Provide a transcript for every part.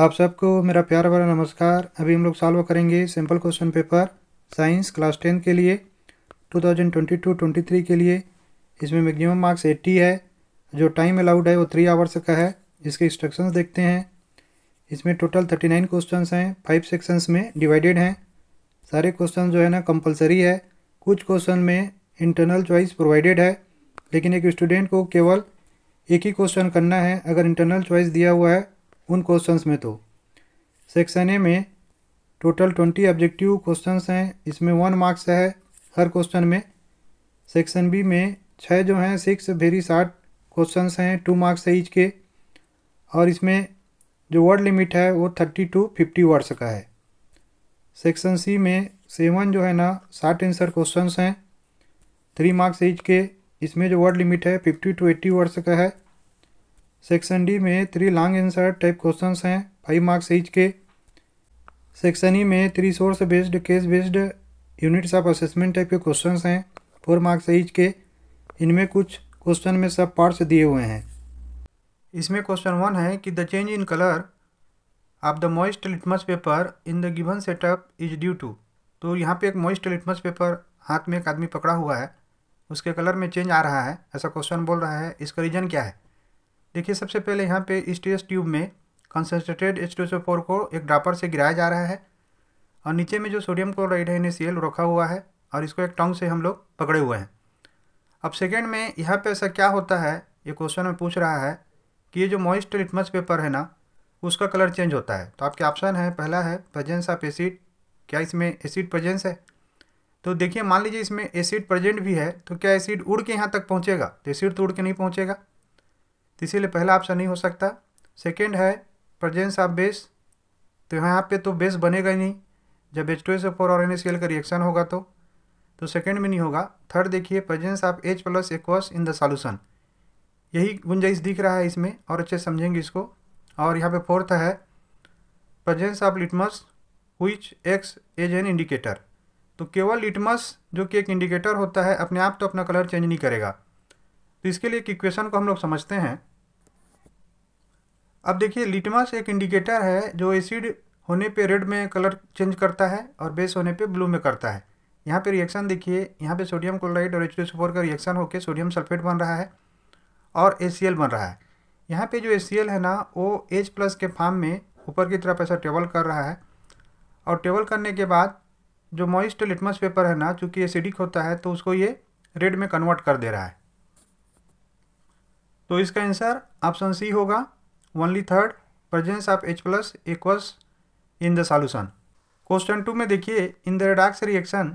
आप सबको मेरा प्यार भरा नमस्कार अभी हम लोग सॉल्व करेंगे simple question paper science class ten के लिए 2022-23 के लिए इसमें मैगजिम मार्क्स 80 है जो टाइम अलाउड है वो थ्री आवर्स का है इसके इंस्ट्रक्शंस देखते हैं इसमें टोटल 39 क्वेश्चंस हैं फाइव सेक्शंस में डिवाइडेड हैं सारे क्वेश्चन जो है ना कंपलसरी है कुछ क्वेश्चन में इंटरनल चॉइस प्रोवाइडेड है लेकिन एक स्टूडेंट को केवल एक ही क्वेश्चन करना है अगर इंटरनल चॉइस दिया हुआ है उन क्वेश्चंस में तो सेक्शन ए में टोटल ट्वेंटी ऑब्जेक्टिव क्वेश्चंस हैं इसमें वन मार्क्स है हर क्वेश्चन में सेक्शन बी में छः जो हैं सिक्स वेरी शार्ट क्वेश्चन हैं टू मार्क्स है ईच के और इसमें जो वर्ड लिमिट है वो थर्टी टू फिफ्टी वर्ड्स का है सेक्शन सी में सेवन जो है ना साठ आंसर क्वेश्चंस हैं थ्री मार्क्स ईच के इसमें जो वर्ड लिमिट है फिफ्टी टू एट्टी वर्ड्स का है सेक्शन डी में three long answer type question हैं फाइव मार्क्स ईच के सेक्शन ई में three source based case based units of assessment type के क्वेश्चन हैं फोर मार्क्स ईच के इनमें कुछ क्वेश्चन में सब पार्ट्स दिए हुए हैं इसमें क्वेश्चन वन है कि the change in colour of the moist litmus paper in the given setup is due to तो यहाँ पे एक मॉइस्ट लिटमस पेपर हाथ में एक आदमी पकड़ा हुआ है उसके कलर में चेंज आ रहा है ऐसा क्वेश्चन बोल रहा है इसका रीज़न क्या है देखिए सबसे पहले यहाँ पे स्टेस ट्यूब में कंसनट्रेटेड स्टेचोफोर को एक ड्रापर से गिराया जा रहा है और नीचे में जो सोडियम क्लोराइड है एल रखा हुआ है और इसको एक टोंग से हम लोग पकड़े हुए हैं अब सेकेंड में यहाँ पर ऐसा क्या होता है ये क्वेश्चन में पूछ रहा है कि ये जो मॉइस्ट लिटमस पेपर है ना उसका कलर चेंज होता है तो आपके ऑप्शन है पहला है प्रेजेंस ऑफ एसिड क्या इसमें एसिड प्रेजेंस है तो देखिए मान लीजिए इसमें एसिड प्रेजेंट भी है तो क्या एसिड उड़ के यहाँ तक पहुँचेगा तो एसिड तो उड़ के नहीं पहुँचेगा तो इसीलिए पहला ऑप्शन नहीं हो सकता सेकेंड है प्रजेंस ऑफ बेस तो यहाँ पे तो बेस बनेगा ही नहीं जब एच टू एस फोर और एन एस का रिएक्शन होगा तो तो सेकेंड में नहीं होगा थर्ड देखिए presence of H plus aqueous in the solution यही गुंजाइश दिख रहा है इसमें और अच्छे समझेंगे इसको और यहाँ पे फोर्थ है presence of litmus which acts as an indicator तो केवल लिटमस जो कि एक इंडिकेटर होता है अपने आप तो अपना कलर चेंज नहीं करेगा तो इसके लिए एक इक्वेशन को हम लोग समझते हैं अब देखिए लिटमस एक इंडिकेटर है जो एसिड होने पे रेड में कलर चेंज करता है और बेस होने पे ब्लू में करता है यहाँ पे रिएक्शन देखिए यहाँ पे सोडियम क्लोराइड और एच का रिएक्शन होकर सोडियम सल्फेट बन रहा है और ए बन रहा है यहाँ पे जो ए है ना वो एच प्लस के फार्म में ऊपर की तरफ ऐसा ट्रेवल कर रहा है और ट्रेवल करने के बाद जो मॉइस्ट लिटमस पेपर है ना चूँकि एसिडिक होता है तो उसको ये रेड में कन्वर्ट कर दे रहा है तो इसका आंसर ऑप्शन सी होगा only third presence of H plus aqueous in the solution question two में देखिए इन द रेडाक्स रिएक्शन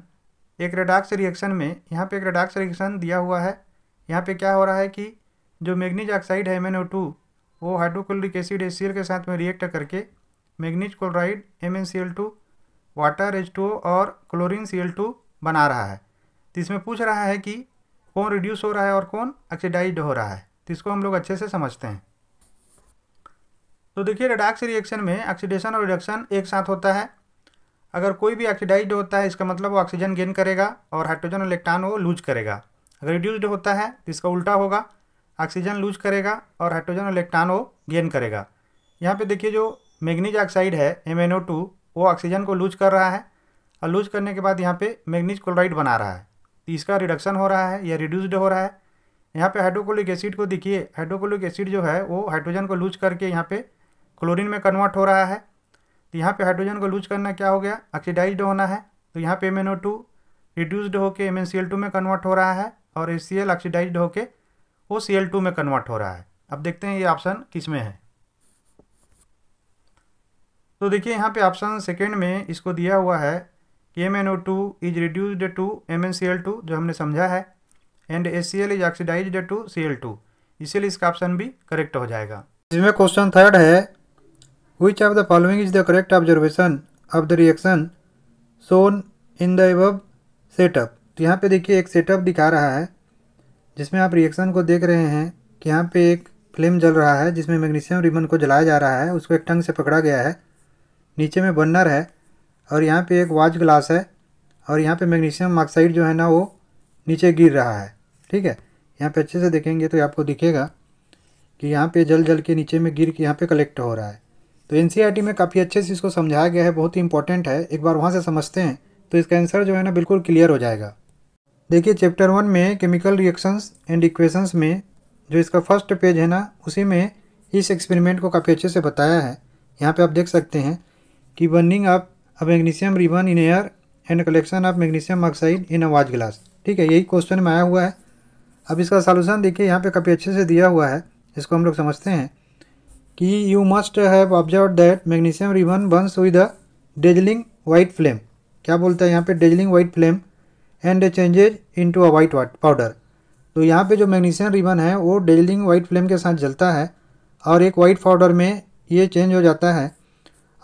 एक रेडाक्स रिएक्शन में यहाँ पे एक रेडाक्स रिएक्शन दिया हुआ है यहाँ पे क्या हो रहा है कि जो मैग्नीज ऑक्साइड है एम एन ओ टू वो हाइड्रोक्लोरिक एसिड एच के साथ में रिएक्ट करके manganese chloride M N C L two water H two और क्लोरिन सी एल टू बना रहा है तो इसमें पूछ रहा है कि कौन रिड्यूस हो रहा है और कौन ऑक्सीडाइज हो रहा है तो इसको हम लोग अच्छे से समझते हैं तो देखिए रिडाक्स रिएक्शन में ऑक्सीडेशन और रिडक्शन एक साथ होता है अगर कोई भी ऑक्सीडाइड होता है इसका मतलब वो ऑक्सीजन गेन करेगा और हाइड्रोजन इलेक्ट्रॉन वो लूज करेगा अगर रिड्यूस्ड होता है तो इसका उल्टा होगा ऑक्सीजन लूज करेगा और हाइड्रोजन इलेक्ट्रॉन वो गेन करेगा यहाँ पे देखिए जो मैग्नीज ऑक्साइड है एम वो ऑक्सीजन को लूज कर रहा है और लूज करने के बाद यहाँ पे मैग्नीज क्लोराइड बना रहा है तो इसका रिडक्शन हो रहा है या रिड्यूस्ड हो रहा है यहाँ पे हाइड्रोक्लोरिक एसिड को देखिए हाइड्रोक्लोरिक एसिड जो है वो हाइड्रोजन को लूज करके यहाँ पर क्लोरीन में कन्वर्ट हो रहा है तो यहाँ पे हाइड्रोजन को लूज करना क्या हो गया ऑक्सीडाइज्ड होना है तो यहाँ पे एम एन रिड्यूस्ड होकर एम एन में कन्वर्ट हो रहा है और ए सी ऑक्सीडाइज्ड होके वो सी में कन्वर्ट हो रहा है अब देखते हैं ये ऑप्शन किस में है तो देखिए यहाँ पे ऑप्शन सेकेंड में इसको दिया हुआ है कि M N O two is reduced to M N C L two जो हमने समझा है and A C L is oxidised to C L two इसीलिए इसका ऑप्शन भी करेक्ट हो जाएगा जिसमें क्वेश्चन थर्ड है Which of the following is the correct observation of the reaction shown in the above setup तो यहाँ पे देखिए एक सेटअप दिखा रहा है जिसमें आप रिएक्शन को देख रहे हैं कि यहाँ पे एक फ्लेम जल रहा है जिसमें मैग्नीशियम रिबन को जलाया जा रहा है उसको एक टंग से पकड़ा गया है नीचे में बर्नर है और यहाँ पे एक वाच ग्लास है और यहाँ पे मैग्नीशियम ऑक्साइड जो है ना वो नीचे गिर रहा है ठीक है यहाँ पे अच्छे से देखेंगे तो आपको दिखेगा कि यहाँ पे जल जल के नीचे में गिर के यहाँ पे कलेक्ट हो रहा है तो एन e में काफ़ी अच्छे से इसको समझाया गया है बहुत ही इंपॉर्टेंट है एक बार वहाँ से समझते हैं तो इसका आंसर जो है ना बिल्कुल क्लियर हो जाएगा देखिए चैप्टर वन में केमिकल रिएक्शंस एंड इक्वेशंस में जो इसका फर्स्ट पेज है ना उसी में इस एक्सपेरिमेंट को काफ़ी अच्छे से बताया है यहाँ पे आप देख सकते हैं कि burning of a magnesium ribbon in air and collection of magnesium oxide in a watch glass ठीक है यही क्वेश्चन में आया हुआ है अब इसका सॉल्यूशन देखिए यहाँ पर काफ़ी अच्छे से दिया हुआ है इसको हम लोग समझते हैं कि you must have observe that magnesium ribbon burns with a dazzling white flame क्या बोलता है यहाँ पे dazzling white flame and changes into a white powder तो यहाँ पे जो मैग्नीशियम रिबन है वो डेजलिंग वाइट फ्लेम के साथ जलता है और एक वाइट पाउडर में ये चेंज हो जाता है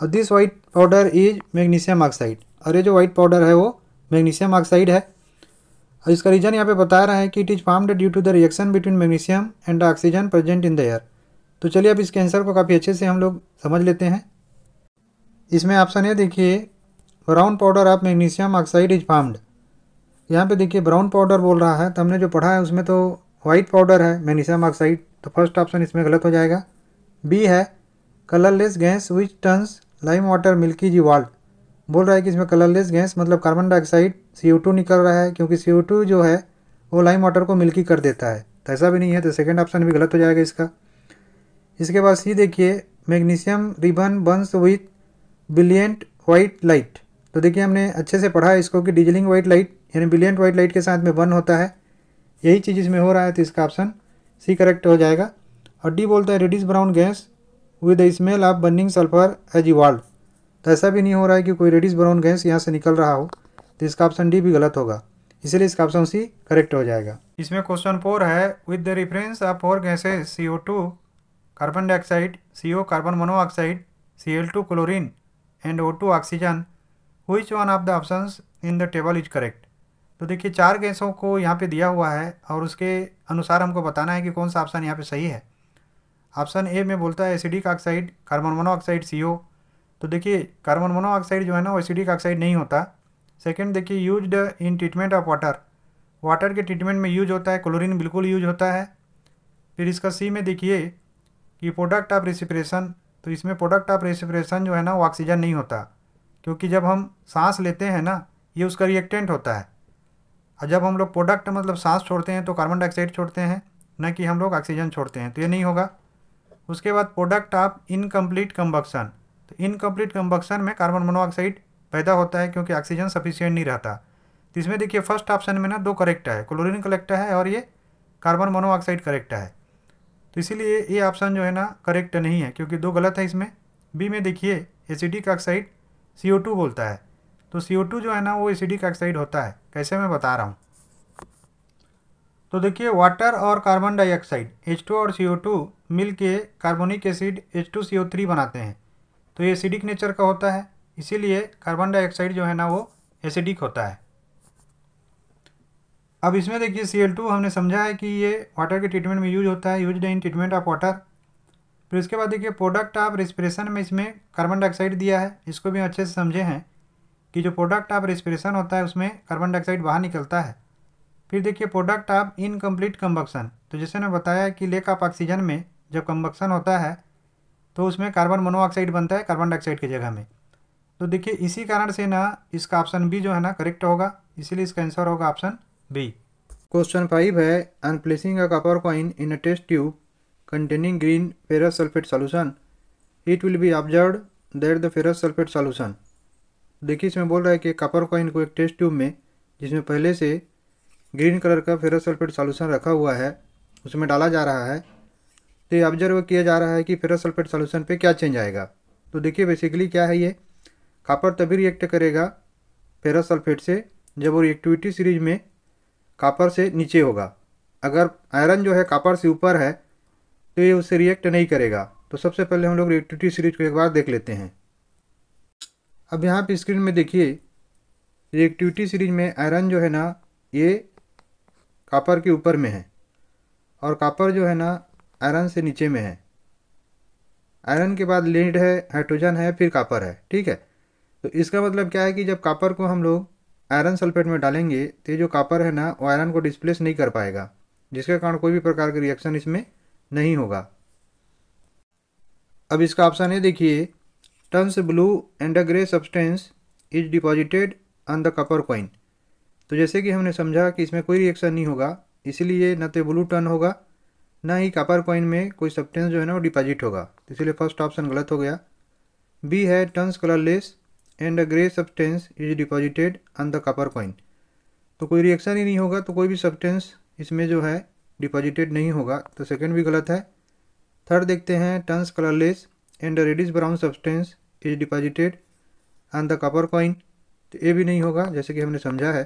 और this white powder is magnesium oxide और ये जो वाइट पाउडर है वो मैग्नीशियम ऑक्साइड है और इसका रीज़न यहाँ पे बता रहा है कि it is formed due to the reaction between magnesium and oxygen present in the air तो चलिए अब इसके आंसर को काफ़ी अच्छे से हम लोग समझ लेते हैं इसमें ऑप्शन ये देखिए brown powder of magnesium oxide is formed यहाँ पे देखिए ब्राउन पाउडर बोल रहा है तो हमने जो पढ़ा है उसमें तो वाइट पाउडर है मैग्नीशियम ऑक्साइड तो फर्स्ट ऑप्शन इसमें गलत हो जाएगा बी है colourless gas which turns lime water milky जी वाल्ट बोल रहा है कि इसमें कलरलेस गैस मतलब कार्बन डाइऑक्साइड सी निकल रहा है क्योंकि सी जो है वो लाइम वाटर को मिल्की कर देता है तो ऐसा भी नहीं है तो सेकेंड ऑप्शन भी गलत हो जाएगा इसका इसके बाद सी देखिए magnesium ribbon burns with brilliant white light तो देखिए हमने अच्छे से पढ़ा है इसको कि डीजलिंग वाइट लाइट यानी ब्रिलियंट वाइट लाइट के साथ में बन होता है यही चीज़ इसमें हो रहा है तो इसका ऑप्शन सी करेक्ट हो जाएगा और डी बोलता है reddish brown gas with the smell of burning sulphur is evolve तो ऐसा भी नहीं हो रहा है कि कोई रेडिस ब्राउन गैस यहाँ से निकल रहा हो तो इसका ऑप्शन डी भी गलत होगा इसलिए इसका ऑप्शन सी करेक्ट हो जाएगा इसमें क्वेश्चन फोर है with the reference of four gases C O two carbon dioxide CO carbon monoxide Cl2 chlorine and O2 oxygen which one of the options in the table is correct तो देखिए चार गैसों को यहाँ पे दिया हुआ है और उसके अनुसार हमको बताना है कि कौन सा ऑप्शन यहाँ पे सही है ऑप्शन ए में बोलता है acidic oxide carbon monoxide C तो देखिए कार्बन मोनोऑक्साइड जो है ना वो एसिडिक ऑक्साइड नहीं होता सेकंड देखिए used in treatment of water water के ट्रीटमेंट में यूज होता है क्लोरिन बिल्कुल यूज होता है फिर इसका सी में देखिए कि प्रोडक्ट ऑफ रेसिप्रेशन तो इसमें प्रोडक्ट ऑफ रेसिप्रेशन जो है ना वो ऑक्सीजन नहीं होता क्योंकि जब हम सांस लेते हैं ना ये उसका रिएक्टेंट होता है और जब हम लोग प्रोडक्ट मतलब सांस छोड़ते हैं तो कार्बन डाइऑक्साइड छोड़ते हैं न कि हम लोग ऑक्सीजन छोड़ते हैं तो ये नहीं होगा उसके बाद प्रोडक्ट ऑफ इनकम्प्लीट कम्बक्सन तो इनकम्प्लीट कम्बक्शन में कार्बन मोनोऑक्साइड पैदा होता है क्योंकि ऑक्सीजन सफिशियंट नहीं रहता तो इसमें देखिए फर्स्ट ऑप्शन में ना दो करेक्ट है क्लोरीन करेक्ट है और ये कार्बन मोनोऑक्साइड करेक्ट है तो इसीलिए ये ऑप्शन जो है ना करेक्ट नहीं है क्योंकि दो गलत है इसमें बी में देखिए एसिडिक ऑक्साइड सी बोलता है तो सी जो है ना वो एसिडिक ऑक्साइड होता है कैसे मैं बता रहा हूँ तो देखिए वाटर और कार्बन डाइऑक्साइड H2 और CO2 मिलके कार्बोनिक एसिड H2CO3 बनाते हैं तो ये एसिडिक नेचर का होता है इसीलिए कार्बन डाइऑक्साइड जो है ना वो एसिडिक होता है अब इसमें देखिए सी एल टू हमने समझा है कि ये वाटर के ट्रीटमेंट में यूज होता है use in treatment of water फिर उसके बाद देखिए प्रोडक्ट ऑफ रेस्पिरेशन में इसमें कार्बन डाइऑक्साइड दिया है इसको भी अच्छे से समझे हैं कि जो प्रोडक्ट ऑफ रेस्पिरेशन होता है उसमें कार्बन डाइऑक्साइड बाहर निकलता है फिर देखिए प्रोडक्ट ऑफ इनकम्प्लीट कम्बक्शन तो जैसे मैंने बताया कि लेक ऑफ ऑक्सीजन में जब कम्बक्शन होता है तो उसमें कार्बन मोनोऑक्साइड बनता है कार्बन डाइऑक्साइड की जगह में तो देखिए इसी कारण से ना इसका ऑप्शन बी जो है ना करेक्ट होगा इसीलिए इसका आंसर होगा ऑप्शन बी क्वेश्चन फाइव है on placing placing a copper coin in a test tube containing green ferrous sulphate solution it will be observe that the ferrous sulphate solution देखिए इसमें बोल रहा है कि कॉपर कॉइन को एक टेस्ट ट्यूब में जिसमें पहले से ग्रीन कलर का फेरस सल्फेट सॉल्यूशन रखा हुआ है उसमें डाला जा रहा है तो ये ऑब्जर्व किया जा रहा है कि फेरस सल्फेट सॉल्यूशन पे क्या चेंज आएगा तो देखिए बेसिकली क्या है ये कॉपर तभी रिएक्ट करेगा फेरस सल्फेट से जब वो रिएक्टिविटी सीरीज में कापर से नीचे होगा अगर आयरन जो है कापर से ऊपर है तो ये उससे रिएक्ट नहीं करेगा तो सबसे पहले हम लोग रिएक्टिविटी सीरीज को एक बार देख लेते हैं अब यहाँ पे स्क्रीन में देखिए रिएक्टिविटी सीरीज में आयरन जो है ना ये कापर के ऊपर में है और कापर जो है ना आयरन से नीचे में है आयरन के बाद लीड है हाइड्रोजन है फिर कापर है ठीक है तो इसका मतलब क्या है कि जब कापर को हम लोग आयरन सल्फेट में डालेंगे तो ये जो कापर है ना वो आयरन को डिस्प्लेस नहीं कर पाएगा जिसके कारण कोई भी प्रकार का रिएक्शन इसमें नहीं होगा अब इसका ऑप्शन है देखिए turns blue and a grey substance is deposited on the copper coin तो जैसे कि हमने समझा कि इसमें कोई रिएक्शन नहीं होगा इसलिए न तो ब्लू टर्न होगा ना ही कापर कॉइन में कोई सब्सटेंस जो है ना वो डिपॉजिट होगा तो इसलिए फर्स्ट ऑप्शन गलत हो गया बी है turns colourless and a grey substance is deposited on the copper coin तो कोई रिएक्शन ही नहीं होगा तो कोई भी सब्सटेंस इसमें जो है डिपॉजिटेड नहीं होगा तो सेकेंड भी गलत है थर्ड देखते हैं turns colourless and a reddish brown substance is deposited on the copper coin तो ये भी नहीं होगा जैसे कि हमने समझा है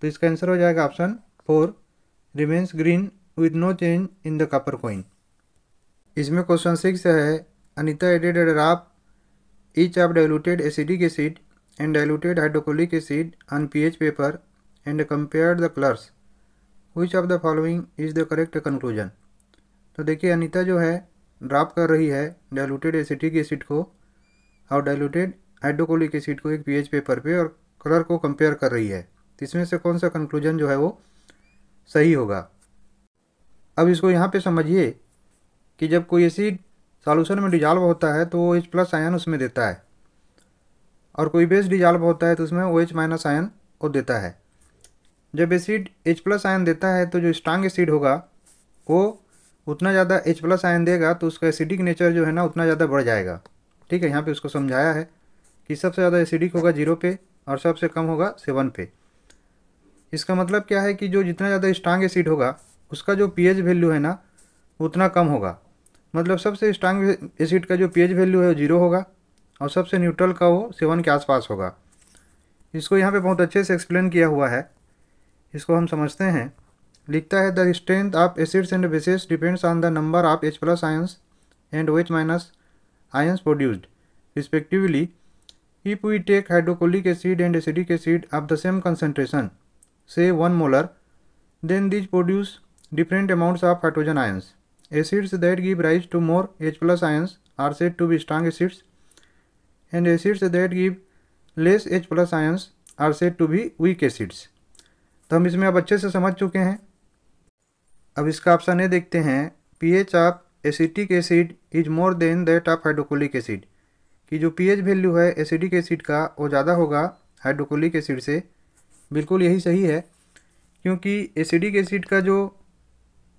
तो इसका आंसर हो जाएगा option four remains green with no change in the copper coin इसमें क्वेश्चन सिक्स है Anita added a drop Each of diluted acetic acid and diluted hydrochloric acid on pH paper and compare the colors. Which of the following is the correct conclusion? तो देखिए अनीता जो है drop कर रही है diluted acetic acid को और diluted हाइड्रोकोलिक acid को एक पीएच पेपर पे और कलर को कंपेयर कर रही है तो इसमें से कौन सा कंक्लूजन जो है वो सही होगा अब इसको यहाँ पे समझिए कि जब कोई एसिड सॉल्यूशन में डिजॉल्व होता है तो ओ एच प्लस आयन उसमें देता है और कोई बेस डिजॉल्व होता है तो उसमें ओ एच माइनस आयन वो देता है जब एसिड एच प्लस आयन देता है तो जो स्ट्रांग एसिड होगा वो उतना ज़्यादा एच प्लस आयन देगा तो उसका एसिडिक नेचर जो है ना उतना ज़्यादा बढ़ जाएगा ठीक है यहाँ पर उसको समझाया है कि सबसे ज़्यादा एसिडिक होगा जीरो पे और सबसे कम होगा सेवन पे इसका मतलब क्या है कि जो जितना ज़्यादा स्ट्रांग एसिड होगा उसका जो पीएच वैल्यू है ना उतना कम होगा मतलब सबसे स्ट्रांग एसिड का जो पीएच वैल्यू है वो जीरो होगा और सबसे न्यूट्रल का वो सेवन के आसपास होगा इसको यहाँ पे बहुत अच्छे से एक्सप्लेन किया हुआ है इसको हम समझते हैं लिखता है the strength of acids and bases depends on the number of H plus ions and O H minus ions produced respectively if we take hydrochloric acid and acetic acid of the same concentration, say one molar then these produce different amounts of hydrogen ions. Acids that give rise to more H plus ions are said to be strong acids and acids that give less H plus ions are said to be weak acids. तो हम इसमें अब अच्छे से समझ चुके हैं अब इसका ऑप्शन ए देखते हैं P H of acetic acid is more than that of hydrochloric acid कि जो पी एच वैल्यू है एसिडिक एसिड का वो ज़्यादा होगा हाइड्रोकोलिक एसिड से बिल्कुल यही सही है क्योंकि एसिडिक एसिड का जो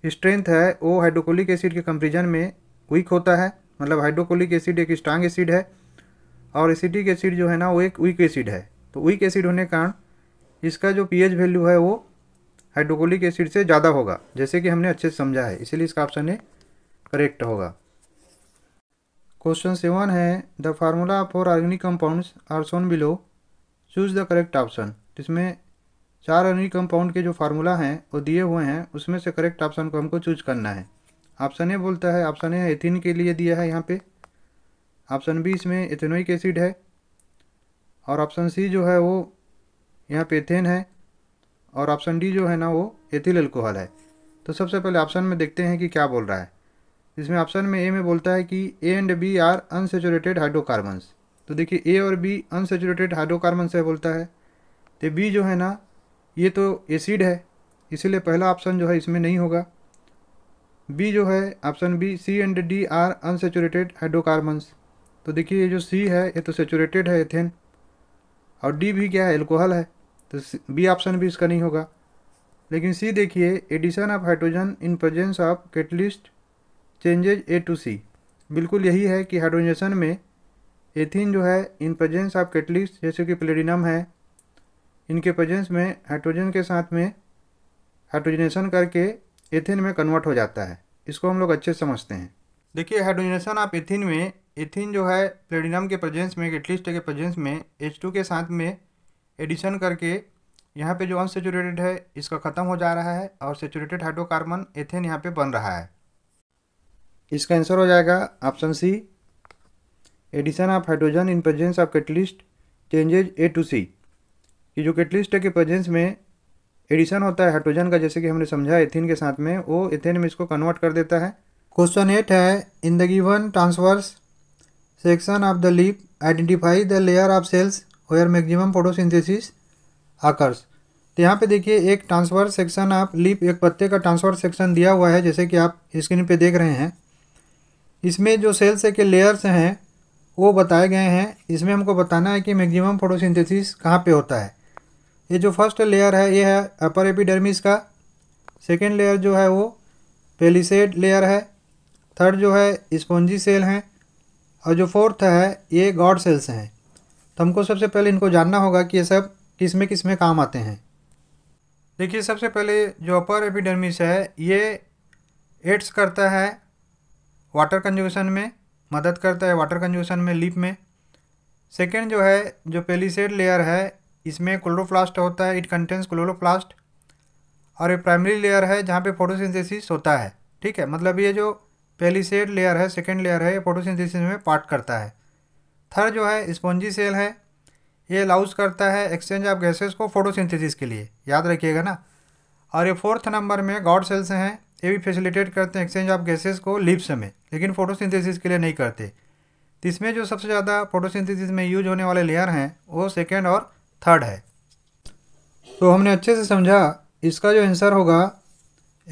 स्ट्रेंथ है वो हाइड्रोकोलिक एसिड के कंपेरिजन में वीक होता है मतलब हाइड्रोकोलिक एसिड एक स्ट्रांग एसिड है और एसिटिक एसिड जो है ना वो एक वीक एसिड है तो वीक एसिड होने के कारण इसका जो पीएच वैल्यू है वो हाइड्रोकोलिक एसिड से ज़्यादा होगा जैसे कि हमने अच्छे से समझा है इसीलिए इसका ऑप्शन ए करेक्ट होगा क्वेश्चन सेवन है the formula for organic compounds are shown below choose the correct option जिसमें चार अनिल कंपाउंड के जो फार्मूला हैं वो दिए हुए हैं उसमें से करेक्ट ऑप्शन को हमको चूज करना है ऑप्शन ए बोलता है ऑप्शन ए एथिन के लिए दिया है यहाँ पे ऑप्शन बी इसमें एथेनोइक एसिड है और ऑप्शन सी जो है वो यहाँ पे एथेन है और ऑप्शन डी जो है ना वो एथिल अल्कोहल है तो सबसे पहले ऑप्शन में देखते हैं कि क्या बोल रहा है इसमें ऑप्शन में ए में बोलता है कि A and B are unsaturated hydrocarbons तो देखिए ए और बी अनसेचुरेटेड हाइड्रोकार्बन से बोलता है तो बी जो है ना ये तो एसिड है इसीलिए पहला ऑप्शन जो है इसमें नहीं होगा बी जो है option B C and D are unsaturated hydrocarbons तो देखिए ये जो सी है ये तो सेचुरेटेड है एथेन और डी भी क्या है एल्कोहल है तो बी ऑप्शन भी इसका नहीं होगा लेकिन सी देखिए addition of hydrogen in presence of catalyst changes A to C बिल्कुल यही है कि हाइड्रोजेशन में एथिन जो है इन प्रेजेंस ऑफ कैटलिस्ट जैसे कि प्लेटिनम है इनके प्रेजेंस में हाइड्रोजन के साथ में हाइड्रोजनेशन करके एथिन में कन्वर्ट हो जाता है इसको हम लोग अच्छे समझते हैं देखिए हाइड्रोजनेशन आप एथिन में एथिन जो है प्लेटिनम के प्रेजेंस में एटलीस्ट के प्रेजेंस में एच के साथ में एडिशन करके यहाँ पे जो अनसेचुरेटेड है इसका ख़त्म हो जा रहा है और सेचुरेटेड हाइड्रोकार्बन एथेन यहाँ पे बन रहा है इसका आंसर हो जाएगा option C addition of hydrogen in presence of catalyst changes A to C कि जो कैटलिस्ट के प्रेजेंस में एडिशन होता है हाइड्रोजन का जैसे कि हमने समझा एथिन के साथ में वो एथेन में इसको कन्वर्ट कर देता है क्वेश्चन एट है in the given transverse section of the leaf identify the layer of cells where maximum photosynthesis occurs तो यहाँ पे देखिए एक ट्रांसवर्स सेक्शन आप लीप एक पत्ते का ट्रांसवर्स सेक्शन दिया हुआ है जैसे कि आप स्क्रीन पे देख रहे हैं इसमें जो सेल्स के लेयर्स हैं वो बताए गए हैं इसमें हमको बताना है कि मैक्सिमम फोटोसिंथेसिस कहाँ पे होता है ये जो फर्स्ट लेयर है ये है अपर एपिडर्मिस का सेकेंड लेयर जो है वो पेलीसेड लेयर है थर्ड जो है स्पॉन्जी सेल हैं और जो फोर्थ है ये गॉड सेल्स हैं तो हमको सबसे पहले इनको जानना होगा कि ये सब किस में किस में काम आते हैं देखिए सबसे पहले जो अपर एपिडर्मिस है ये एड्स करता है वाटर कंजूशन में मदद करता है वाटर कंजूशन में लिप में सेकेंड जो है जो पेलीसेड लेयर है इसमें क्लोरोप्लास्ट होता है इट कंटेंस क्लोरोप्लास्ट और ये प्राइमरी लेयर है जहाँ पे फोटोसिंथेसिस होता है ठीक है मतलब ये जो पहली सेड लेयर है सेकेंड लेयर है ये फोटोसिंथेसिस में पार्ट करता है थर्ड जो है स्पॉन्जी सेल है ये अलाउज करता है एक्सचेंज ऑफ गैसेस को फोटोसिंथेसिस के लिए याद रखिएगा ना और ये फोर्थ नंबर में गॉड सेल्स हैं ये भी फैसिलिटेट करते हैं एक्सचेंज ऑफ गैसेस को लिप्स में लेकिन फोटोसिंथेसिस के लिए नहीं करते तो इसमें जो सबसे ज़्यादा फोटोसिंथेसिस में यूज होने वाले लेयर हैं वो सेकेंड और थर्ड है तो हमने अच्छे से समझा इसका जो आंसर होगा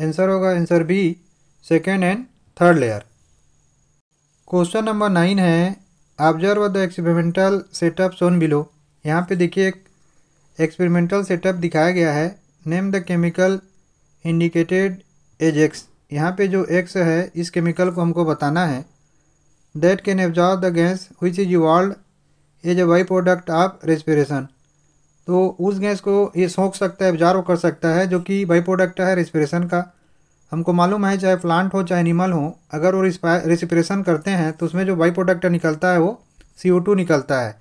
आंसर होगा answer B second and third layer question number nine है observe the experimental setup shown below यहाँ पे देखिए एक एक्सपेरिमेंटल सेटअप दिखाया गया है name the chemical indicated as X यहाँ पे जो एक्स है इस केमिकल को हमको बताना है that can absorb the gas which is evolved as a by product of respiration तो उस गैस को ये सोंक सकता है ऑब्जार्व कर सकता है जो कि बाई प्रोडक्ट है रेस्पिरेशन का हमको मालूम है चाहे प्लांट हो चाहे एनिमल हो अगर वो रेस्पिरेशन करते हैं तो उसमें जो बाई प्रोडक्ट निकलता है वो सी निकलता है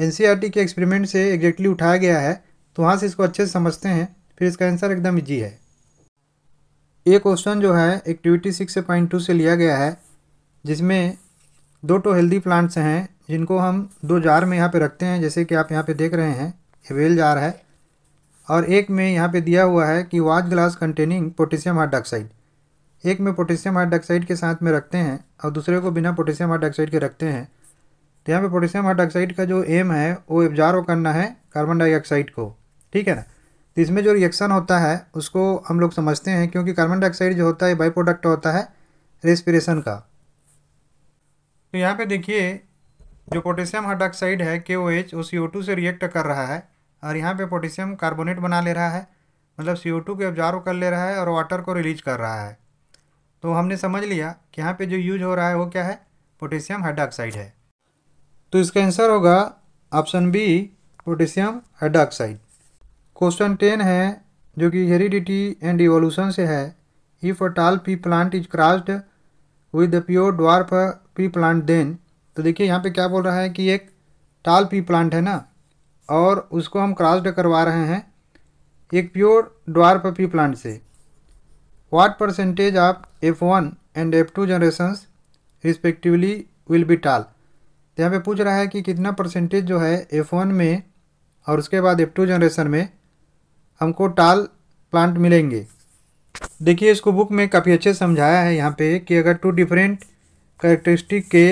एन e के एक्सपेरिमेंट से एग्जैक्टली उठाया गया है तो वहाँ से इसको अच्छे से समझते हैं फिर इसका आंसर एकदम ईजी है ये क्वेश्चन जो है एक्टिविटी सिक्स पॉइंट टू से लिया गया है जिसमें दो टो हेल्दी प्लांट्स हैं जिनको हम दो जार में यहाँ पे रखते हैं जैसे कि आप यहाँ पे देख रहे हैं एवेल जार है और एक में यहाँ पे दिया हुआ है कि watch glass containing potassium hydroxide एक में पोटेशियम हाइड्रॉक्साइड के साथ में रखते हैं और दूसरे को बिना पोटेशियम हाइड्रॉक्साइड के रखते हैं तो यहाँ पे पोटेशियम हाइड्रॉक्साइड का जो एम है वो एब्जार्व करना है कार्बन डाइऑक्साइड को ठीक है ना तो इसमें जो रिएक्शन होता है उसको हम लोग समझते हैं क्योंकि कार्बन डाइऑक्साइड जो होता है बाई प्रोडक्ट होता है रेस्पिरेशन का तो यहाँ पर देखिए जो पोटेशियम हाइड्रॉक्साइड है के ओ एच वो सी ओ टू से रिएक्ट कर रहा है और यहाँ पे पोटेशियम कार्बोनेट बना ले रहा है मतलब सी ओ टू को ऑब्जॉर्व कर ले रहा है और वाटर को रिलीज कर रहा है तो हमने समझ लिया कि यहाँ पे जो यूज हो रहा है वो क्या है पोटेशियम हाइड्रोक्साइड है तो इसका आंसर होगा option B potassium hydroxide question ten है जो कि हेरिडिटी एंड इवोल्यूशन से है if a tall pea plant is crossed with the pure dwarf pea plant then तो देखिए यहाँ पे क्या बोल रहा है कि एक टाल पी प्लांट है ना और उसको हम क्रॉस्ड करवा रहे हैं एक प्योर पपी प्लांट से what percentage of F one and F two generations respectively will be tall यहाँ पे पूछ रहा है कि कितना परसेंटेज जो है एफ वन में और उसके बाद एफ टू जनरेशन में हमको टाल प्लांट मिलेंगे देखिए इसको बुक में काफ़ी अच्छे समझाया है यहाँ पे कि अगर टू डिफरेंट करेक्टरिस्टिक के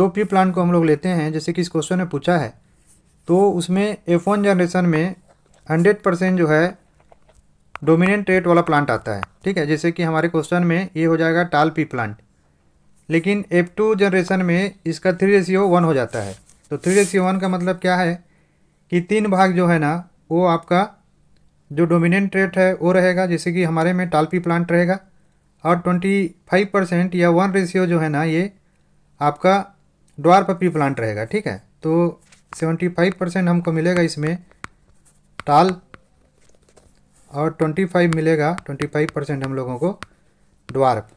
दो पी प्लांट को हम लोग लेते हैं जैसे कि इस क्वेश्चन ने पूछा है तो उसमें एफ वन जनरेशन में हंड्रेड परसेंट जो है डोमिनेंट रेट वाला प्लांट आता है ठीक है जैसे कि हमारे क्वेश्चन में ये हो जाएगा टाल पी प्लांट लेकिन एफ टू जनरेशन में इसका थ्री रेशियो वन हो जाता है तो थ्री रेशियो वन का मतलब क्या है कि तीन भाग जो है ना वो आपका जो डोमिनेंट रेट है वो रहेगा जैसे कि हमारे में टालपी प्लांट रहेगा और ट्वेंटी फाइव परसेंट या वन रेशियो जो है ना ये आपका ड्वार पपी प्लांट रहेगा ठीक है तो सेवेंटी फाइव परसेंट हमको मिलेगा इसमें टाल और ट्वेंटी फाइव मिलेगा ट्वेंटी फाइव परसेंट हम लोगों को ड्वार्फ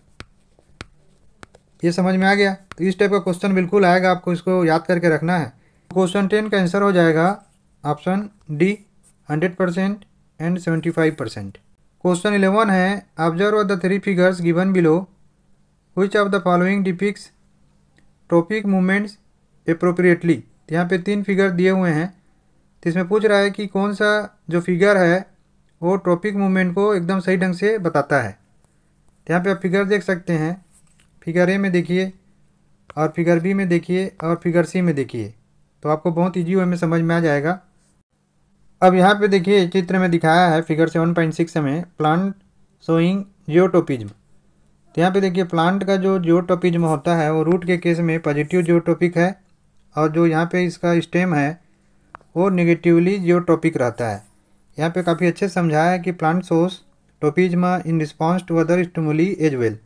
ये समझ में आ गया तो इस टाइप का क्वेश्चन बिल्कुल आएगा आपको इसको याद करके रखना है क्वेश्चन टेन का आंसर हो जाएगा option D hundred percent and seventy five percent question eleven है observe the three figures given below which of the following depicts tropic movements appropriately यहाँ पे तीन फिगर दिए हुए हैं तो इसमें पूछ रहा है कि कौन सा जो फिगर है वो ट्रॉपिक मूवमेंट को एकदम सही ढंग से बताता है तो यहाँ पर आप फिगर देख सकते हैं फिगर ए में देखिए और फिगर बी में देखिए और फिगर सी में देखिए तो आपको बहुत ईजी वे में समझ में आ जाएगा अब यहाँ पे देखिए चित्र में दिखाया है फिगर सेवन पॉइंट सिक्स में प्लांट सोइंग जियोटोपिज्म तो यहाँ पे देखिए प्लांट का जो जियोटोपिज्म होता है वो रूट के केस में पॉजिटिव जियोटोपिक है और जो यहाँ पे इसका स्टेम है वो निगेटिवली जियो टॉपिक रहता है यहाँ पे काफ़ी अच्छे समझाया है कि plant shows tropism in response to other stimuli as well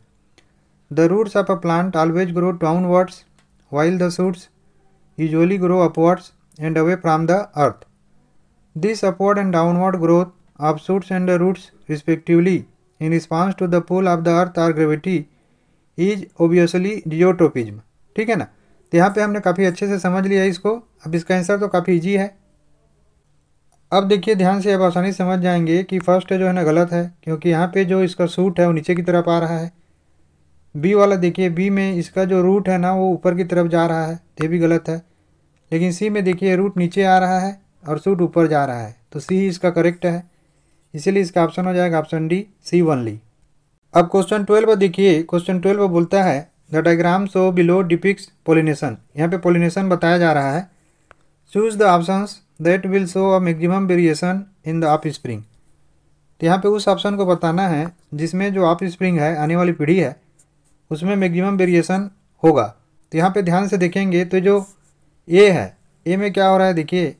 the roots of a plant always grow downwards while the shoots usually grow upwards and away from the earth this upward and downward growth of and the roots respectively in response to the pull of the earth or gravity is obviously geotropism ठीक है ना तो यहाँ पे हमने काफ़ी अच्छे से समझ लिया इसको अब इसका आंसर तो काफ़ी ईजी है अब देखिए ध्यान से अब आसानी समझ जाएंगे कि फर्स्ट जो है ना गलत है क्योंकि यहाँ पे जो इसका सूट है वो नीचे की तरफ आ रहा है बी वाला देखिए बी में इसका जो रूट है ना वो ऊपर की तरफ जा रहा है तो ये भी गलत है लेकिन सी में देखिए रूट नीचे आ रहा है और सूट ऊपर जा रहा है तो सी इसका करेक्ट है इसीलिए इसका ऑप्शन हो जाएगा ऑप्शन डी सी वनली अब क्वेश्चन ट्वेल्व देखिए क्वेश्चन ट्वेल्व बोलता है the diagram show below depicts pollination यहाँ पे पोलिनेशन बताया जा रहा है choose the options that will show a maximum variation in the offspring तो यहाँ पे उस ऑप्शन को बताना है जिसमें जो ऑफ स्प्रिंग है आने वाली पीढ़ी है उसमें मैक्सिमम वेरिएशन होगा तो यहाँ पे ध्यान से देखेंगे तो जो ए है ए में क्या हो रहा है देखिए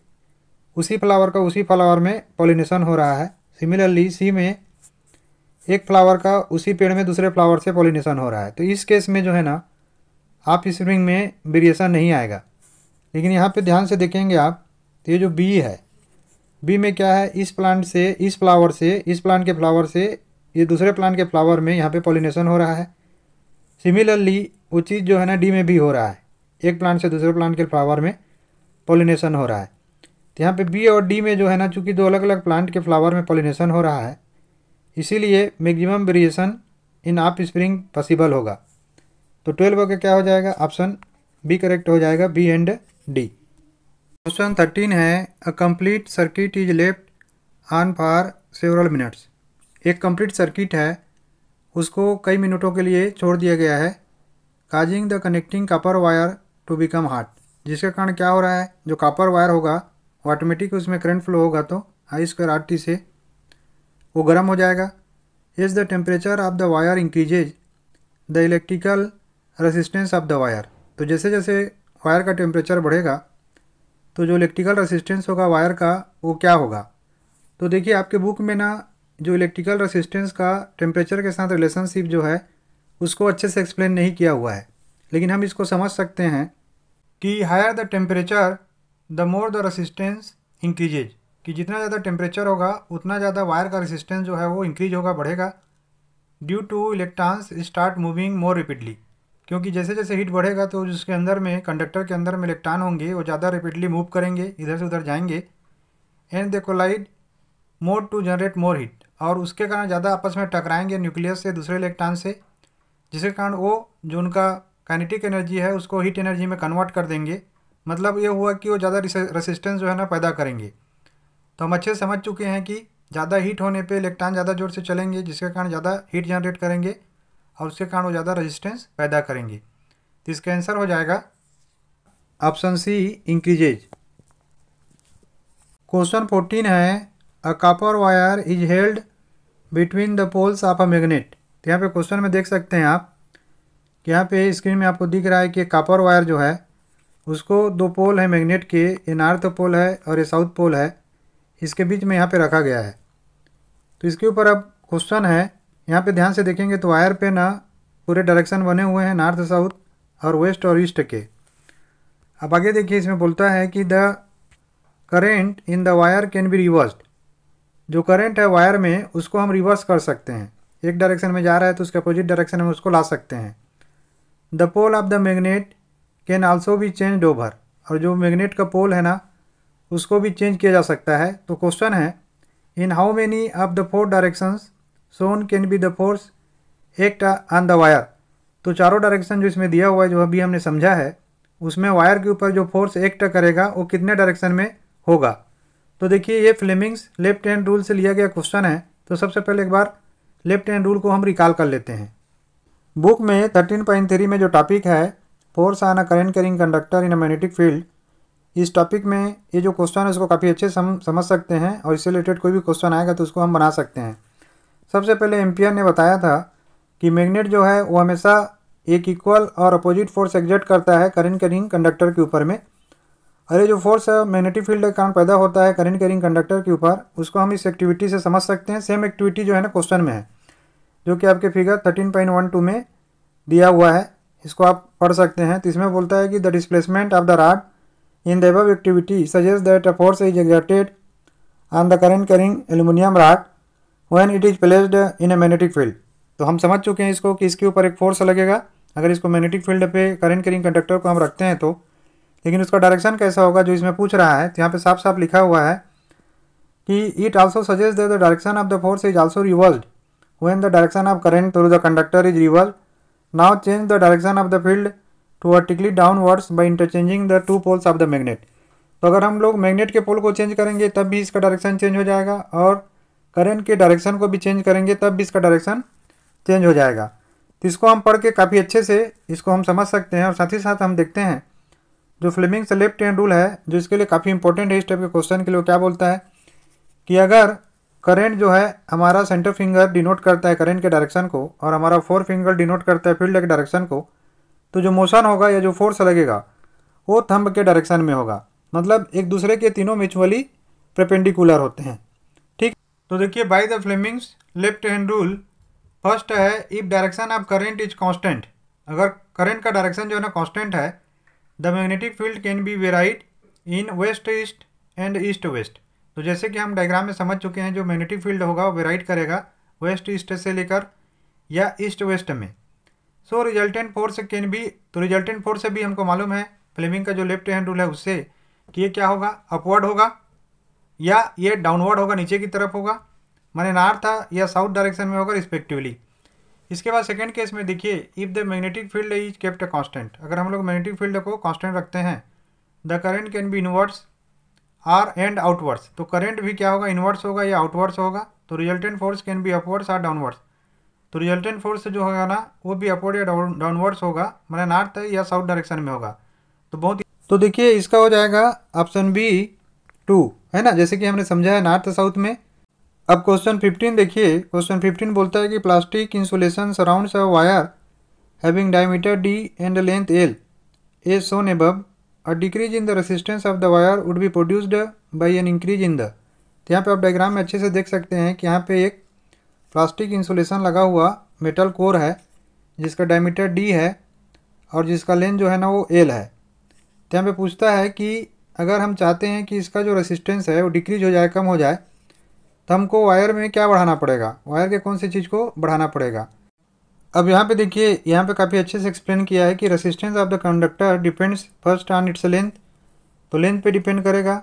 उसी फ्लावर का उसी फ्लावर में पॉलिनेशन हो रहा है सिमिलरली सी में एक फ्लावर का उसी पेड़ में दूसरे फ्लावर से पॉलिनेशन हो रहा है तो इस केस में जो है ना आप इस रिंग में वेरिएशन नहीं आएगा लेकिन यहाँ पे ध्यान से देखेंगे आप तो ये जो बी है बी में क्या है इस प्लांट से इस फ्लावर से इस प्लांट के फ्लावर से ये दूसरे प्लांट के फ्लावर में यहाँ पे पॉलिनेशन हो रहा है सिमिलरली वो चीज़ जो है ना डी में भी हो रहा है एक प्लांट से दूसरे प्लांट के फ्लावर में पॉलिनेशन हो रहा है तो यहाँ पर बी और डी में जो है ना चूँकि दो अलग अलग प्लांट के फ्लावर में पॉलिनेशन हो रहा है इसीलिए मैक्सिमम वेरिएशन इन आप स्प्रिंग पॉसिबल होगा तो ट्वेल्व का क्या हो जाएगा ऑप्शन बी करेक्ट हो जाएगा B and D question thirteen है a complete circuit is left on for several minutes एक कंप्लीट सर्किट है उसको कई मिनटों के लिए छोड़ दिया गया है causing the connecting copper wire to become hot जिसके कारण क्या हो रहा है जो कापर वायर होगा ऑटोमेटिक उसमें करंट फ्लो होगा तो आई स्क्वायर आर टी से वो गर्म हो जाएगा is the temperature of the wire increases the electrical resistance of the wire तो जैसे जैसे वायर का टेम्परेचर बढ़ेगा तो जो इलेक्ट्रिकल रेसिस्टेंस होगा वायर का वो क्या होगा तो देखिए आपके बुक में ना जो इलेक्ट्रिकल रेसिस्टेंस का टेम्परेचर के साथ रिलेशनशिप जो है उसको अच्छे से एक्सप्लेन नहीं किया हुआ है लेकिन हम इसको समझ सकते हैं कि higher the temperature the more the resistance increases कि जितना ज़्यादा टेम्परेचर होगा उतना ज़्यादा वायर का रेसिस्टेंस जो है वो इंक्रीज होगा बढ़ेगा due to electrons start moving more rapidly क्योंकि जैसे जैसे हीट बढ़ेगा तो जिसके अंदर में कंडक्टर के अंदर में इलेक्ट्रॉन होंगे वो ज़्यादा रिपिडली मूव करेंगे इधर से उधर जाएंगे and they collide more to generate more heat और उसके कारण ज़्यादा आपस में टकराएंगे न्यूक्लियस से दूसरे इलेक्ट्रॉन से जिसके कारण वो जो उनका काइनेटिक एनर्जी है उसको हीट एनर्जी में कन्वर्ट कर देंगे मतलब ये हुआ कि वो ज़्यादा रेसिस्टेंस जो है ना पैदा करेंगे तो हम अच्छे समझ चुके हैं कि ज़्यादा हीट होने पे इलेक्ट्रॉन ज़्यादा जोर से चलेंगे जिसके कारण ज़्यादा हीट जनरेट करेंगे और उसके कारण वो ज़्यादा रजिस्टेंस पैदा करेंगे तो इसका आंसर हो जाएगा option C increases question fourteen है a copper wire is held between the poles of a magnet तो यहाँ पे क्वेश्चन में देख सकते हैं आप कि यहाँ पे स्क्रीन में आपको दिख रहा है कि कापर वायर जो है उसको दो पोल है मैग्नेट के ये नॉर्थ पोल है और ये साउथ पोल है इसके बीच में यहाँ पे रखा गया है तो इसके ऊपर अब क्वेश्चन है यहाँ पे ध्यान से देखेंगे तो वायर पे ना पूरे डायरेक्शन बने हुए हैं नॉर्थ साउथ और वेस्ट और ईस्ट के अब आगे देखिए इसमें बोलता है कि the current in the wire can be reversed जो करेंट है वायर में उसको हम रिवर्स कर सकते हैं एक डायरेक्शन में जा रहा है तो उसके अपोजिट डायरेक्शन में उसको ला सकते हैं the pole of the magnet can also be change over और जो मैग्नेट का पोल है ना उसको भी चेंज किया जा सकता है तो क्वेश्चन है in how many of the four directions shown can be the force act on the wire तो चारों डायरेक्शन जो इसमें दिया हुआ है जो अभी हमने समझा है उसमें वायर के ऊपर जो फोर्स एक्ट करेगा वो कितने डायरेक्शन में होगा तो देखिए ये फ्लेमिंग्स लेफ्ट हैंड रूल से लिया गया क्वेश्चन है तो सबसे पहले एक बार लेफ्ट हैंड रूल को हम रिकॉल कर लेते हैं बुक में थर्टीन पॉइंट थ्री में जो टॉपिक है force on a current carrying conductor in a magnetic field इस टॉपिक में ये जो क्वेश्चन है उसको काफ़ी अच्छे सम, समझ सकते हैं और इससे रिलेटेड कोई भी क्वेश्चन आएगा तो उसको हम बना सकते हैं सबसे पहले एम्पियर ने बताया था कि मैग्नेट जो है वो हमेशा एक इक्वल और अपोजिट फोर्स एग्जर्ट करता है करेंट कैरिंग कंडक्टर के ऊपर में और ये जो फोर्स है मैग्नेटिक फील्ड के कारण पैदा होता है करेंट कैरिंग कंडक्टर के ऊपर उसको हम इस एक्टिविटी से समझ सकते हैं सेम एक्टिविटी जो है ना क्वेश्चन में है जो कि आपके figure thirteen point one two में दिया हुआ है इसको आप पढ़ सकते हैं तो इसमें बोलता है कि the displacement of the rod in the above activity suggests that a force is exerted on the current carrying aluminium rod when it is placed in a magnetic field. तो हम समझ चुके हैं इसको कि इसके ऊपर एक फोर्स लगेगा अगर इसको मैग्नेटिक फील्ड पे करंट करिंग कंडक्टर को हम रखते हैं तो लेकिन उसका डायरेक्शन कैसा होगा जो इसमें पूछ रहा है तो यहाँ पे साफ साफ लिखा हुआ है कि it also suggest the direction of the force is also reversed when the direction of current through the conductor is reverse now change the direction of the field to vertically downwards by interchanging the two poles of the magnet तो अगर हम लोग magnet के पोल को change करेंगे तब भी इसका डायरेक्शन चेंज हो जाएगा और करंट के डायरेक्शन को भी चेंज करेंगे तब भी इसका डायरेक्शन चेंज हो जाएगा तो इसको हम पढ़ के काफ़ी अच्छे से इसको हम समझ सकते हैं और साथ ही साथ हम देखते हैं जो से लेफ्ट हैंड रूल है जो इसके लिए काफ़ी इंपॉर्टेंट है इस टाइप के क्वेश्चन के लिए क्या बोलता है कि अगर करंट जो है हमारा सेंटर फिंगर डिनोट करता है करंट के डायरेक्शन को और हमारा फोर फिंगर डिनोट करता है फील्ड के डायरेक्शन को तो जो मोशन होगा या जो फोर्स लगेगा वो थंब के डायरेक्शन में होगा मतलब एक दूसरे के तीनों म्यूचुअली प्रपेंडिकुलर होते हैं ठीक तो देखिए by the Fleming's left hand rule first है if direction of current is constant अगर करंट का डायरेक्शन जो है ना कॉन्स्टेंट है the magnetic field can be varied in west east and east west तो जैसे कि हम डायग्राम में समझ चुके हैं जो मैग्नेटिक फील्ड होगा वो वेराइड करेगा वेस्ट ईस्ट से लेकर या ईस्ट वेस्ट में so resultant force can be तो रिजल्टेंट फोर्स से भी हमको मालूम है फ्लेमिंग का जो लेफ्ट हैंड रूल है उससे कि ये क्या होगा अपवर्ड होगा या ये डाउनवर्ड होगा नीचे की तरफ होगा माने नॉर्थ या साउथ डायरेक्शन में होगा रिस्पेक्टिवली इसके बाद सेकेंड केस में देखिए if the magnetic field is kept a अगर हम लोग मैग्नेटिक फील्ड को कॉन्स्टेंट रखते हैं the current can be inwards or and outwards तो करेंट भी क्या होगा इनवर्ड्स होगा या आउटवर्ड्स होगा तो resultant force can be upwards or downwards तो रिजल्टेंट फोर्स जो होगा ना वो भी अपवर्ड या डाउनवर्ड्स होगा मैंने नॉर्थ या साउथ डायरेक्शन में होगा तो बहुत तो देखिए इसका हो जाएगा ऑप्शन बी टू है ना जैसे कि हमने समझा है नॉर्थ साउथ में अब क्वेश्चन फिफ्टीन देखिए क्वेश्चन फिफ्टीन बोलता है कि plastic insulation surround a wire having diameter D and length L as shown बब a decrease in the resistance of the wire would be produced by an increase in the तो यहाँ पे आप diagram में अच्छे से देख सकते हैं कि यहाँ पे एक प्लास्टिक इंसुलेशन लगा हुआ मेटल कोर है जिसका डायमीटर डी है और जिसका लेंथ जो है ना वो एल है तो यहाँ पे पूछता है कि अगर हम चाहते हैं कि इसका जो रेसिस्टेंस है वो डिक्रीज हो जाए कम हो जाए तो हमको वायर में क्या बढ़ाना पड़ेगा वायर के कौन सी चीज़ को बढ़ाना पड़ेगा अब यहाँ पे देखिए यहाँ पे काफ़ी अच्छे से एक्सप्लेन किया है कि resistance of the conductor depends first on its length तो लेंथ पे डिपेंड करेगा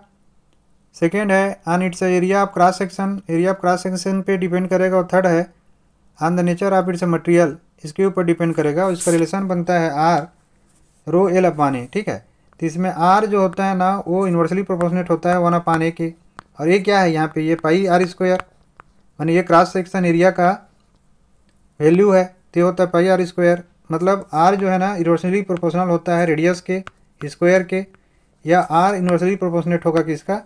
सेकेंड है on its area of cross section area of cross section पे डिपेंड करेगा और थर्ड है on the nature of its material इसके ऊपर डिपेंड करेगा इसका रिलेशन बनता है आर रो एल पान ए ठीक है तो इसमें आर जो होता है ना वो इन्वर्सली प्रोपोर्शनेट होता है वन अपान ए के और ये क्या है यहाँ पे ये पाई आर स्क्वायर मानी ये क्रॉस सेक्शन एरिया का वैल्यू है तो होता है पाई आर स्क्वायर मतलब आर जो है ना इन्वर्सली प्रोपोर्शनल होता है रेडियस के स्क्वायर के या आर इन्वर्सली प्रोपोर्शनेट होगा किसका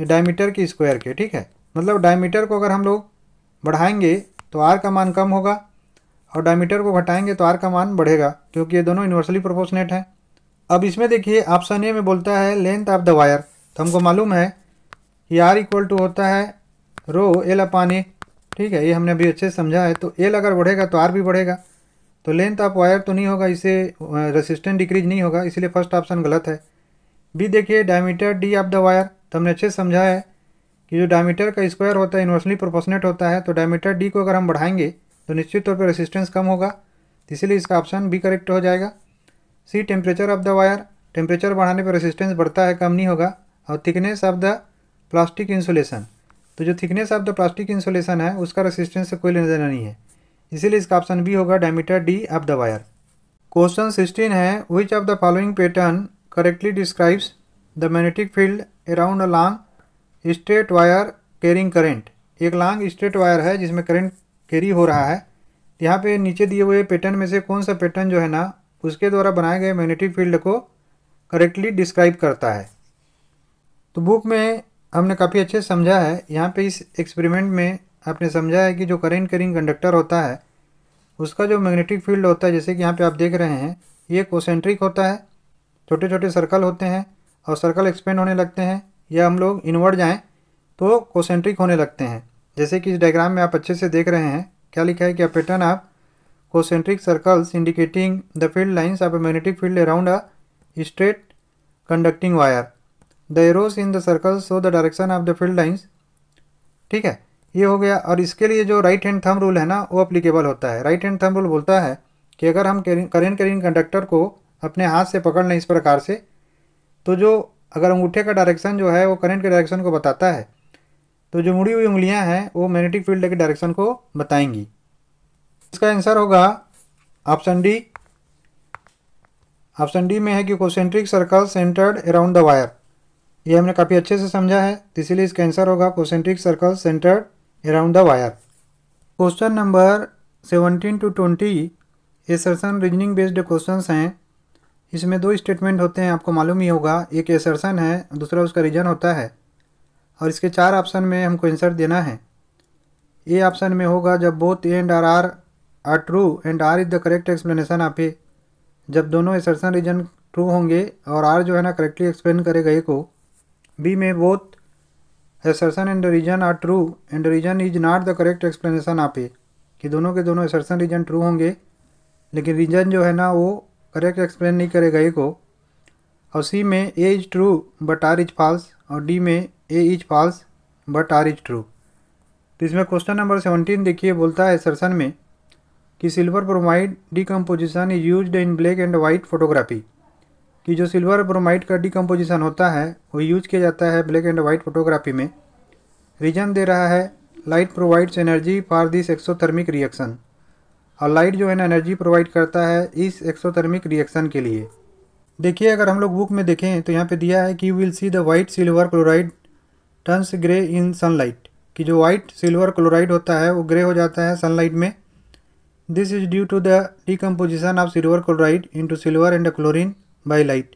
ये डायमीटर की स्क्वायर के ठीक है मतलब डायमीटर को अगर हम लोग बढ़ाएंगे तो आर का मान कम होगा और डायमीटर को घटाएंगे तो आर का मान बढ़ेगा क्योंकि ये दोनों यूनिवर्सली प्रोपोर्शनेट हैं अब इसमें देखिए ऑप्शन ए में बोलता है लेंथ ऑफ द वायर तो हमको मालूम है कि आर इक्वल टू होता है रो एल अपान ए ठीक है ये हमने अभी अच्छे से समझा है तो एल अगर बढ़ेगा तो आर भी बढ़ेगा तो लेंथ ऑफ वायर तो नहीं होगा इसे रेसिस्टेंट डिक्रीज नहीं होगा इसलिए फर्स्ट ऑप्शन गलत है बी देखिए diameter D of the wire तो हमने अच्छे से समझा है कि जो डायमीटर का स्क्वायर होता है इन्वर्सली प्रोपोर्शनेट होता है तो डायमीटर डी को अगर हम बढ़ाएंगे तो निश्चित तौर पर रेसिस्टेंस कम होगा इसीलिए इसका ऑप्शन भी करेक्ट हो जाएगा C temperature of the wire temperature बढ़ाने पर रेसिस्टेंस बढ़ता है कम नहीं होगा और thickness of the plastic insulation तो जो thickness of the plastic insulation है उसका रेसिस्टेंस से कोई लेना देना नहीं है इसीलिए इसका ऑप्शन बी होगा diameter D of the wire question sixteen है which of the following pattern correctly describes the magnetic field around a long straight wire carrying current एक लॉन्ग स्ट्रेट वायर है जिसमें करेंट कैरी हो रहा है यहाँ पे नीचे दिए हुए पैटर्न में से कौन सा पैटर्न जो है ना उसके द्वारा बनाए गए मैग्नेटिक फील्ड को करेक्टली डिस्क्राइब करता है तो बुक में हमने काफ़ी अच्छे समझा है यहाँ पे इस एक्सपेरिमेंट में आपने समझा है कि जो करेंट कैरिंग कंडक्टर होता है उसका जो मैग्नेटिक फील्ड होता है जैसे कि यहाँ पर आप देख रहे हैं ये कोसेंट्रिक होता है छोटे छोटे सर्कल होते हैं और सर्कल एक्सपेंड होने लगते हैं या हम लोग इनवर्ड जाएँ तो कोसेंट्रिक होने लगते हैं जैसे कि इस डायग्राम में आप अच्छे से देख रहे हैं क्या लिखा है कि a pattern of concentric circles indicating the field lines of a magnetic field around a straight conducting wire. The arrows in the circles show the direction of the field ठीक है ये हो गया और इसके लिए जो राइट हैंड थम रूल है ना वो अप्लीकेबल होता है राइट हैंड थम रूल बोलता है कि अगर हम करेंट करेंट कंडक्टर को अपने हाथ से पकड़ लें इस प्रकार से तो जो अगर अंगूठे का डायरेक्शन जो है वो करंट के डायरेक्शन को बताता है तो जो मुड़ी हुई उंगलियां हैं वो मैग्नेटिक फील्ड के डायरेक्शन को बताएंगी इसका आंसर होगा ऑप्शन डी ऑप्शन डी में है कि concentric circle centred around the wire ये हमने काफ़ी अच्छे से समझा है तो इसीलिए इसका आंसर होगा concentric circle centred around the wire question number seventeen to twenty ये सरसन रीजनिंग बेस्ड क्वेश्चन हैं इसमें दो स्टेटमेंट होते हैं आपको मालूम ही होगा एक एसर्सन है दूसरा उसका रीजन होता है और इसके चार ऑप्शन में हमको आंसर देना है ए ऑप्शन में होगा जब both and R R are true and R is the correct explanation आप जब दोनों एसर्सन रीजन ट्रू होंगे और आर जो है ना करेक्टली एक्सप्लेन करेगा गए को बी में both assertion and reason are true and reason is not the correct explanation आप कि दोनों के दोनों एसर्सन रीजन ट्रू होंगे लेकिन रीजन जो है ना वो करेक्ट एक्सप्लेन नहीं करेगा ए को और सी में A is true but R is false और डी में A is false but R is true तो इसमें क्वेश्चन नंबर सेवनटीन देखिए बोलता है सरसन में कि silver bromide decomposition is use in black and white photography कि जो सिल्वर ब्रोमाइड का डिकम्पोजिशन होता है वो यूज किया जाता है ब्लैक एंड वाइट फोटोग्राफी में रीजन दे रहा है light provides energy for this exothermic reaction और लाइट जो है ना एनर्जी प्रोवाइड करता है इस एक्सोथर्मिक रिएक्शन के लिए देखिए अगर हम लोग बुक में देखें तो यहाँ पे दिया है कि you will see the white silver chloride turns grey in sunlight कि जो वाइट सिल्वर क्लोराइड होता है वो ग्रे हो जाता है सनलाइट में this is due to the decomposition of silver chloride into silver and chlorine by light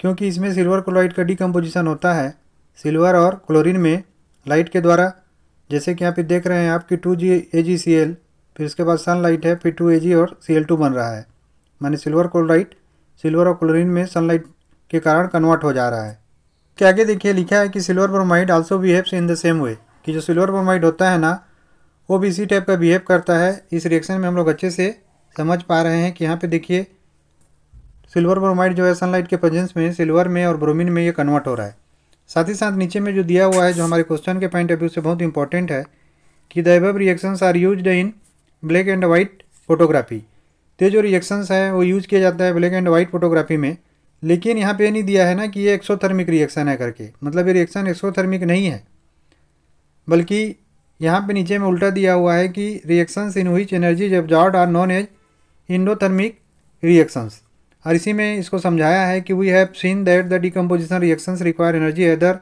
क्योंकि इसमें सिल्वर क्लोराइड का डिकम्पोजिशन होता है सिल्वर और क्लोरिन में लाइट के द्वारा जैसे कि यहाँ पे देख रहे हैं आपकी to ji A ji C L फिर इसके बाद सनलाइट है फिर टू e और सी बन रहा है माने सिल्वर क्लोराइट सिल्वर और क्लोरिन में सनलाइट के कारण कन्वर्ट हो जा रहा है क्या आगे देखिए लिखा है कि silver bromide also behaves in the same way कि जो सिल्वर ब्रोमाइड होता है ना वो भी इसी टाइप का बिहेव करता है इस रिएक्शन में हम लोग अच्छे से समझ पा रहे हैं कि यहाँ पर देखिए सिल्वर ब्रोमाइड जो है सनलाइट के प्रजेंस में सिल्वर में और ब्रोमिन में ये कन्वर्ट हो रहा है साथ ही साथ नीचे में जो दिया हुआ है जो हमारे क्वेश्चन के पॉइंट ऑफ व्यू से बहुत इंपॉर्टेंट है कि the reactions are use in black and white photography तो जो रिएक्शंस है वो यूज़ किया जाता है ब्लैक एंड वाइट फोटोग्राफी में लेकिन यहाँ पे नहीं दिया है ना कि ये एक्सोथर्मिक रिएक्शन है करके मतलब ये रिएक्शन एक्सोथर्मिक नहीं है बल्कि यहाँ पे नीचे में उल्टा दिया हुआ है कि रिएक्शंस इन एनर्जी जब absorbed are known as endothermic reactions और इसी में इसको समझाया है कि we have seen that the decomposition reactions require energy either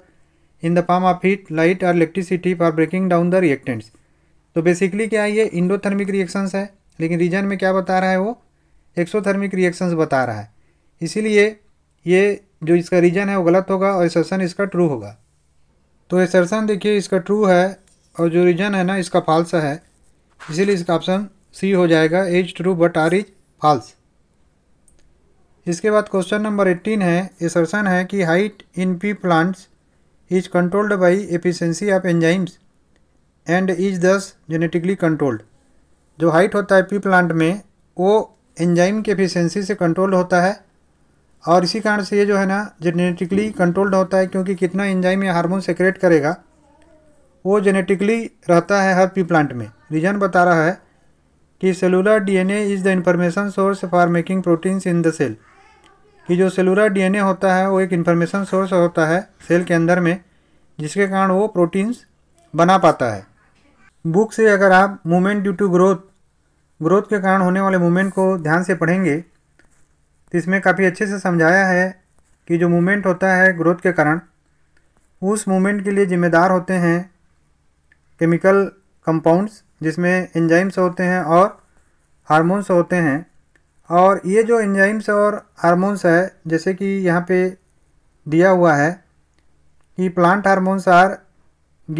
in the form of heat light और electricity for breaking down the reactants तो बेसिकली क्या है ये इंडोथर्मिक रिएक्शंस है लेकिन रीजन में क्या बता रहा है वो एक्सोथर्मिक रिएक्शंस बता रहा है इसीलिए ये जो इसका रीजन है वो गलत होगा और एसर्सन इसका ट्रू होगा तो एसर्सन देखिए इसका ट्रू है और जो रीजन है ना इसका फाल्स है इसीलिए इसका ऑप्शन सी हो जाएगा A is true but R is false इसके बाद क्वेश्चन नंबर एट्टीन है एसर्सन है कि height in pea plants is controlled by efficiency of enzymes and is thus genetically controlled जो हाइट होता है पी प्लांट में वो एंजाइम के एफिशेंसी से कंट्रोल्ड होता है और इसी कारण से ये जो है ना जेनेटिकली कंट्रोल्ड होता है क्योंकि कितना एंजाइम या हार्मोन सेक्रेट करेगा वो जेनेटिकली रहता है हर पी प्लांट में रीजन बता रहा है कि cellular DNA is the information source for making proteins in the cell कि जो सेलुलर डीएनए होता है वो एक इन्फॉर्मेशन सोर्स होता है सेल के अंदर में जिसके कारण वो प्रोटीन्स बना पाता है बुक से अगर आप movement due to growth growth के कारण होने वाले मूवमेंट को ध्यान से पढ़ेंगे तो इसमें काफ़ी अच्छे से समझाया है कि जो मूवमेंट होता है ग्रोथ के कारण उस मूवमेंट के लिए जिम्मेदार होते हैं केमिकल कंपाउंड्स जिसमें एंजाइम्स होते हैं और हार्मोन्स होते हैं और ये जो एंजाइम्स और हार्मोन्स है जैसे कि यहाँ पे दिया हुआ है कि plant hormones are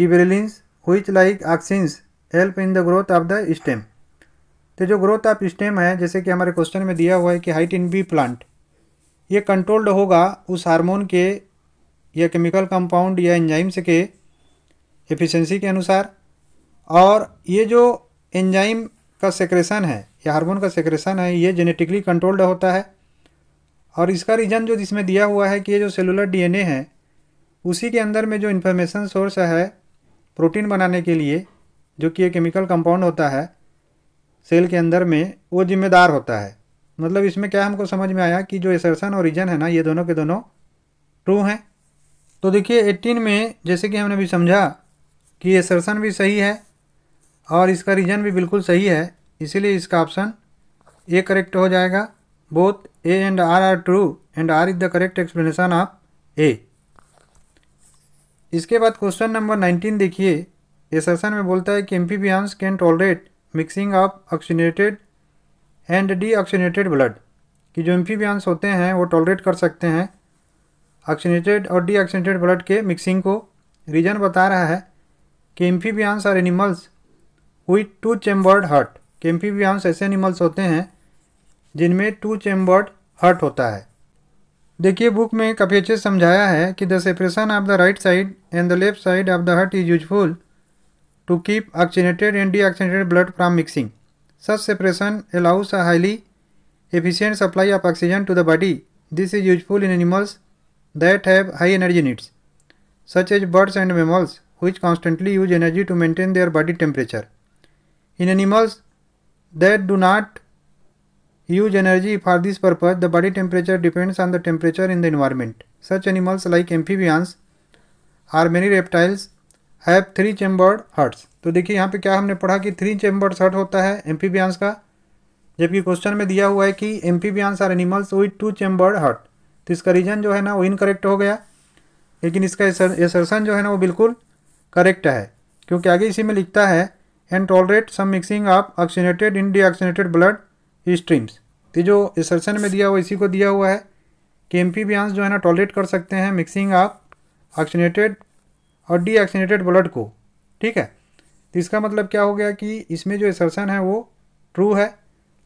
gibberellins which like auxins help in the growth of the stem तो जो ग्रोथ ऑफ स्टेम है जैसे कि हमारे क्वेश्चन में दिया हुआ है कि हाइट इन बी प्लांट ये कंट्रोल्ड होगा उस हार्मोन के या केमिकल कंपाउंड या एंजाइम्स के एफिशिएंसी के अनुसार और ये जो एंजाइम का सेक्रेशन है या हार्मोन का सेक्रेशन है ये जेनेटिकली कंट्रोल्ड होता है और इसका रीज़न जो इसमें दिया हुआ है कि ये जो सेलुलर डीएनए है उसी के अंदर में जो इन्फॉर्मेशन सोर्स है प्रोटीन बनाने के लिए जो कि एक केमिकल कंपाउंड होता है सेल के अंदर में वो जिम्मेदार होता है मतलब इसमें क्या हमको समझ में आया कि जो एसरसन और रीजन है ना ये दोनों के दोनों ट्रू हैं तो देखिए एट्टीन में जैसे कि हमने भी समझा कि एसर्सन भी सही है और इसका रीजन भी बिल्कुल सही है इसीलिए इसका ऑप्शन ए करेक्ट हो जाएगा both A and R are true and R is the correct explanation of A इसके बाद क्वेश्चन नंबर नाइनटीन देखिए ये सेशन में बोलता है कि amphibians can tolerate mixing of oxygenated and deoxygenated blood कि जो एम्फीबियंस होते हैं वो टॉलरेट कर सकते हैं ऑक्सीनेटेड और डी ऑक्सीनेटेड ब्लड के मिक्सिंग को रीजन बता रहा है कि amphibians are animals with two chambered heart कि एम्फीबियंस ऐसे एनिमल्स होते हैं जिनमें टू चैम्बर्ड हर्ट होता है देखिए बुक में काफ़ी अच्छे समझाया है कि the separation of the right side and the left side of the heart is useful to keep oxygenated and deoxygenated blood from mixing such separation allows a highly efficient supply of oxygen to the body this is useful in animals that have high energy needs such as birds and mammals who constantly use energy to maintain their body temperature in animals that do not use energy for this purpose the body temperature depends on the temperature in the environment such animals like amphibians are many reptiles have three chambered hearts तो देखिए यहाँ पे क्या हमने पढ़ा कि three chambered hurt होता है एम्फीबियांस का जबकि क्वेश्चन में दिया हुआ है कि amphibians are animals with two chambered heart तो इसका रीजन जो है ना वो इनकरेक्ट हो गया लेकिन इसका एसर्सन जो है ना वो बिल्कुल करेक्ट है क्योंकि आगे इसी में लिखता है and tolerate some mixing of oxygenated in deoxygenated blood streams तो जो इसर्सन में दिया हुआ इसी को दिया हुआ है कि एम पी जो है ना टॉलरेट कर सकते हैं मिक्सिंग आप ऑक्सीनेटेड और डीऑक्सीनेटेड ब्लड को ठीक है तो इसका मतलब क्या हो गया कि इसमें जो इसर्सन है वो ट्रू है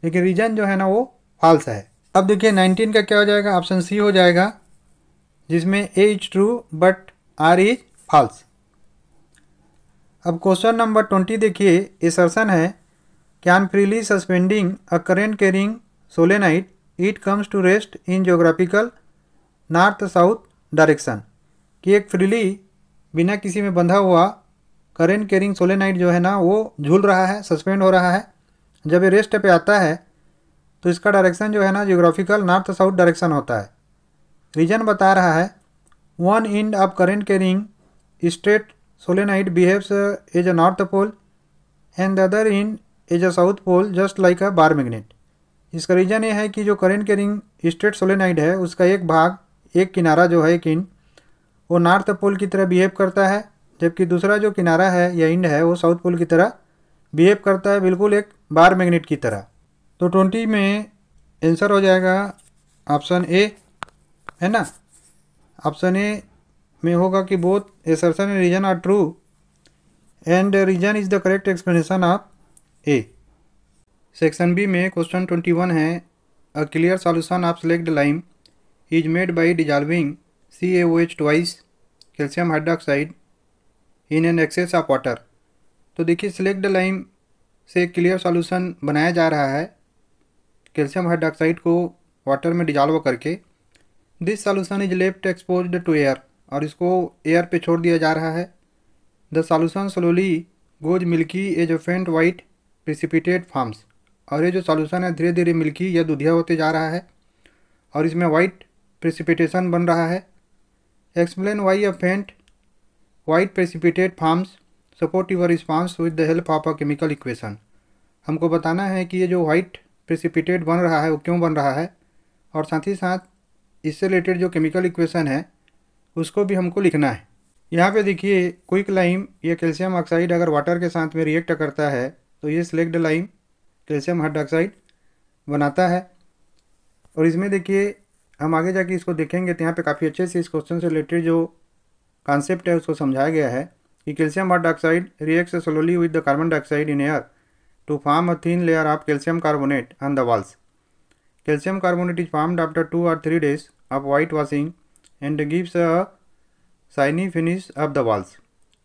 लेकिन रीजन जो है ना वो फाल्स है अब देखिए 19 का क्या हो जाएगा ऑप्शन सी हो जाएगा जिसमें A is true but R is false अब क्वेश्चन नंबर ट्वेंटी देखिए एसर्सन है can freely suspending a current carrying solenoid, it comes to rest in geographical north-south direction. कि एक फ्रीली बिना किसी में बंधा हुआ करेंट कैरिंग सोलेनाइट जो है ना वो झूल रहा है सस्पेंड हो रहा है जब ये रेस्ट पे आता है तो इसका डायरेक्शन जो है ना जियोग्राफिकल नॉर्थ साउथ डायरेक्शन होता है रीजन बता रहा है one end of current carrying straight solenoid behaves as a north pole and the other end is a south pole just like a bar magnet इसका reason ये है कि जो करेंट कैरिंग स्ट्रेट सोलेनाइड है उसका एक भाग एक किनारा जो है इंड वो नॉर्थ पोल की तरह बिहेव करता है जबकि दूसरा जो किनारा है या इंड है वो साउथ पोल की तरह बिहेव करता है बिल्कुल एक बार मैग्नेट की तरह तो ट्वेंटी में आंसर हो जाएगा ऑप्शन ए है ना ऑप्शन ए में होगा कि both assertion reason are true and reason is the correct explanation of A section B में question twenty one is a clear solution of slaked lime is made by dissolving C A O H twice calcium hydroxide in an excess of water तो देखिए slaked lime से clear solution बनाया जा रहा है calcium hydroxide को water में dissolve करके this solution is left expose to air और इसको एयर पे छोड़ दिया जा रहा है the solution slowly goes milky as faint white precipitate forms और ये जो सॉल्यूशन है धीरे धीरे मिल्की या दुधिया होते जा रहा है और इसमें वाइट प्रिसिपिटेशन बन रहा है explain why a faint white precipitate forms support your response with the help of a chemical equation हमको बताना है कि ये जो वाइट प्रेसिपिटेट बन रहा है वो क्यों बन रहा है और साथ ही साथ इससे रिलेटेड जो केमिकल इक्वेशन है उसको भी हमको लिखना है यहाँ पे देखिए क्विक लाइम या कैल्शियम ऑक्साइड अगर वाटर के साथ में रिएक्ट करता है तो ये सिलेक्ट लाइम कैल्शियम हाइड्रोक्साइड बनाता है और इसमें देखिए हम आगे जाके इसको देखेंगे तो यहाँ पे काफ़ी अच्छे से इस क्वेश्चन से रिलेटेड जो कॉन्सेप्ट है उसको समझाया गया है कि calcium hydroxide react slowly with the carbon dioxide in air to form a thin layer of calcium carbonate on the walls calcium carbonate is formed after two or three days of white washing and gives a shiny finish of the walls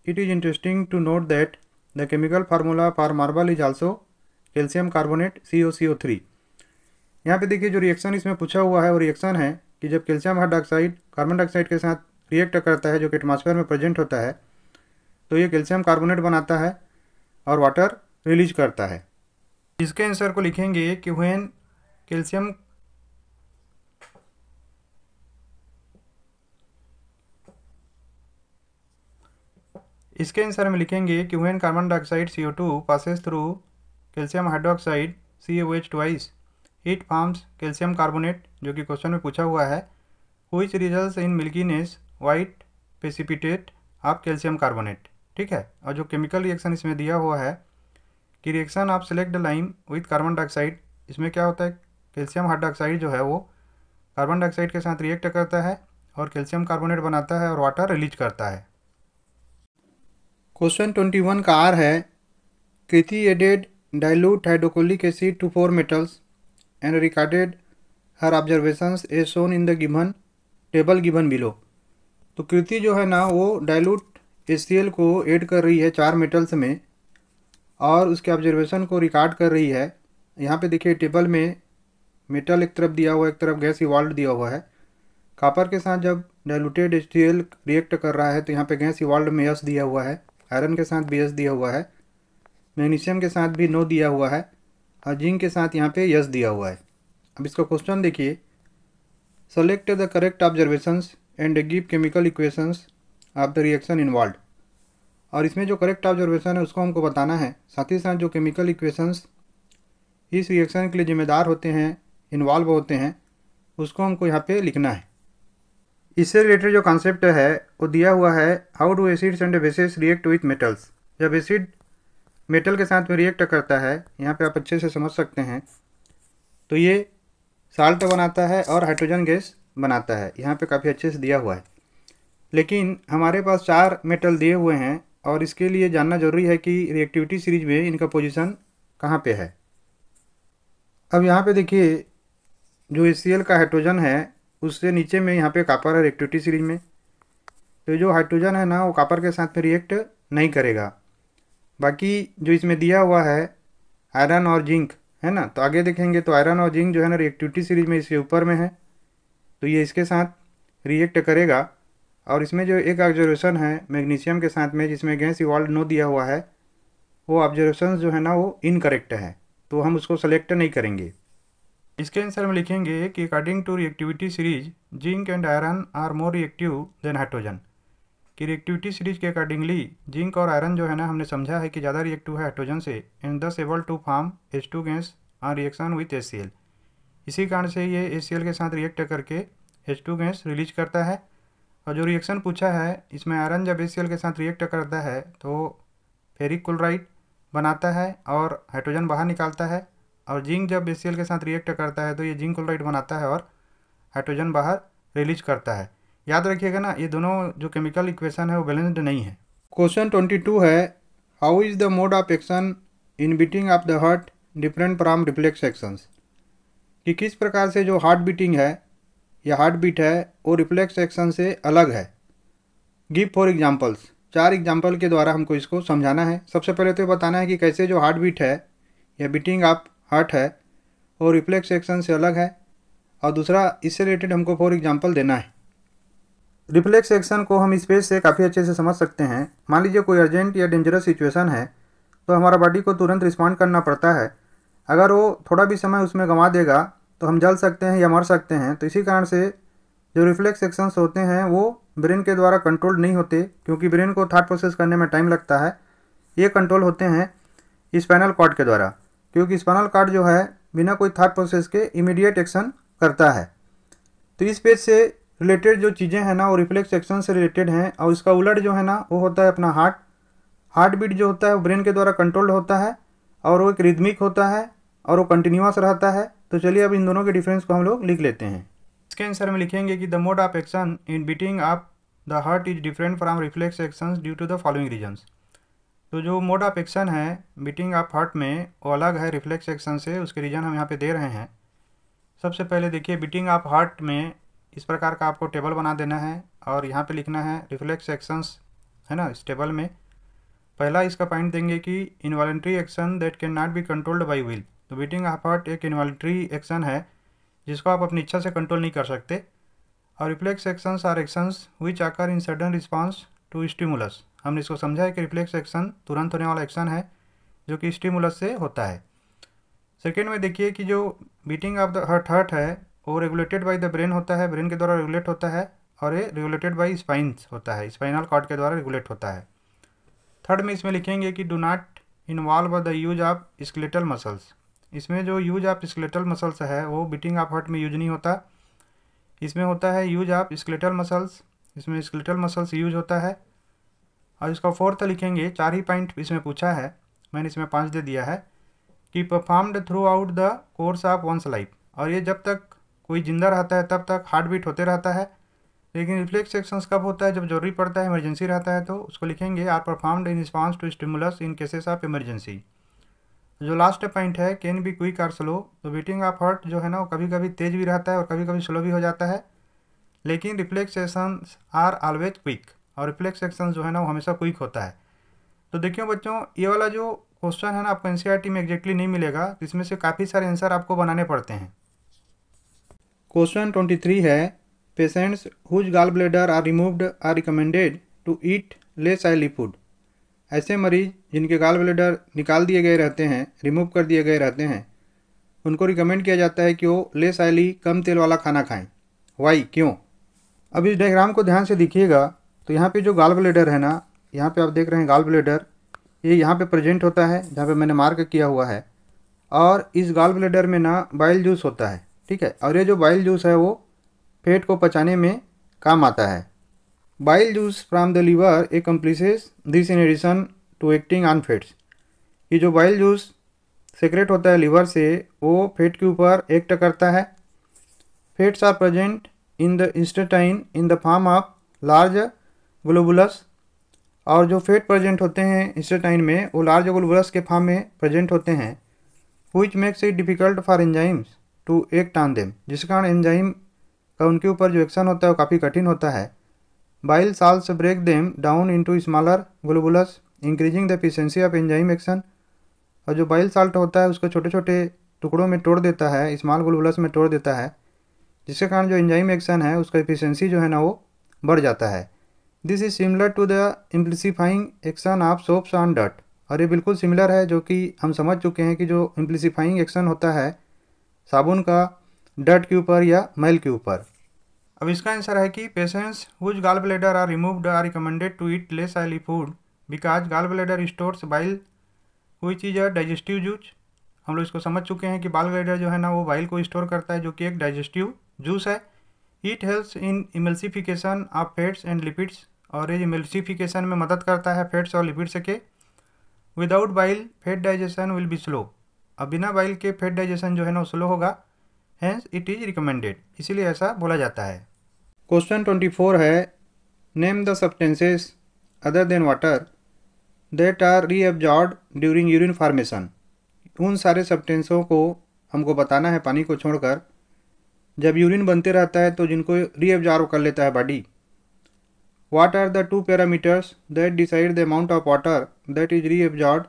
it is interesting to note that The chemical formula for marble is also calcium carbonate COCO3. यहाँ पे देखिए जो reaction इसमें पूछा हुआ है वो reaction है कि जब कैल्शियम हाइड्रोक्साइड कार्बन डाइऑक्साइड के साथ रिएक्ट करता है जो कि एटमॉस्फेयर में प्रेजेंट होता है तो ये कैल्शियम कार्बोनेट बनाता है और वाटर रिलीज करता है इसके आंसर को लिखेंगे कि वेन कैल्शियम इसके आंसर हम लिखेंगे कि when carbon dioxide C O two passes through calcium hydroxide C O H twice it forms calcium carbonate जो कि क्वेश्चन में पूछा हुआ है हुई result in milkiness white precipitate of calcium carbonate ठीक है और जो केमिकल रिएक्शन इसमें दिया हुआ है कि reaction of slaked lime with carbon dioxide इसमें क्या होता है कैल्शियम हाइड्रोक्साइड जो है वो कार्बन डाइऑक्साइड के साथ रिएक्ट करता है और कैल्शियम कार्बोनेट बनाता है और वाटर रिलीज करता है क्वेश्चन ट्वेंटी वन का आर है Kriti added dilute hydrochloric acid to four metals and recorded her observation as shown in the given table given below तो कृति जो है ना वो डायलूट एस को ऐड कर रही है चार मेटल्स में और उसके ऑब्जर्वेशन को रिकॉर्ड कर रही है यहाँ पे देखिए टेबल में मेटल एक तरफ दिया हुआ एक तरफ गैस इवाल्व दिया हुआ है कापर के साथ जब डायलूटेड एस रिएक्ट कर रहा है तो यहाँ पे गैस इवाल्व में यस दिया हुआ है आयरन के साथ बी दिया हुआ है मैग्नीशियम के साथ भी नो दिया हुआ है और जिंक के साथ यहाँ पे यस दिया हुआ है अब इसका क्वेश्चन देखिए select the correct observations and give chemical equations of the reaction involve और इसमें जो करेक्ट ऑब्जर्वेशन है उसको हमको बताना है साथ ही साथ जो केमिकल इक्वेशंस इस रिएक्शन के लिए जिम्मेदार होते हैं इन्वॉल्व होते हैं उसको हमको यहाँ पे लिखना है इससे रिलेटेड जो कॉन्सेप्ट है वो दिया हुआ है how do acids and bases react with metals जब एसिड मेटल के साथ में रिएक्ट करता है यहाँ पे आप अच्छे से समझ सकते हैं तो ये साल्ट बनाता है और हाइड्रोजन गैस बनाता है यहाँ पे काफ़ी अच्छे से दिया हुआ है लेकिन हमारे पास चार मेटल दिए हुए हैं और इसके लिए जानना जरूरी है कि रिएक्टिविटी सीरीज में इनका पोजिशन कहाँ पर है अब यहाँ पर देखिए जो ए का हाइड्रोजन है उससे नीचे में यहाँ पे कापर है रिएक्टिविटी सीरीज में तो जो हाइड्रोजन है ना वो कापर के साथ में रिएक्ट नहीं करेगा बाकी जो इसमें दिया हुआ है आयरन और जिंक है ना तो आगे देखेंगे तो आयरन और जिंक जो है ना रिएक्टिविटी सीरीज में इसके ऊपर में है तो ये इसके साथ रिएक्ट करेगा और इसमें जो एक ऑब्जर्वेशन है मैग्नीशियम के साथ में जिसमें गैस इवॉल्व नो दिया हुआ है वो ऑब्जर्वेशन जो है ना वो इनकरेक्ट है तो हम उसको सेलेक्ट नहीं करेंगे इसके आंसर में लिखेंगे कि according to reactivity series zinc and iron are more reactive than hydrogen कि रिएक्टिविटी सीरीज के अकॉर्डिंगली जिंक और आयरन जो है ना हमने समझा है कि ज़्यादा रिएक्टिव है हाइड्रोजन से and thus able to form H two gas are reaction with L इसी कारण से ये एल के साथ रिएक्ट करके एच टू गैस रिलीज करता है और जो रिएक्शन पूछा है इसमें आयरन जब एल के साथ रिएक्ट करता है तो फेरिक क्लोराइड बनाता है और हाइड्रोजन बाहर निकालता है और जिंक जब बी के साथ रिएक्ट करता है तो ये जिंक क्लोराइड बनाता है और हाइड्रोजन बाहर रिलीज करता है याद रखिएगा ना ये दोनों जो केमिकल इक्वेशन है वो बैलेंस्ड नहीं है क्वेश्चन ट्वेंटी टू है how is the mode of action in beating of the heart different from reflex actions कि किस प्रकार से जो हार्ट बीटिंग है या हार्ट बीट है वो रिफ्लेक्स एक्शन से अलग है गिव फॉर एग्जाम्पल्स चार एग्जाम्पल के द्वारा हमको इसको समझाना है सबसे पहले तो बताना है कि कैसे जो हार्ट बीट है या बीटिंग ऑफ हट है और रिफ्लेक्स एक्शन से अलग है और दूसरा इससे रिलेटेड हमको फॉर एग्जाम्पल देना है रिफ्लेक्स एक्शन को हम स्पेस से काफ़ी अच्छे से समझ सकते हैं मान लीजिए कोई अर्जेंट या डेंजरस सिचुएशन है तो हमारा बॉडी को तुरंत रिस्पॉन्ड करना पड़ता है अगर वो थोड़ा भी समय उसमें गंवा देगा तो हम जल सकते हैं या मर सकते हैं तो इसी कारण से जो रिफ्लेक्स एक्शंस होते हैं वो ब्रेन के द्वारा कंट्रोल नहीं होते क्योंकि ब्रेन को थाट प्रोसेस करने में टाइम लगता है ये कंट्रोल होते हैं स्पाइनल कॉर्ड के द्वारा क्योंकि स्पाइनल कार्ड जो है बिना कोई थाट प्रोसेस के इमीडिएट एक्शन करता है तो इस पेज से रिलेटेड जो चीज़ें हैं ना वो रिफ्लेक्स एक्शन से रिलेटेड हैं और इसका उलट जो है ना वो होता है अपना हार्ट हार्ट बीट जो होता है वो ब्रेन के द्वारा कंट्रोल्ड होता है और वो एक रिदमिक होता है और वो कंटिन्यूस रहता है तो चलिए अब इन दोनों के डिफरेंस को हम लोग लिख लेते हैं इसके आंसर में लिखेंगे कि the mode of action in beating of the heart is different from reflex action due to the following reasons तो जो मोड ऑफ एक्शन है बीटिंग ऑफ हर्ट में वो अलग है रिफ्लेक्स एक्शन से उसके रीज़न हम यहाँ पे दे रहे हैं सबसे पहले देखिए बीटिंग ऑफ हर्ट में इस प्रकार का आपको टेबल बना देना है और यहाँ पे लिखना है रिफ्लेक्स एक्शंस है ना इस टेबल में पहला इसका पॉइंट देंगे कि involuntary action that can not be controlled by will तो बीटिंग ऑफ हार्ट एक इन्वॉलेंट्री एक्शन है जिसको आप अपनी इच्छा से कंट्रोल नहीं कर सकते और reflex actions are actions which occur in sudden response to stimulus हमने इसको समझा है कि रिफ्लेक्स एक्शन तुरंत होने वाला एक्शन है जो कि स्टिमुलस से होता है सेकेंड में देखिए कि जो beating of the heart heart है वो रेगुलेटेड बाई द ब्रेन होता है ब्रेन के द्वारा रेगुलेट होता है और ये रेगुलेटेड बाई स्पाइन्स होता है स्पाइनल कार्ड के द्वारा रेगुलेट होता है थर्ड में इसमें लिखेंगे कि do not involve the use of skeletal muscles इसमें जो यूज ऑफ स्केलेटल मसल्स है वो बीटिंग ऑफ हर्ट में यूज नहीं होता इसमें होता है यूज ऑफ स्केलेटल मसल्स इसमें स्केलेटल मसल्स यूज होता है और इसका फोर्थ लिखेंगे चार ही पॉइंट इसमें पूछा है मैंने इसमें पाँच दे दिया है कि performed throughout the course of one's life और ये जब तक कोई जिंदा रहता है तब तक हार्ट बीट होते रहता है लेकिन रिफ्लेक्स एक्शंस कब होता है जब जरूरी पड़ता है इमरजेंसी रहता है तो उसको लिखेंगे are performed in response to stimulus in cases of emergency जो लास्ट पॉइंट है can be quick or slow तो बीटिंग ऑफ हार्ट जो है ना वो कभी कभी तेज़ भी रहता है और कभी कभी स्लो भी हो जाता है लेकिन reflex actions are always quick और रिफ्लेक्स एक्शन जो है ना वो हमेशा क्विक होता है तो देखियो बच्चों ये वाला जो क्वेश्चन है ना आपको एन में एग्जैक्टली नहीं मिलेगा तो इसमें से काफ़ी सारे आंसर आपको बनाने पड़ते हैं क्वेश्चन ट्वेंटी थ्री है patients whose gall bladder are removed are recommended to eat less oily food ऐसे मरीज जिनके गाल ब्लेडर निकाल दिए गए रहते हैं रिमूव कर दिए गए रहते हैं उनको रिकमेंड किया जाता है कि वो लेस आयली कम तेल वाला खाना खाएँ वाई क्यों अब इस डायग्राम को ध्यान से देखिएगा तो यहाँ पे जो गाल ब्लेडर है ना यहाँ पे आप देख रहे हैं गाल ब्लेडर ये यहाँ पे प्रेजेंट होता है जहाँ पे मैंने मार्क किया हुआ है और इस गाल ब्लेडर में ना बाइल जूस होता है ठीक है और ये जो बाइल जूस है वो पेट को पचाने में काम आता है bile juice from the liver accomplishes this in addition to acting on fats ये जो बाइल जूस सेक्रेट होता है लीवर से वो फेट के ऊपर एक्ट करता है fats are present in the intestine in the form of large globules और जो फेट प्रेजेंट होते हैं हिस्टेटाइन में वो लार्ज ग्लोबुलस के फार्म में प्रेजेंट होते हैं which makes it difficult for enzymes to act on them जिस कारण एंजाइम का उनके ऊपर जो एक्शन होता है वो काफ़ी कठिन होता है bile salts break them down into smaller globules increasing the efficiency of enzyme action और जो बाइल साल्ट होता है उसको छोटे छोटे टुकड़ों में तोड़ देता है स्मॉल ग्लोबुलस में तोड़ देता है जिसके कारण जो एंजाइम एक्शन है उसका एफिशेंसी जो है ना वो बढ़ जाता है this is similar to the emulsifying action of soaps on डट और ये बिल्कुल सिमिलर है जो कि हम समझ चुके हैं कि जो इम्प्लीसीफाइंग एक्शन होता है साबुन का डट के ऊपर या मैल के ऊपर अब इसका आंसर है कि patients whose gall bladder are removed are recommended to eat less oily food because gall bladder stores bile हुई चीज़ है डाइजेस्टिव जूस हम लोग इसको समझ चुके हैं कि बाल ब्लेडर जो है ना वो बाइल को स्टोर करता है जो कि एक डाइजेस्टिव जूस है it helps in emulsification of fats and lipids और ये मिल्सिफिकेशन में मदद करता है फैट्स और लिपिड्स के without bile fat digestion will be slow अब बिना बाइल के फैट डाइजेशन जो है ना स्लो होगा हैंस इट इज़ रिकमेंडेड इसीलिए ऐसा बोला जाता है क्वेश्चन ट्वेंटी फोर है name the substances other than water that are reabsorbed during urine formation उन सारे सब्सटेंसों को हमको बताना है पानी को छोड़कर जब यूरिन बनते रहता है तो जिनको रीअब्जॉर्व कर लेता है body what are the two parameters that decide the amount of water that is reabsorbed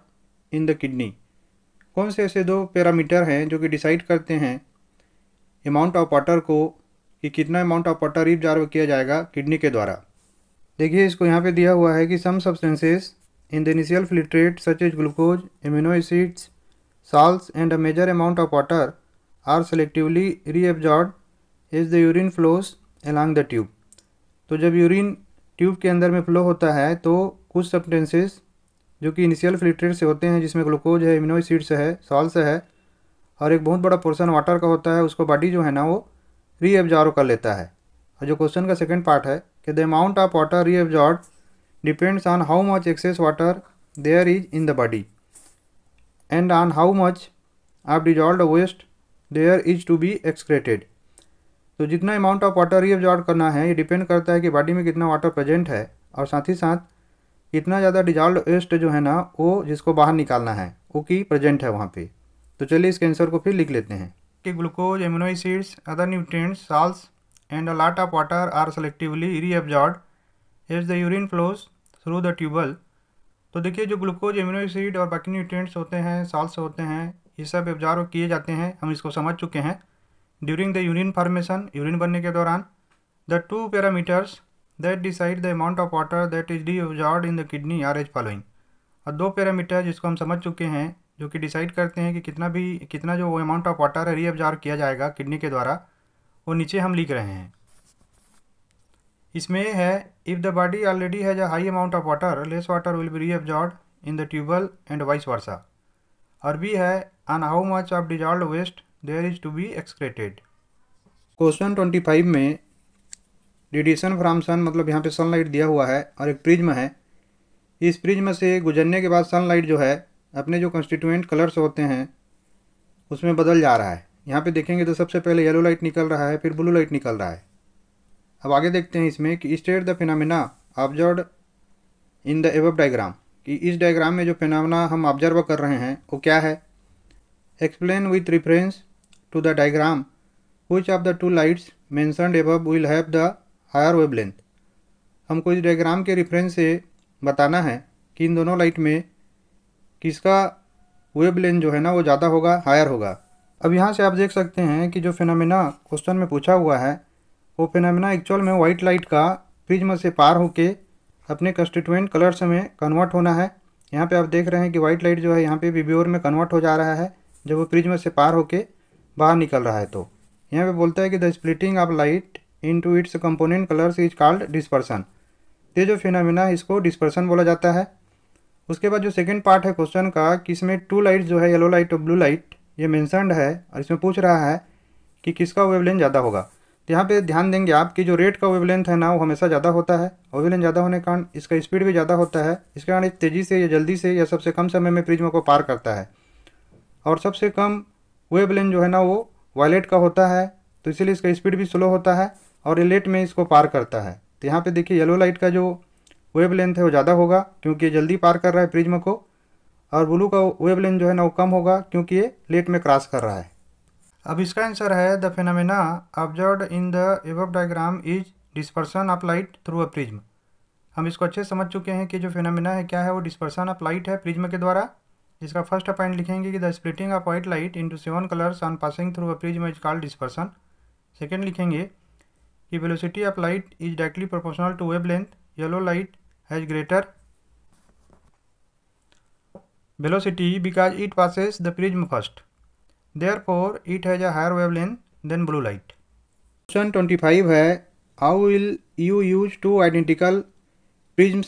in the kidney कौन से ऐसे दो पैरामीटर हैं जो कि डिसाइड करते हैं अमाउंट ऑफ वाटर को कि कितना अमाउंट ऑफ वाटर रिबजॉर्व किया जाएगा किडनी के द्वारा देखिए इसको यहाँ पे दिया हुआ है कि some substances in the initial filtrate such as glucose amino acids salts and a major amount of water are selectively reabsorb as the urine flows along the tube तो जब यूरिन ट्यूब के अंदर में फ्लो होता है तो कुछ substances जो कि इनिशियल फिल्ट्रेट से होते हैं जिसमें ग्लूकोज है एसिड्स है सॉल्स है और एक बहुत बड़ा पोर्शन वाटर का होता है उसको बॉडी जो है ना वो रीएब्जॉर्व कर लेता है और जो क्वेश्चन का सेकेंड पार्ट है कि the amount of water reabsorb depends on how much excess water there is in the body and on how much of dissolved waste there is to be excreted तो जितना amount of water reabsorb करना है ये depend करता है कि body में कितना वाटर प्रेजेंट है और साथ ही साथ कितना ज़्यादा डिजॉल्व वेस्ट जो है ना वो जिसको बाहर निकालना है वो कि प्रेजेंट है वहाँ पे तो चलिए इसके आंसर को फिर लिख लेते हैं कि glucose amino other nutrients salts and a lot of water are selectively reabsorb as the urine flows through the tubule तो देखिए जो ग्लूकोज एमिनो और बाकी न्यूट्रेंट्स होते हैं साल्स होते हैं ये सब एब्जॉर्व किए जाते हैं हम इसको समझ चुके हैं during the urine formation urine बनने के दौरान the two parameters that decide the amount of water that is absorbed in the kidney are as following और दो पैरामीटर जिसको हम समझ चुके हैं जो कि डिसाइड करते हैं कि कितना भी कितना जो अमाउंट ऑफ वाटर है रीअब्जॉर्व किया जाएगा किडनी के द्वारा वो नीचे हम लिख रहे हैं इसमें है if the body already has a high amount of water less water will be reabsorb in the tubule and vice versa और बी है on how much of dissolved waste there is to be excreted question twenty five में radiation from sun मतलब यहाँ पे sunlight दिया हुआ है और एक प्रिज्म है इस प्रिज्म से गुजरने के बाद सनलाइट जो है अपने जो कंस्टिट्यूएंट कलर्स होते हैं उसमें बदल जा रहा है यहाँ पे देखेंगे तो सबसे पहले येलो लाइट निकल रहा है फिर ब्लू लाइट निकल रहा है अब आगे देखते हैं इसमें कि state the phenomena observe in the above diagram कि इस डायग्राम में जो फिनमिना हम ऑब्जर्व कर रहे हैं वो क्या है explain with reference to the diagram, which of the two lights mentioned above will have the higher wavelength? हमको इस डायग्राम के रेफरेंस से बताना है कि इन दोनों लाइट में किसका वेब लेंथ जो है ना वो ज़्यादा होगा हायर होगा अब यहाँ से आप देख सकते हैं कि जो फिनमिना क्वेश्चन में पूछा हुआ है वो फिनमिना एक्चुअल में वाइट लाइट का प्रिज्म से पार होके अपने कंस्टिट्यूएंट कलर्स में कन्वर्ट होना है यहाँ पे आप देख रहे हैं कि वाइट लाइट जो है यहाँ पे बीबीओर में कन्वर्ट हो जा रहा है जब वो प्रिज्म से पार होके बाहर निकल रहा है तो यहाँ पे बोलता है कि the splitting of light into its component colours is called dispersion ये जो फिनमिना है इसको डिस्पर्सन बोला जाता है उसके बाद जो सेकेंड पार्ट है क्वेश्चन का कि इसमें टू लाइट जो है येलो लाइट और ब्लू लाइट ये मैंसनड है और इसमें पूछ रहा है कि किसका वेवलेंथ ज़्यादा होगा तो यहाँ पे ध्यान देंगे आप कि जो रेड का वेवलेंथ है ना वो हमेशा ज़्यादा होता है वेवलेंथ ज़्यादा होने के कारण इसका स्पीड भी ज़्यादा होता है इसके कारण तेज़ी से या जल्दी से या सबसे कम समय में प्रिज्म को पार करता है और सबसे कम वेवलेंथ जो है ना वो वायलेट का होता है तो इसीलिए इसका स्पीड भी स्लो होता है और ये लेट में इसको पार करता है तो यहाँ पे देखिए येलो लाइट का जो वेव लेंथ है वो ज़्यादा होगा क्योंकि ये जल्दी पार कर रहा है प्रिज्म को और ब्लू का वेव लेंथ जो है ना वो कम होगा क्योंकि ये लेट में क्रॉस कर रहा है अब इसका आंसर है the phenomena observe in the above diagram is dispersion of light through a prism हम इसको अच्छे समझ चुके हैं कि जो फेनामिना है क्या है वो डिस्पर्सन ऑफ लाइट है प्रिज्म के द्वारा इसका फर्स्ट पॉइंट लिखेंगे कि the splitting of white light into seven colours on passing through a prism is called dispersion second लिखेंगे कि velocity of light is directly proportional to wave yellow light has greater velocity because it passes the prism first there it has a higher wave than blue light question twenty five है how will you use two identical prism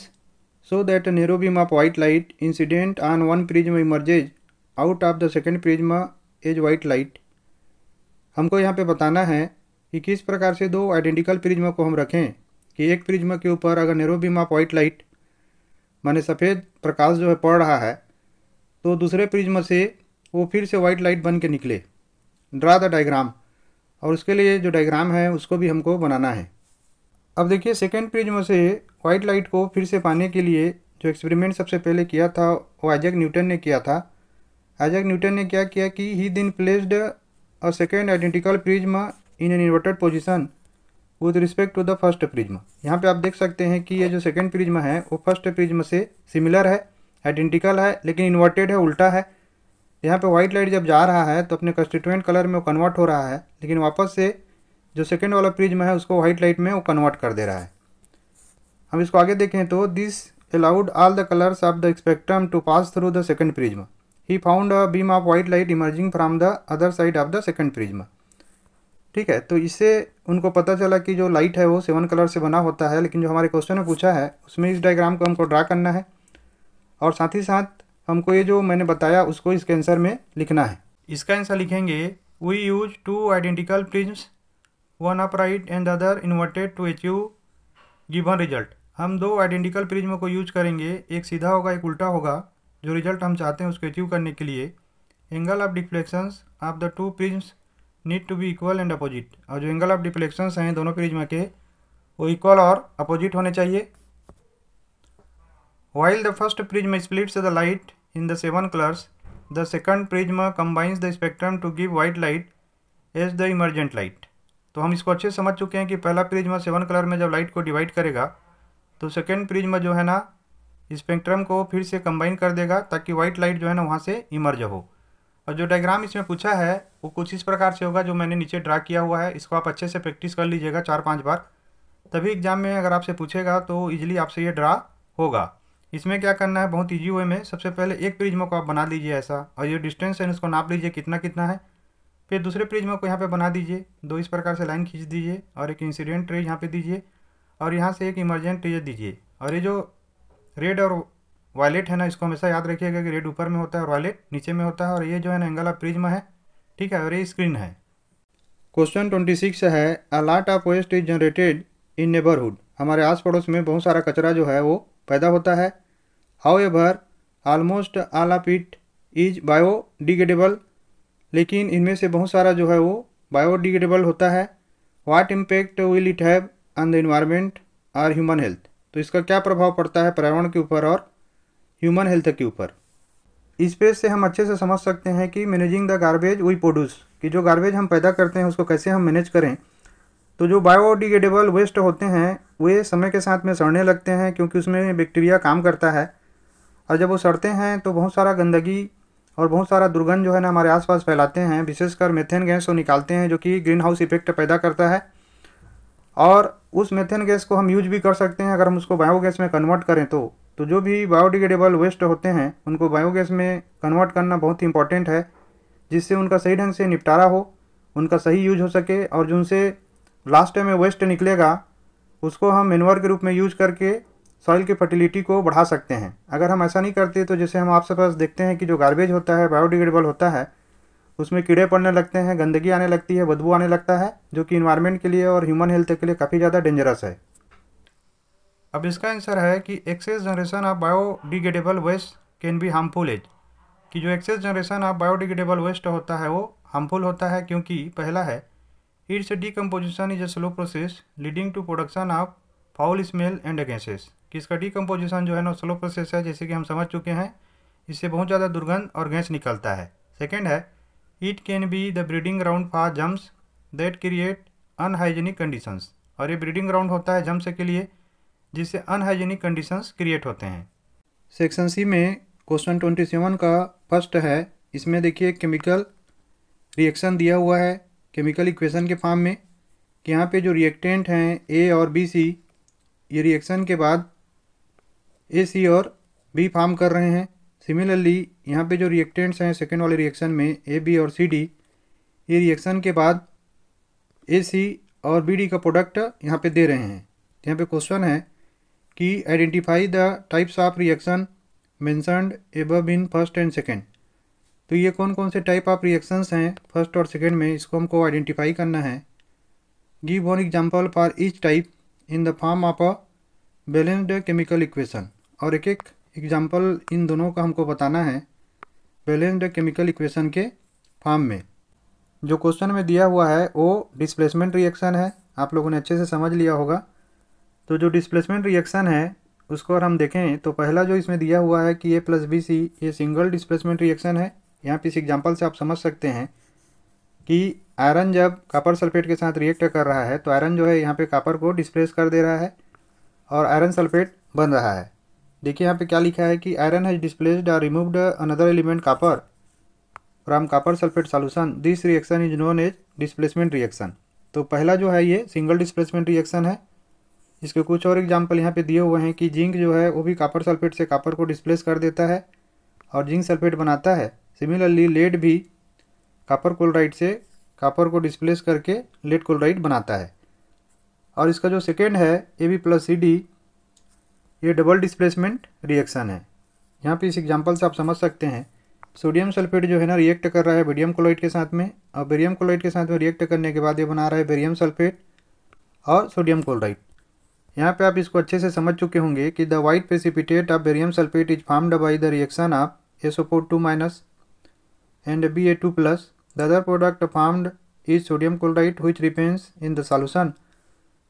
so that a narrow beam of white light incident on one prism emerges out of the second prism as white light. हमको यहाँ पे बताना है कि किस प्रकार से दो आइडेंटिकल प्रिज्म को हम रखें कि एक प्रिज्म के ऊपर अगर narrow beam of white light माने सफ़ेद प्रकाश जो है पड़ रहा है तो दूसरे प्रिज्म से वो फिर से वाइट लाइट बन के निकले ड्रा द डायग्राम और उसके लिए जो डायग्राम है उसको भी हमको बनाना है अब देखिए सेकेंड प्रिज्म से वाइट लाइट को फिर से पाने के लिए जो एक्सपेरिमेंट सबसे पहले किया था वो आइजक न्यूटन ने किया था आइजक न्यूटन ने क्या किया कि he then placed a second identical prism in an inverted position with respect to the first prism यहाँ पे आप देख सकते हैं कि ये जो सेकेंड प्रिज्म है वो फर्स्ट प्रिज्म से सिमिलर है आइडेंटिकल है लेकिन इन्वर्टेड है उल्टा है यहाँ पे वाइट लाइट जब जा रहा है तो अपने कंस्टिट्यूएंट कलर में वो कन्वर्ट हो रहा है लेकिन वापस से जो सेकेंड वाला प्रिज्म है उसको व्हाइट लाइट में वो कन्वर्ट कर दे रहा है हम इसको आगे देखें तो this the colours of the spectrum to pass through the second prism में he found a beam of of light emerging from the other side of the second prism में ठीक है तो इससे उनको पता चला कि जो लाइट है वो सेवन कलर से बना होता है लेकिन जो हमारे क्वेश्चन में पूछा है उसमें इस डायग्राम को हमको ड्रा करना है और साथ ही साथ हमको ये जो मैंने बताया उसको इसके आंसर में लिखना है इसका आंसर लिखेंगे we use two identical prisms one upright and the other inverted to achieve given result हम दो आइडेंटिकल प्रिज्म को यूज करेंगे एक सीधा होगा एक उल्टा होगा जो रिजल्ट हम चाहते हैं उसको अचीव करने के लिए angle of deflections of the two prisms need to be equal and opposite और जो एंगल ऑफ डिफ्लेक्शंस हैं दोनों प्रिज्म के वो इक्वल और अपोजिट होने चाहिए while the first prism splits the light in the seven colours the second prism combines the spectrum to give white light as the emergent light तो हम इसको अच्छे से समझ चुके हैं कि पहला में सेवन कलर में जब लाइट को डिवाइड करेगा तो सेकेंड में जो है ना स्पेक्ट्रम को फिर से कंबाइन कर देगा ताकि व्हाइट लाइट जो है ना वहाँ से इमर्ज हो और जो डायग्राम इसमें पूछा है वो कुछ इस प्रकार से होगा जो मैंने नीचे ड्रा किया हुआ है इसको आप अच्छे से प्रैक्टिस कर लीजिएगा चार पाँच बार तभी एग्जाम में अगर आपसे पूछेगा तो ईजिली आपसे ये ड्रा होगा इसमें क्या करना है बहुत ईजी वे में सबसे पहले एक प्रिज्म को आप बना लीजिए ऐसा और ये डिस्टेंस है उसको नाप लीजिए कितना कितना है फिर दूसरे प्रिज्मा को यहाँ पे बना दीजिए दो इस प्रकार से लाइन खींच दीजिए और एक इंसिडेंट रेज यहाँ पे दीजिए और यहाँ से एक इमरजेंट रेज दीजिए और ये जो रेड और वॉलेट है ना इसको हमेशा याद रखिएगा कि रेड ऊपर में होता है और वॉलेट नीचे में होता है और ये जो है ना एंगल ऑफ प्रिज्म है ठीक है और ये स्क्रीन है क्वेश्चन ट्वेंटी सिक्स है a lot of waste is generated in neighbourhood हमारे आस पड़ोस में बहुत सारा कचरा जो है वो पैदा होता है however almost all of it is biodegradable लेकिन इनमें से बहुत सारा जो है वो बायोडिग्रेडेबल होता है what impact will it have on the environment और ह्यूमन हेल्थ तो इसका क्या प्रभाव पड़ता है पर्यावरण के ऊपर और ह्यूमन हेल्थ के ऊपर इस पेज से हम अच्छे से समझ सकते हैं कि managing the garbage we produce कि जो गार्बेज हम पैदा करते हैं उसको कैसे हम मैनेज करें तो जो बायोडिग्रेडेबल वेस्ट होते हैं वे समय के साथ में सड़ने लगते हैं क्योंकि उसमें बैक्टीरिया काम करता है और जब वो सड़ते हैं तो बहुत सारा गंदगी और बहुत सारा दुर्गंध जो है ना हमारे आसपास फैलाते हैं विशेषकर मेथेन गैस को निकालते हैं जो कि ग्रीन हाउस इफेक्ट पैदा करता है और उस मेथेन गैस को हम यूज भी कर सकते हैं अगर हम उसको बायोगैस में कन्वर्ट करें तो तो जो भी बायोडिग्रेडेबल वेस्ट होते हैं उनको बायोगैस में कन्वर्ट करना बहुत ही इंपॉर्टेंट है जिससे उनका सही ढंग से निपटारा हो उनका सही यूज हो सके और जिनसे लास्ट लास्ट में वेस्ट निकलेगा उसको हम मेनवर के रूप में यूज करके सॉइल की फर्टिलिटी को बढ़ा सकते हैं अगर हम ऐसा नहीं करते तो जैसे हम आपसे पास देखते हैं कि जो गार्बेज होता है बायोडिग्रेडेबल होता है उसमें कीड़े पड़ने लगते हैं गंदगी आने लगती है बदबू आने लगता है जो कि इन्वायरमेंट के लिए और ह्यूमन हेल्थ के लिए काफ़ी ज़्यादा डेंजरस है अब इसका आंसर है कि excess generation of biodegradable waste can be harmful as कि जो excess generation of biodegradable waste होता है वो हार्मफुल होता है क्योंकि पहला है its decomposition is a slow process leading to production of foul smell and gases कि इसका डिकम्पोजिशन जो है ना स्लो प्रोसेस है जैसे कि हम समझ चुके हैं इससे बहुत ज़्यादा दुर्गंध और गैस निकलता है सेकेंड है it can be the breeding ground for germs that create unhygienic conditions और ये ब्रीडिंग ग्राउंड होता है जम्स के लिए जिससे अनहाइजीनिक कंडीशंस क्रिएट होते हैं सेक्शन सी में क्वेश्चन ट्वेंटी सेवन का फर्स्ट है इसमें देखिए केमिकल रिएक्शन दिया हुआ है केमिकल इक्वेशन के फॉर्म में कि यहाँ पे जो रिएक्टेंट हैं ए और बी सी ये रिएक्शन के बाद ए सी और बी फार्म कर रहे हैं सिमिलरली यहाँ पे जो रिएक्टेंट्स हैं सेकेंड वाले रिएक्शन में ए बी और सी डी ये रिएक्शन के बाद ए सी और बी डी का प्रोडक्ट यहाँ पे दे रहे हैं तो यहाँ पे क्वेश्चन है कि identify the types of reaction mentioned above in first and second तो ये कौन कौन से टाइप ऑफ रिएक्शंस हैं फर्स्ट और सेकेंड में इसको हमको आइडेंटिफाई करना है give one example for each type in the form of a balanced chemical equation और एक एक एग्जाम्पल इन दोनों का हमको बताना है बैलेंस्ड केमिकल इक्वेशन के फॉर्म में जो क्वेश्चन में दिया हुआ है वो डिस्प्लेसमेंट रिएक्शन है आप लोगों ने अच्छे से समझ लिया होगा तो जो डिस्प्लेसमेंट रिएक्शन है उसको अगर हम देखें तो पहला जो इसमें दिया हुआ है कि ए प्लस बी सी ये सिंगल डिस्प्लेसमेंट रिएक्शन है यहाँ पे इस एग्जाम्पल से आप समझ सकते हैं कि आयरन जब कापर सल्फेट के साथ रिएक्ट कर रहा है तो आयरन जो है यहाँ पे कापर को डिस्प्लेस कर दे रहा है और आयरन सल्फेट बन रहा है देखिए यहाँ पे क्या लिखा है कि आयरन हैज डिस्प्लेस्ड और removed another element copper from copper sulphate solution this reaction is known as displacement reaction तो पहला जो है ये सिंगल डिस्प्लेसमेंट रिएक्शन है इसके कुछ और एग्जाम्पल यहाँ पे दिए हुए हैं कि जिंक जो है वो भी कापर सल्फेट से कापर को डिस्प्लेस कर देता है और जिंक सल्फेट बनाता है सिमिलरली लेड भी कापर क्लोराइड से कापर को डिस्प्लेस करके लेड क्लोराइड बनाता है और इसका जो सेकेंड है A B plus C D ये डबल डिस्प्लेसमेंट रिएक्शन है यहाँ पे इस एग्जांपल से आप समझ सकते हैं सोडियम सल्फेट जो है ना रिएक्ट कर रहा है बेरियम क्लोइड के साथ में और बेरियम क्लोइड के साथ में रिएक्ट करने के बाद ये बना रहा है बेरियम सल्फेट और सोडियम क्लोराइड यहाँ पे आप इसको अच्छे से समझ चुके होंगे कि the white precipitate of barium sulphate is formed by the reaction of S O two minus and B A two plus the other product form is sodium chloride which remains in the solution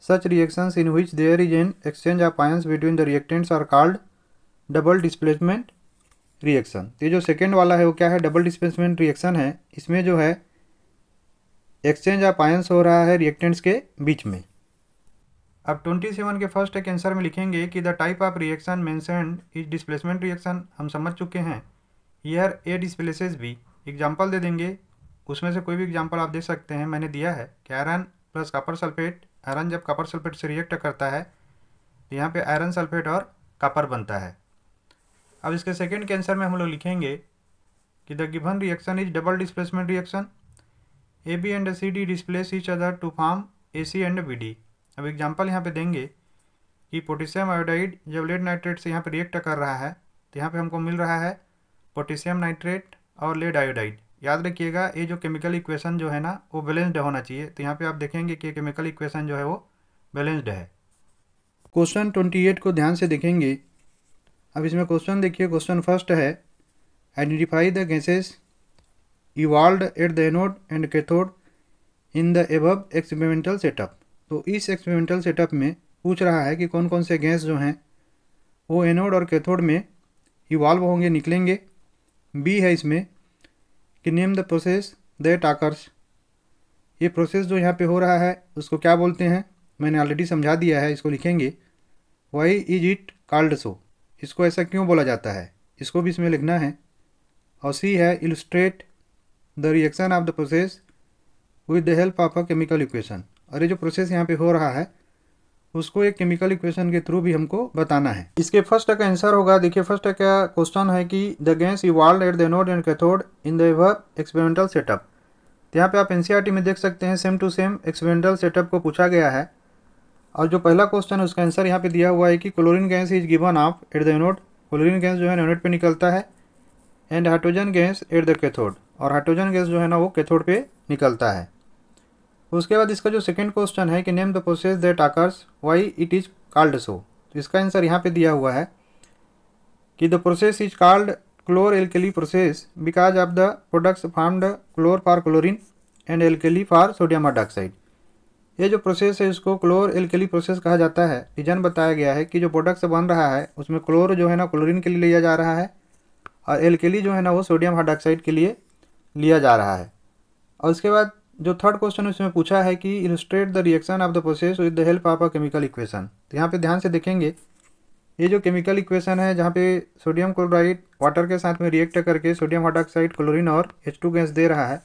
Such reactions in which there is an exchange of ions between the reactants are called double displacement reaction तो ये जो second वाला है वो क्या है double displacement reaction है इसमें जो है एक्सचेंज ऑफ आयंस हो रहा है रिएक्टेंट्स के बीच में अब 27 के फर्स्ट एक आंसर में लिखेंगे कि the type of reaction mentioned is displacement reaction हम समझ चुके हैं ईयर ए डिस्प्लेसेज भी एग्जाम्पल दे देंगे उसमें से कोई भी एग्जाम्पल आप दे सकते हैं मैंने दिया है कैरन प्लस कापर सल्फेट आयरन जब कॉपर सल्फेट से रिएक्ट करता है तो यहाँ पे आयरन सल्फेट और कॉपर बनता है अब इसके सेकेंड के आंसर में हम लोग लिखेंगे कि the given reaction is double displacement reaction A B and C D displace each other to form A C and B D अब एग्जाम्पल यहाँ पे देंगे कि पोटेशियम आयोडाइड जब लेड नाइट्रेट से यहाँ पे रिएक्ट कर रहा है तो यहाँ पे हमको मिल रहा है पोटेशियम नाइट्रेट और लेड आयोडाइड याद रखिएगा ये जो केमिकल इक्वेशन जो है ना वो बैलेंस्ड होना चाहिए तो यहाँ पे आप देखेंगे कि केमिकल इक्वेशन जो है वो बैलेंस्ड है क्वेश्चन ट्वेंटी एट को ध्यान से देखेंगे अब इसमें क्वेश्चन देखिए क्वेश्चन फर्स्ट है identify the gases evolved at the anode and cathode in the above experimental setup तो इस एक्सपेरिमेंटल सेटअप में पूछ रहा है कि कौन कौन से गैस जो हैं वो एनोड और कैथोड में इवाल्व होंगे निकलेंगे बी है इसमें कि name the process that occurs ये प्रोसेस जो यहाँ पे हो रहा है उसको क्या बोलते हैं मैंने ऑलरेडी समझा दिया है इसको लिखेंगे why is it called so इसको ऐसा क्यों बोला जाता है इसको भी इसमें लिखना है और सी है illustrate the reaction of the process with the help of a chemical equation और ये जो प्रोसेस यहाँ पे हो रहा है उसको एक केमिकल इक्वेशन के थ्रू भी हमको बताना है इसके फर्स्ट का आंसर होगा देखिए फर्स्ट का क्वेश्चन है कि the gas evolve at the end cathode in the experimental setup यहाँ पे आप एन e में देख सकते हैं same to same experimental setup को पूछा गया है और जो पहला क्वेश्चन है उसका आंसर यहाँ पे दिया हुआ है कि chlorine gas is given off at the unit chlorine gas जो है यूनिट पर निकलता है and hydrogen gas at the cathode और हाइड्रोजन गैस जो है ना वो कैथोड पर निकलता है उसके बाद इसका जो सेकेंड क्वेश्चन है कि name the process that occurs why it is called so इसका आंसर यहाँ पे दिया हुआ है कि the process is called chlor alkali process because of the products formed chlor for chlorine and alkali for sodium dioxide ये जो process है इसको क्लोर एल्केली प्रोसेस कहा जाता है रीजन बताया गया है कि जो प्रोडक्ट्स बन रहा है उसमें क्लोर जो है ना क्लोरीन के लिए लिया जा रहा है और एल्केली जो है ना वो सोडियम हाइड्रोक्साइड के लिए लिया जा रहा है और उसके बाद जो थर्ड क्वेश्चन उसमें पूछा है कि illustrate the reaction of the process with the help of a chemical equation तो यहाँ पे ध्यान से देखेंगे ये जो केमिकल इक्वेशन है जहाँ पे सोडियम क्लोराइड वाटर के साथ में रिएक्ट करके सोडियम हाइड्रोक्साइड क्लोरिन क्लोरीन और एच टू गैस दे रहा है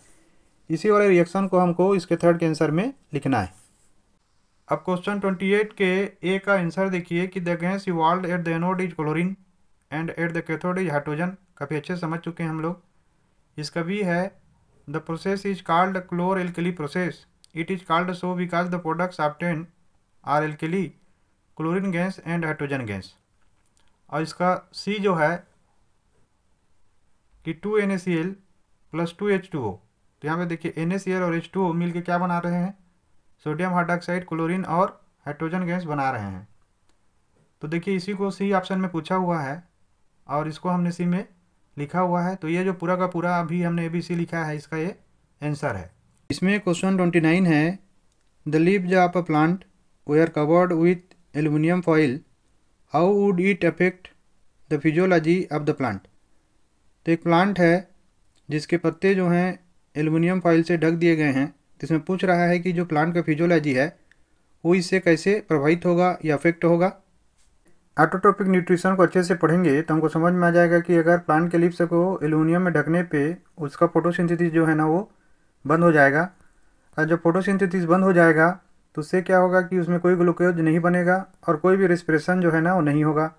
इसी वाले रिएक्शन को हमको इसके थर्ड के आंसर में लिखना है अब क्वेश्चन ट्वेंटी एट के ए का आंसर देखिए कि the gas evolve at the anode is chlorine and at the cathode is hydrogen काफ़ी अच्छे समझ चुके हैं हम लोग इसका भी है The process is called chloralkali process. It is called so because the products obtained are alkali, chlorine gas and hydrogen gas. और इसका C जो है कि two N A C L plus two H two O तो यहाँ पे देखिए N S C L और एच टू ओ मिल के क्या बना रहे हैं सोडियम हाइड्रोक्साइड क्लोरीन और हाइड्रोजन गैस बना रहे हैं तो देखिए इसी को सी ऑप्शन में पूछा हुआ है और इसको हमने सी में लिखा हुआ है तो ये जो पूरा का पूरा अभी हमने ए बी सी लिखा है इसका ये आंसर है इसमें क्वेश्चन ट्वेंटी नाइन है the leaves of a plant were covered with aluminium foil how would it affect the physiology of the plant तो एक प्लांट है जिसके पत्ते जो हैं एल्यूमिनियम फॉइल से ढक दिए गए हैं तो इसमें पूछ रहा है कि जो प्लांट का फिजियोलॉजी है वो इससे कैसे प्रभावित होगा या अफेक्ट होगा आटोट्रोपिक न्यूट्रिशन को अच्छे से पढ़ेंगे तो हमको समझ में आ जाएगा कि अगर प्लांट के लिप्स को एल्यूमिनियम में ढकने पे उसका फोटोसिंथेसिस जो है ना वो बंद हो जाएगा और जब फोटोसिंथेसिस बंद हो जाएगा तो उससे क्या होगा कि उसमें कोई ग्लूकोज नहीं बनेगा और कोई भी रेस्पिरेशन जो है ना वो नहीं होगा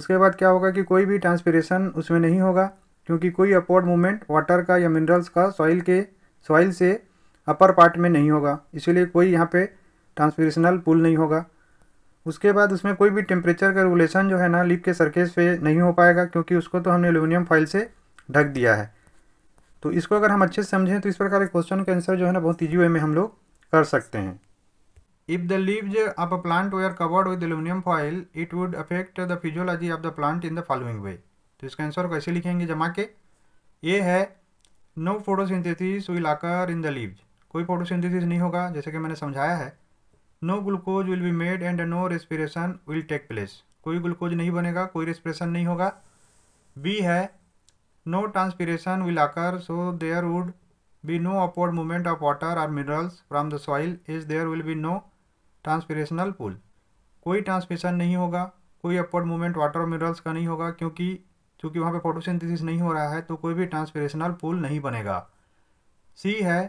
उसके बाद क्या होगा कि कोई भी ट्रांसपिरेशन उसमें नहीं होगा क्योंकि कोई अपवर्ड मूवमेंट वाटर का या मिनरल्स का सॉइल के सॉइल से अपर पार्ट में नहीं होगा इसीलिए कोई यहाँ पर ट्रांसपिरेशनल पुल नहीं होगा उसके बाद उसमें कोई भी टेम्परेचर का रेगुलेशन जो है ना लिप के सरकेस पे नहीं हो पाएगा क्योंकि उसको तो हमने एल्यूमिनियम फाइल से ढक दिया है तो इसको अगर हम अच्छे से समझें तो इस प्रकार के क्वेश्चन का आंसर जो है ना बहुत ईजी वे में हम लोग कर सकते हैं if the leaves of a plant were covered with aluminium foil it would affect the physiology of the plant in the following way तो इसका आंसर कैसे लिखेंगे जमा के ए है no photosynthesis will occur in the leaves कोई photosynthesis नहीं होगा जैसे कि मैंने समझाया है no glucose will be made and no respiration will take place कोई ग्लूकोज नहीं बनेगा कोई रेस्पिरेशन नहीं होगा बी है no transpiration will occur so there would be no upward movement of water और minerals from the soil is there will be no transpirational pull कोई transpiration नहीं होगा कोई अपवर्ड मूवमेंट वाटर और मिनरल्स का नहीं होगा क्योंकि चूंकि वहाँ पे फोटोसिंथेसिस नहीं हो रहा है तो कोई भी ट्रांसपिरेशनल पुल नहीं बनेगा सी है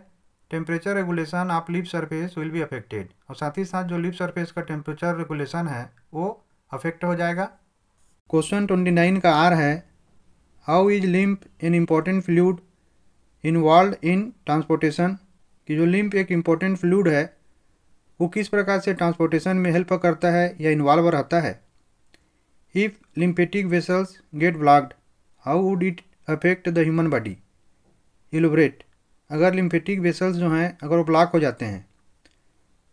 temperature regulation of leaf surface will be affected और साथ ही साथ जो लिप सरफेस का टेम्परेचर रेगुलेशन है वो अफेक्ट हो जाएगा क्वेश्चन ट्वेंटी नाइन का आर है how is lymph an important fluid involve in transportation कि जो लिम्प एक इम्पॉर्टेंट फ्लूड है वो किस प्रकार से ट्रांसपोर्टेशन में हेल्प करता है या इन्वॉल्व रहता है if lymphatic vessels get blocked how would it affect the human body elaborate अगर लिम्फेटिक वेसल्स जो हैं अगर वो ब्लॉक हो जाते हैं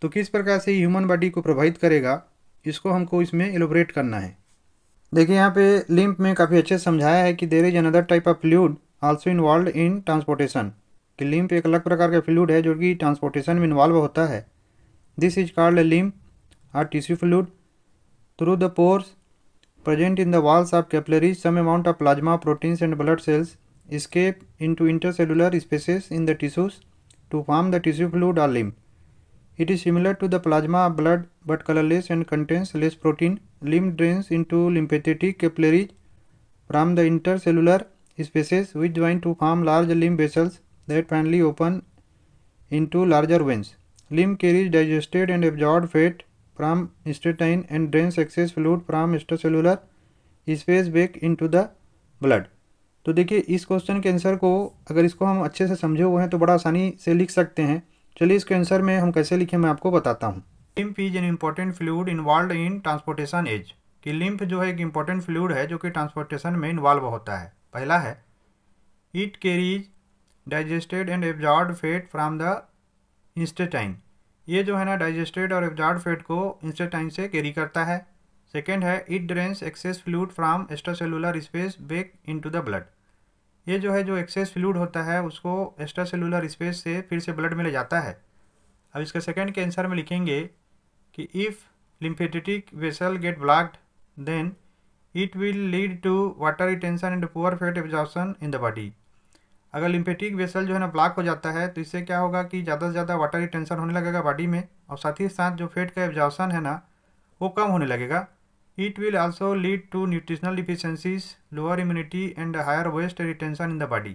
तो किस प्रकार से ह्यूमन बॉडी को प्रभावित करेगा इसको हमको इसमें एलोबरेट करना है देखिए यहाँ पे लिम्फ में काफ़ी अच्छे समझाया है कि there is another type of fluid also involve in transportation कि लिम्फ एक अलग प्रकार का फ्लूड है जो कि ट्रांसपोर्टेशन में इन्वॉल्व होता है this is called lymph or tissue fluid through the pores present in the walls of capillaries some amount of plasma proteins and blood cells escape into intercellular spaces in the tissues to form the tissue fluid or limb. It is similar to the plasma of blood but colorless and contains less protein. Lymph drains into lymphatic capillaries from the intercellular spaces which join to form large lymph vessels that finally open into larger veins. Lymph carries digested and absorbed fat from intestine and drains excess fluid from extracellular space back into the blood. तो देखिए इस question के answer को अगर इसको हम अच्छे से समझे हुए हैं तो बड़ा आसानी से लिख सकते हैं चलिए इसके आंसर में हम कैसे लिखें मैं आपको बताता हूँ lymph is an important fluid involve in transportation as कि लिम्फ जो है एक इम्पॉर्टेंट फ्लूड है जो कि ट्रांसपोर्टेशन में इन्वॉल्व होता है पहला है it carries digested and absorbed fat from the intestine ये जो है ना डाइजेस्टेड और एब्जॉर्ड फेट को इंस्टेटाइन से कैरी करता है सेकेंड है it drains excess fluid from extracellular space back into the blood ये जो है जो एक्सेस फ्लूड होता है उसको एक्स्ट्रा सेलुलर स्पेस से फिर से ब्लड में ले जाता है अब इसके सेकेंड के आंसर में लिखेंगे कि if lymphatic vessel get blocked then it will lead to water retention and poor fat absorption in the body अगर लिम्फेटिक वेसल जो है ना ब्लॉक हो जाता है तो इससे क्या होगा कि ज़्यादा से ज़्यादा वाटर रिटेंशन होने लगेगा बॉडी में और साथ ही साथ जो फेट का एब्जॉर्सन है ना वो कम होने लगेगा It will also lead to nutritional deficiencies, lower immunity and higher waste retention in the body.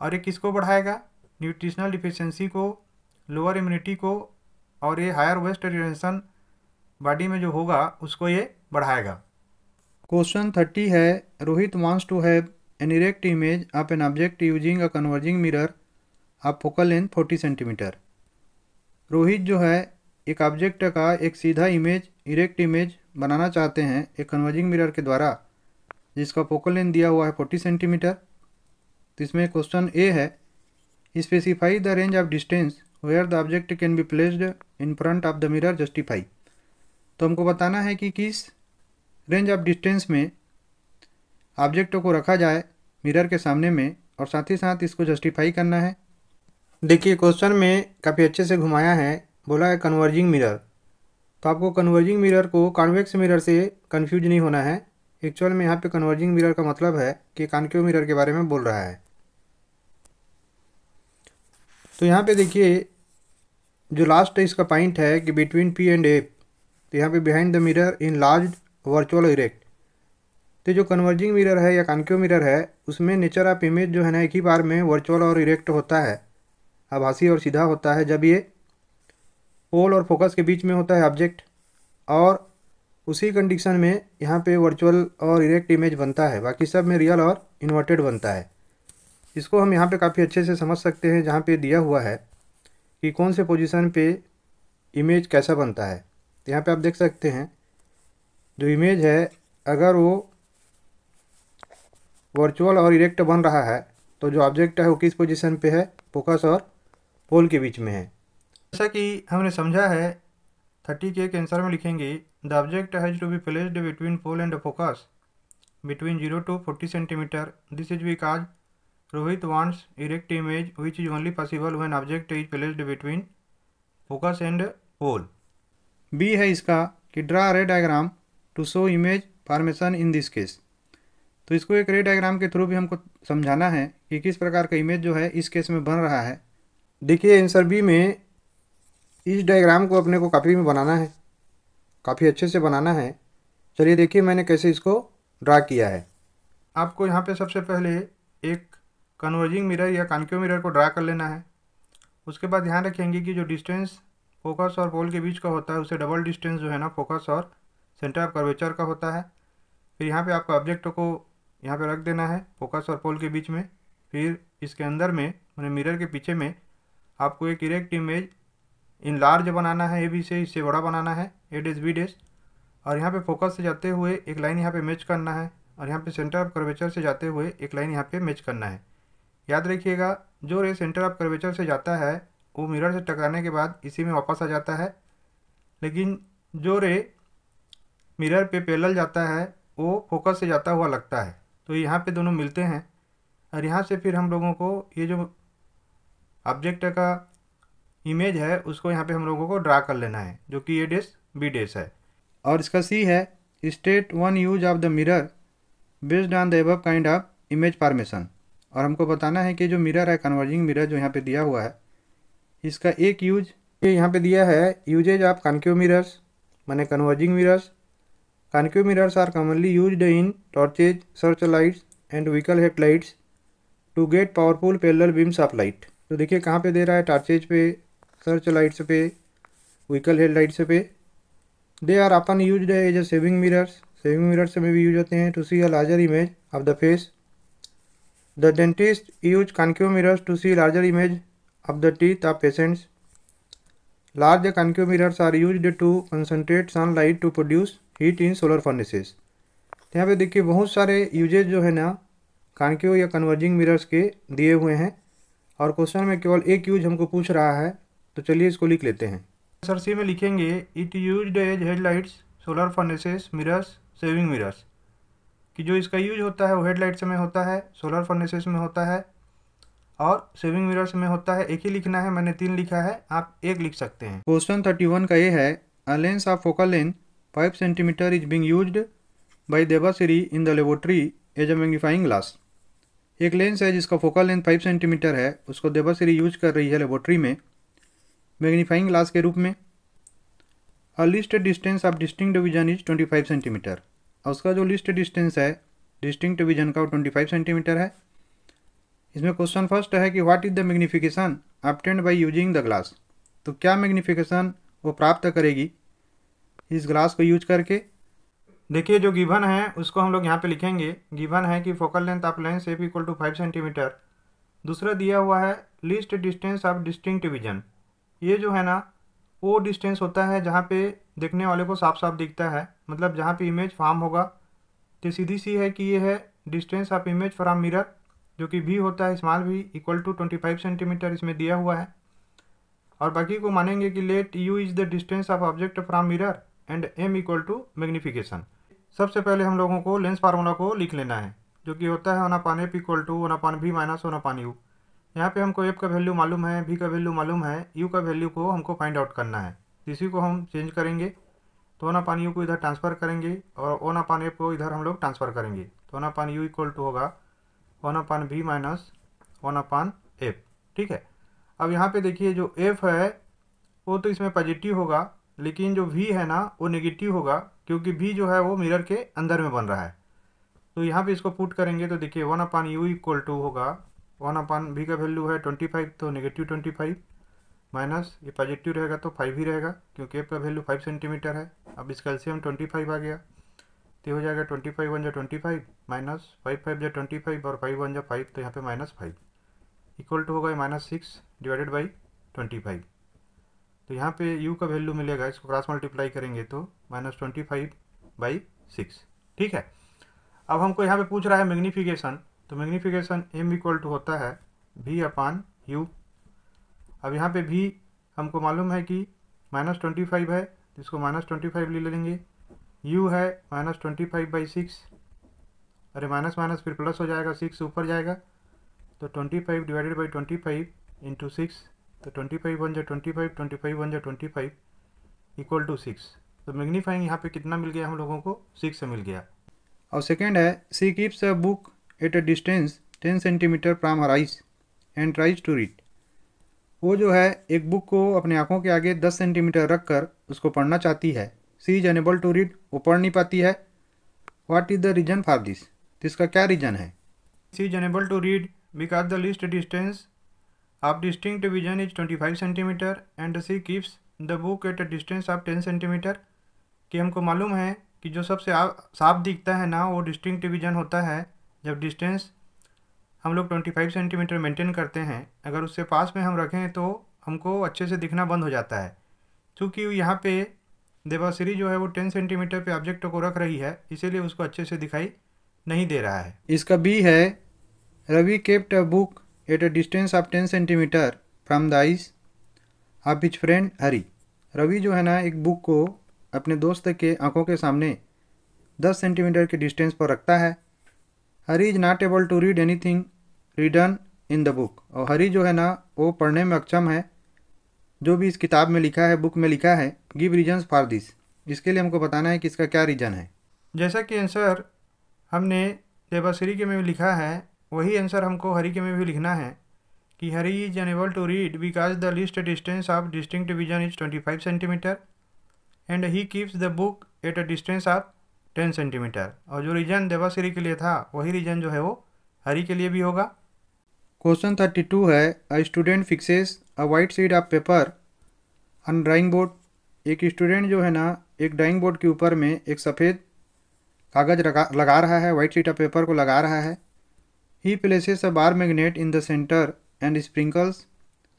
और ये किसको बढ़ाएगा न्यूट्रिशनल डिफिशेंसी को लोअर इम्यूनिटी को और ये हायर वेस्ट रिटेंशन बॉडी में जो होगा उसको ये बढ़ाएगा क्वेश्चन थर्टी है Rohit wants to have an erect image of an object using a converging mirror of focal length forty centimetre Rohit जो है एक ऑब्जेक्ट का एक सीधा इमेज इरेक्ट इमेज बनाना चाहते हैं एक कन्वर्जिंग मिरर के द्वारा जिसका फोकल लेंथ दिया हुआ है फोर्टी सेंटीमीटर तो इसमें क्वेश्चन ए है specify the range of distance where the object can be placed in front of the mirror justify तो हमको बताना है कि किस रेंज ऑफ डिस्टेंस में ऑब्जेक्ट को रखा जाए मिरर के सामने में और साथ ही साथ इसको जस्टिफाई करना है देखिए क्वेश्चन में काफ़ी अच्छे से घुमाया है बोला है कन्वर्जिंग मिरर तो आपको कन्वर्जिंग मिरर को कॉन्वेक्स मिरर से कन्फ्यूज नहीं होना है एक्चुअल में यहाँ पे कन्वर्जिंग मिरर का मतलब है कि कानक्यो मिरर के बारे में बोल रहा है तो यहाँ पे देखिए जो लास्ट इसका पॉइंट है कि बिटवीन पी एंड एफ तो यहाँ पे behind the mirror enlarged virtual erect तो जो कन्वर्जिंग मिरर है या कानक्यो मिरर है उसमें नेचर ऑफ इमेज जो है ना एक ही बार में वर्चुअल और इरेक्ट होता है आभासी और सीधा होता है जब ये पोल और फोकस के बीच में होता है ऑब्जेक्ट और उसी कंडीशन में यहाँ पे वर्चुअल और इरेक्ट इमेज बनता है बाकी सब में रियल और इन्वर्टेड बनता है इसको हम यहाँ पे काफ़ी अच्छे से समझ सकते हैं जहाँ पे दिया हुआ है कि कौन से पोजीशन पे इमेज कैसा बनता है तो यहाँ पे आप देख सकते हैं जो इमेज है अगर वो वर्चुअल और इरेक्ट बन रहा है तो जो ऑब्जेक्ट है वो किस पोजिशन पर है फोकस और पोल के बीच में है जैसा कि हमने समझा है थर्टी के आंसर में लिखेंगे the object has to be placed between pole and focus between zero to forty centimetre this is cause Rohit wants erect image which is only possible when object is placed between focus and pole B है इसका कि draw ray diagram to show image formation in this case तो इसको एक रे diagram के through भी हमको समझाना है कि किस प्रकार का इमेज जो है इस केस में बन रहा है देखिए आंसर बी में इस डायग्राम को अपने को कापी में बनाना है काफ़ी अच्छे से बनाना है चलिए देखिए मैंने कैसे इसको ड्रा किया है आपको यहाँ पे सबसे पहले एक कन्वर्जिंग मिरर या कानक्यो मिरर को ड्रा कर लेना है उसके बाद ध्यान रखेंगे कि जो डिस्टेंस फोकस और पोल के बीच का होता है उसे डबल डिस्टेंस जो है ना फोकस और सेंटर ऑफ कर्वेचर का होता है फिर यहाँ पर आपको ऑब्जेक्ट को यहाँ पर रख देना है फोकस और पोल के बीच में फिर इसके अंदर में मैंने मिरर के पीछे में आपको एक इरेक्ट इमेज इन लार्ज बनाना है ए बी से इससे बड़ा बनाना है ए डेज बी डेज और यहाँ पे फोकस से जाते हुए एक लाइन यहाँ पे मैच करना है और यहाँ पे सेंटर ऑफ कर्वेचर से जाते हुए एक लाइन यहाँ पे मैच करना है याद रखिएगा जो रे सेंटर ऑफ कर्वेचर से जाता है वो मिरर से टकराने के बाद इसी में वापस आ जाता है लेकिन जो रे मिरर पे पैरेलल जाता है वो फोकस से जाता हुआ लगता है तो यहाँ पे दोनों मिलते हैं और यहाँ से फिर हम लोगों को ये जो ऑब्जेक्ट का इमेज है उसको यहाँ पे हम लोगों को ड्रा कर लेना है जो कि ये डेस बी डेस है और इसका सी है state one use of the mirror based on the above kind of image formation और हमको बताना है कि जो मिरर है कन्वर्जिंग मिरर जो यहाँ पे दिया हुआ है इसका एक यूज ये यहाँ पे दिया है यूजेज ऑफ कानक्यू मिरर्स मैंने converging mirrors concave mirrors are commonly use in torches search lights and vehicle head lights to get powerful parallel beams of light तो देखिए कहाँ पे दे रहा है टॉर्चेज पे सर्च लाइट्स पे व्हीकल हेड लाइट्स पे they are often use as a shaving mirrors shaving mirrors में भी यूज होते हैं to see a larger image of the face the dentist use concave mirrors to see larger image of the teeth of patients large concave mirrors are use to concentrate sun light to produce heat in solar furnaces यहाँ पे देखिए बहुत सारे usage जो है ना कानक्यो या converging mirrors के दिए हुए हैं और क्वेश्चन में केवल एक यूज हमको पूछ रहा है तो चलिए इसको लिख लेते हैं सर सी में लिखेंगे it use as headlights solar furnaces mirrors shaving mirrors कि जो इसका यूज होता है वो हेडलाइट्स में होता है सोलर फर्नेसेस में होता है और सेविंग मिरर्स में होता है एक ही लिखना है मैंने तीन लिखा है आप एक लिख सकते हैं क्वेश्चन थर्टी वन का ये है a lens of focal length five centimetre is being use by Devashree in the laboratory as a magnifying glass एक लेंस है जिसका फोकल लेंथ फाइव सेंटीमीटर है उसको देवाश्री यूज कर रही है लेबोरेटरी में मैग्नीफाइंग ग्लास के रूप में और least distance of distinct vision is 25 centimetre और उसका जो लिस्ट डिस्टेंस है डिस्टिंग डिवीजन का वो 25 सेंटीमीटर है इसमें क्वेश्चन फर्स्ट है कि what is the magnification obtained by using the glass तो क्या मैग्नीफिकेशन वो प्राप्त करेगी इस ग्लास को यूज करके देखिए जो गिवन है उसको हम लोग यहाँ पे लिखेंगे गिवन है कि focal length of lens F equal to five centimetre दूसरा दिया हुआ है least distance of distinct vision ये जो है ना वो डिस्टेंस होता है जहाँ पे देखने वाले को साफ साफ दिखता है मतलब जहाँ पे इमेज फार्म होगा तो सीधी सी है कि ये है distance of image from mirror जो कि भी होता है small V equal to twenty five centimetre इसमें दिया हुआ है और बाकी को मानेंगे कि let U is the distance of object from mirror and M equal to magnification सबसे पहले हम लोगों को लेंस फार्मूला को लिख लेना है जो कि होता है वन पान एफ इक्वल टू वन पान भी माइनस वन पान यू यहाँ पे हमको एफ का वैल्यू मालूम है बी का वैल्यू मालूम है यू का वैल्यू को हमको फाइंड आउट करना है इसी को हम चेंज करेंगे तो वन अपान यू को इधर ट्रांसफ़र करेंगे और वन अपान एफ को इधर हम लोग ट्रांसफ़र करेंगे तो one upon U equal to होगा one upon V minus one upon F ठीक है अब यहाँ पे देखिए जो एफ है वो तो इसमें पॉजिटिव होगा लेकिन जो वी है ना वो निगेटिव होगा क्योंकि वी जो है वो मिरर के अंदर में बन रहा है तो यहाँ पे इसको पुट करेंगे तो देखिए one upon U equal to होगा वन अपान बी का वैल्यू है ट्वेंटी फाइव तो नेगेटिव ट्वेंटी फाइव माइनस ये पॉजिटिव रहेगा तो फाइव ही रहेगा क्योंकि एफ का वैल्यू फाइव सेंटीमीटर है अब इसका एल्सियम ट्वेंटी फाइव आ गया तो हो जाएगा ट्वेंटी फाइव वन जो twenty five minus five five जो ट्वेंटी फाइव और फाइव वन जो फाइव तो यहाँ पे माइनस फाइव इक्वल टू होगा minus six divided by twenty five तो यहाँ पे यू का वैल्यू मिलेगा इसको क्रॉस मल्टीप्लाई करेंगे तो minus twenty five by six ठीक है अब हमको यहाँ पे पूछ रहा है मैग्नीफिकेशन तो मैग्नीफिकेशन एम इक्वल टू होता है वी अपान यू अब यहाँ पे भी हमको मालूम है कि माइनस ट्वेंटी फाइव है इसको माइनस ट्वेंटी फाइव ले लेंगे यू है minus twenty five by six अरे माइनस माइनस फिर प्लस हो जाएगा सिक्स ऊपर जाएगा तो twenty five divided by twenty five into six तो ट्वेंटी फाइव वन जो twenty five twenty five one जो twenty five equal to six तो मैग्नीफाइंग यहाँ पे कितना मिल गया हम लोगों को सिक्स मिल गया और सेकेंड है she keeps a book at a distance ten centimetre from her eyes and tries to read वो जो है एक बुक को अपने आँखों के आगे दस सेंटीमीटर रख कर उसको पढ़ना चाहती है she is unable to read वो पढ़ नहीं पाती है what is the reason for this इसका क्या रीज़न है she is unable to read because the least distance of distinct vision is twenty five centimetre and she keeps the book at a distance of ten centimetre कि हमको मालूम है कि जो सबसे साफ दिखता है ना वो डिस्टिंक्ट विजन होता है जब डिस्टेंस हम लोग 25 सेंटीमीटर मेंटेन करते हैं अगर उससे पास में हम रखें तो हमको अच्छे से दिखना बंद हो जाता है क्योंकि यहाँ पे देवाश्री जो है वो 10 सेंटीमीटर पे ऑब्जेक्ट को रख रही है इसीलिए उसको अच्छे से दिखाई नहीं दे रहा है इसका बी है Ravi kept book at a distance of 10 centimetre from the eyes of his friend Hari Ravi जो है ना एक बुक को अपने दोस्त के आँखों के सामने दस सेंटीमीटर के डिस्टेंस पर रखता है Hari is not able to read anything written in the book और हरी जो है ना वो पढ़ने में अक्षम है जो भी इस किताब में लिखा है बुक में लिखा है गिव रीजन्स फॉर दिस इसके लिए हमको बताना है कि इसका क्या रीजन है जैसा कि आंसर हमने देवाश्री के में भी लिखा है वही आंसर हमको हरी के में भी लिखना है कि Hari is unable to read because the least distance of distinct vision is twenty five centimetre and he keeps the book at a distance of ten centimetre और जो रीजन देवाश्री के लिए था वही रीजन जो है वो हरी के लिए भी होगा क्वेश्चन थर्टी टू है a student fixes a white sheet of paper on drawing board एक स्टूडेंट जो है ना एक ड्राइंग बोर्ड के ऊपर में एक सफ़ेद कागज़ लगा लगा रहा है वाइट सीट ऑफ पेपर को लगा रहा है he places a bar magnet in the centre and sprinkles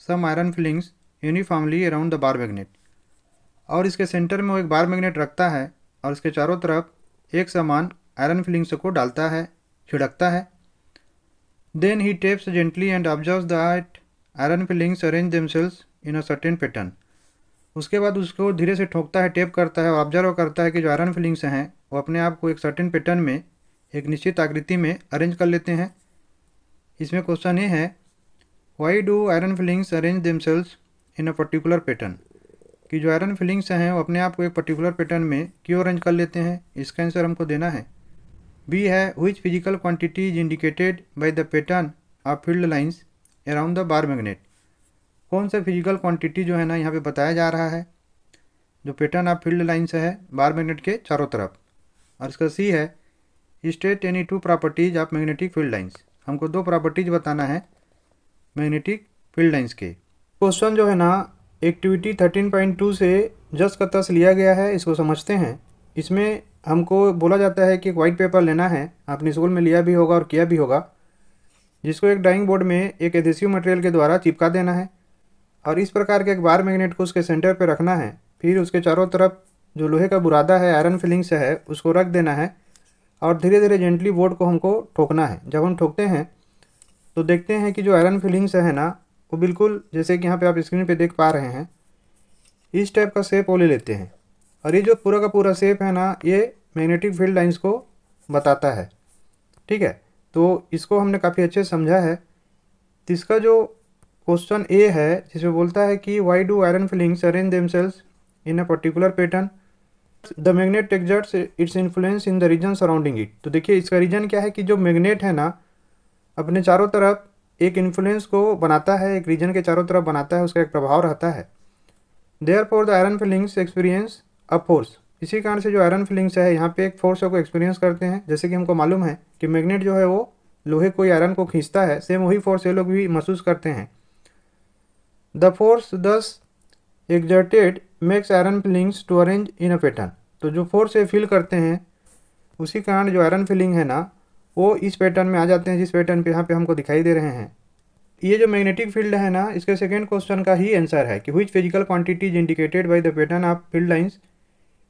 some iron filings uniformly around the bar magnet और इसके सेंटर में वो एक बार मैग्नेट रखता है और इसके चारों तरफ एक समान आयरन फिलिंग्स को डालता है छिड़कता है then he taps gently and observe that iron filings arrange themselves in a certain pattern उसके बाद उसको धीरे से ठोकता है टेप करता है और ऑब्जर्व करता है कि जो आयरन फिलिंग्स हैं वो अपने आप को एक सर्टेन पैटर्न में एक निश्चित आकृति में अरेंज कर लेते हैं इसमें क्वेश्चन ये है why do iron filings arrange themselves in a particular pattern कि जो आयरन फिलिंग्स हैं वो अपने आप को एक पर्टिकुलर पैटर्न में क्यों अरेंज कर लेते हैं इसका आंसर हमको देना है बी है which physical quantity is indicated by the pattern of field lines around the bar magnet कौन सा फिजिकल क्वांटिटी जो है ना यहाँ पे बताया जा रहा है जो पैटर्न ऑफ फील्ड लाइन्स है बार मैग्नेट के चारों तरफ और इसका सी है state any two properties of magnetic field lines हमको दो प्रॉपर्टीज बताना है मैग्नेटिक फील्ड लाइन्स के क्वेश्चन जो है ना एक्टिविटी 13.2 से जस का तस लिया गया है इसको समझते हैं इसमें हमको बोला जाता है कि एक वाइट पेपर लेना है आपने स्कूल में लिया भी होगा और किया भी होगा जिसको एक ड्राइंग बोर्ड में एक एधेसिव मटेरियल के द्वारा चिपका देना है और इस प्रकार के एक बार मैग्नेट को उसके सेंटर पर रखना है फिर उसके चारों तरफ जो लोहे का बुरादा है आयरन फिलिंग से है उसको रख देना है और धीरे धीरे जेंटली बोर्ड को हमको ठोकना है जब हम ठोकते हैं तो देखते हैं कि जो आयरन फिलिंग्स है ना वो बिल्कुल जैसे कि यहाँ पे आप स्क्रीन पे देख पा रहे हैं इस टाइप का सेप ले लेते हैं और ये जो पूरा का पूरा सेप है ना ये मैग्नेटिक फील्ड लाइंस को बताता है ठीक है तो इसको हमने काफ़ी अच्छे समझा है तो इसका जो क्वेश्चन ए है जिसमें बोलता है कि why do iron filings arrange them in a particular pattern the magnet exerts its influence in the region surrounding it तो देखिए इसका रीजन क्या है कि जो मैग्नेट है ना अपने चारों तरफ एक इन्फ्लुएंस को बनाता है एक रीजन के चारों तरफ बनाता है उसका एक प्रभाव रहता है therefore the iron filings experience a force इसी कारण से जो आयरन फिलिंग्स है यहाँ पे एक फोर्स को एक्सपीरियंस करते हैं जैसे कि हमको मालूम है कि मैग्नेट जो है वो लोहे को आयरन को खींचता है सेम वही फोर्स ये लोग भी महसूस करते हैं the force thus exerted makes iron filings to arrange in a pattern तो जो फोर्स ये फील करते हैं उसी कारण जो आयरन फिलिंग है ना वो इस पैटर्न में आ जाते हैं जिस पैटर्न पे यहाँ पे हमको दिखाई दे रहे हैं ये जो मैग्नेटिक फील्ड है ना इसके सेकेंड क्वेश्चन का ही आंसर है कि which physical quantity is indicated by the pattern of field lines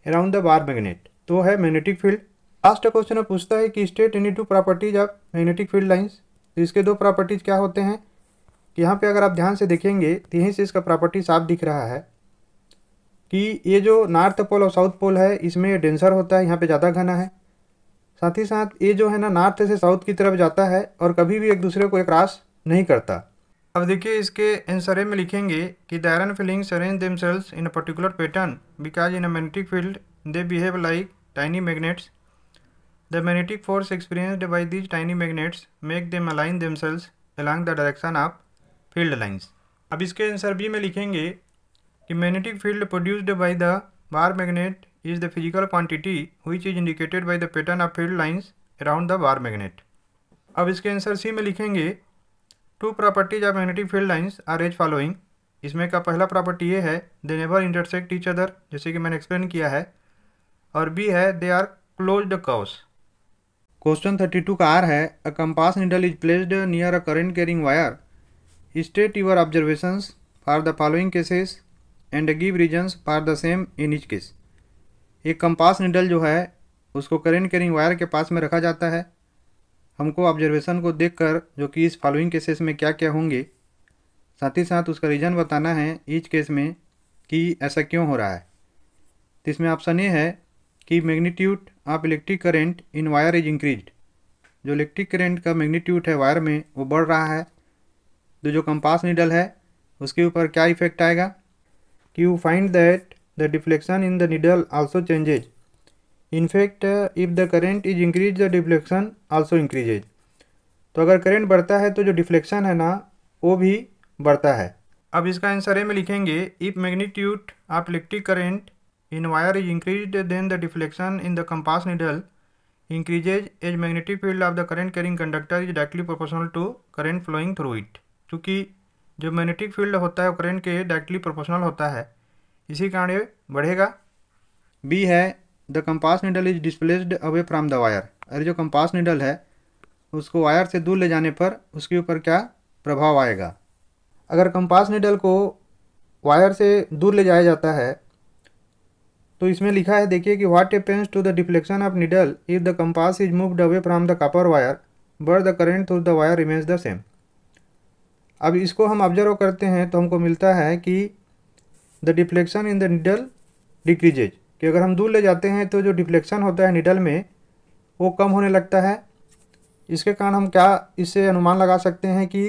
around the bar magnet तो है मैग्नेटिक फील्ड लास्ट क्वेश्चन में पूछता है कि state any two properties of magnetic field lines तो इसके दो प्रॉपर्टीज क्या होते हैं कि यहाँ पे अगर आप ध्यान से देखेंगे तो यहीं से इसका प्रॉपर्टी साफ दिख रहा है कि ये जो नॉर्थ पोल और साउथ पोल है इसमें डेंसर होता है यहाँ पे ज़्यादा घना है साथ ही साथ ये जो है ना नॉर्थ से साउथ की तरफ जाता है और कभी भी एक दूसरे को एक रास नहीं करता अब देखिए इसके एंसरे में लिखेंगे कि the iron filings arrange themselves in a particular pattern because in a magnetic field they behave like tiny magnets magnetic force force experienced these tiny magnets make them align themselves along the direction of field lines अब इसके answer B में लिखेंगे कि magnetic field produced by the bar magnet is the physical quantity which is indicated by the pattern of field lines around the bar magnet. अब इसके answer C में लिखेंगे two properties of magnetic field lines are as following इसमें का पहला property ये है they never intersect each other जैसे कि मैंने एक्सप्लेन किया है और बी है they are close the cause question thirty two का आर है a compass needle is placed near a current carrying wire state your observations for the following cases and give reasons for the same in each case ये compass needle जो है उसको current carrying wire के पास में रखा जाता है हमको ऑब्जर्वेशन को देखकर जो कि इस फॉलोइंग केसेस में क्या क्या होंगे साथ ही साथ उसका रीज़न बताना है ईच केस में कि ऐसा क्यों हो रहा है तो इसमें ऑप्शन ये है कि magnitude of electric current in wire is increase जो इलेक्ट्रिक करंट का मैग्नीट्यूड है वायर में वो बढ़ रहा है तो जो कंपास निडल है उसके ऊपर क्या इफेक्ट आएगा कि you find that the deflection in the needle also changes. In fact, uh, if the current is increased, the deflection also increases. तो अगर करंट बढ़ता है तो जो डिफ्लेक्शन है ना वो भी बढ़ता है अब इसका आंसर ए में लिखेंगे if magnitude of electric current in wire is increase then the deflection in the compass needle increases as magnetic field of the current carrying conductor is directly proportional to current flowing through it क्योंकि जो magnetic field होता है वो current के directly proportional होता है इसी कारण ये बढ़ेगा बी है the compass needle is displaced away from the wire अरे जो कंपास निडल है उसको वायर से दूर ले जाने पर उसके ऊपर क्या प्रभाव आएगा अगर कंपास निडल को वायर से दूर ले जाया जाता है तो इसमें लिखा है देखिए कि what happens to the deflection of needle if the compass is moved away from the copper wire but the current through the wire remains the same अब इसको हम ऑब्जर्व करते हैं तो हमको मिलता है कि the deflection in the needle decreases कि अगर हम दूर ले जाते हैं तो जो डिफ्लेक्शन होता है निडल में वो कम होने लगता है इसके कारण हम क्या इससे अनुमान लगा सकते हैं कि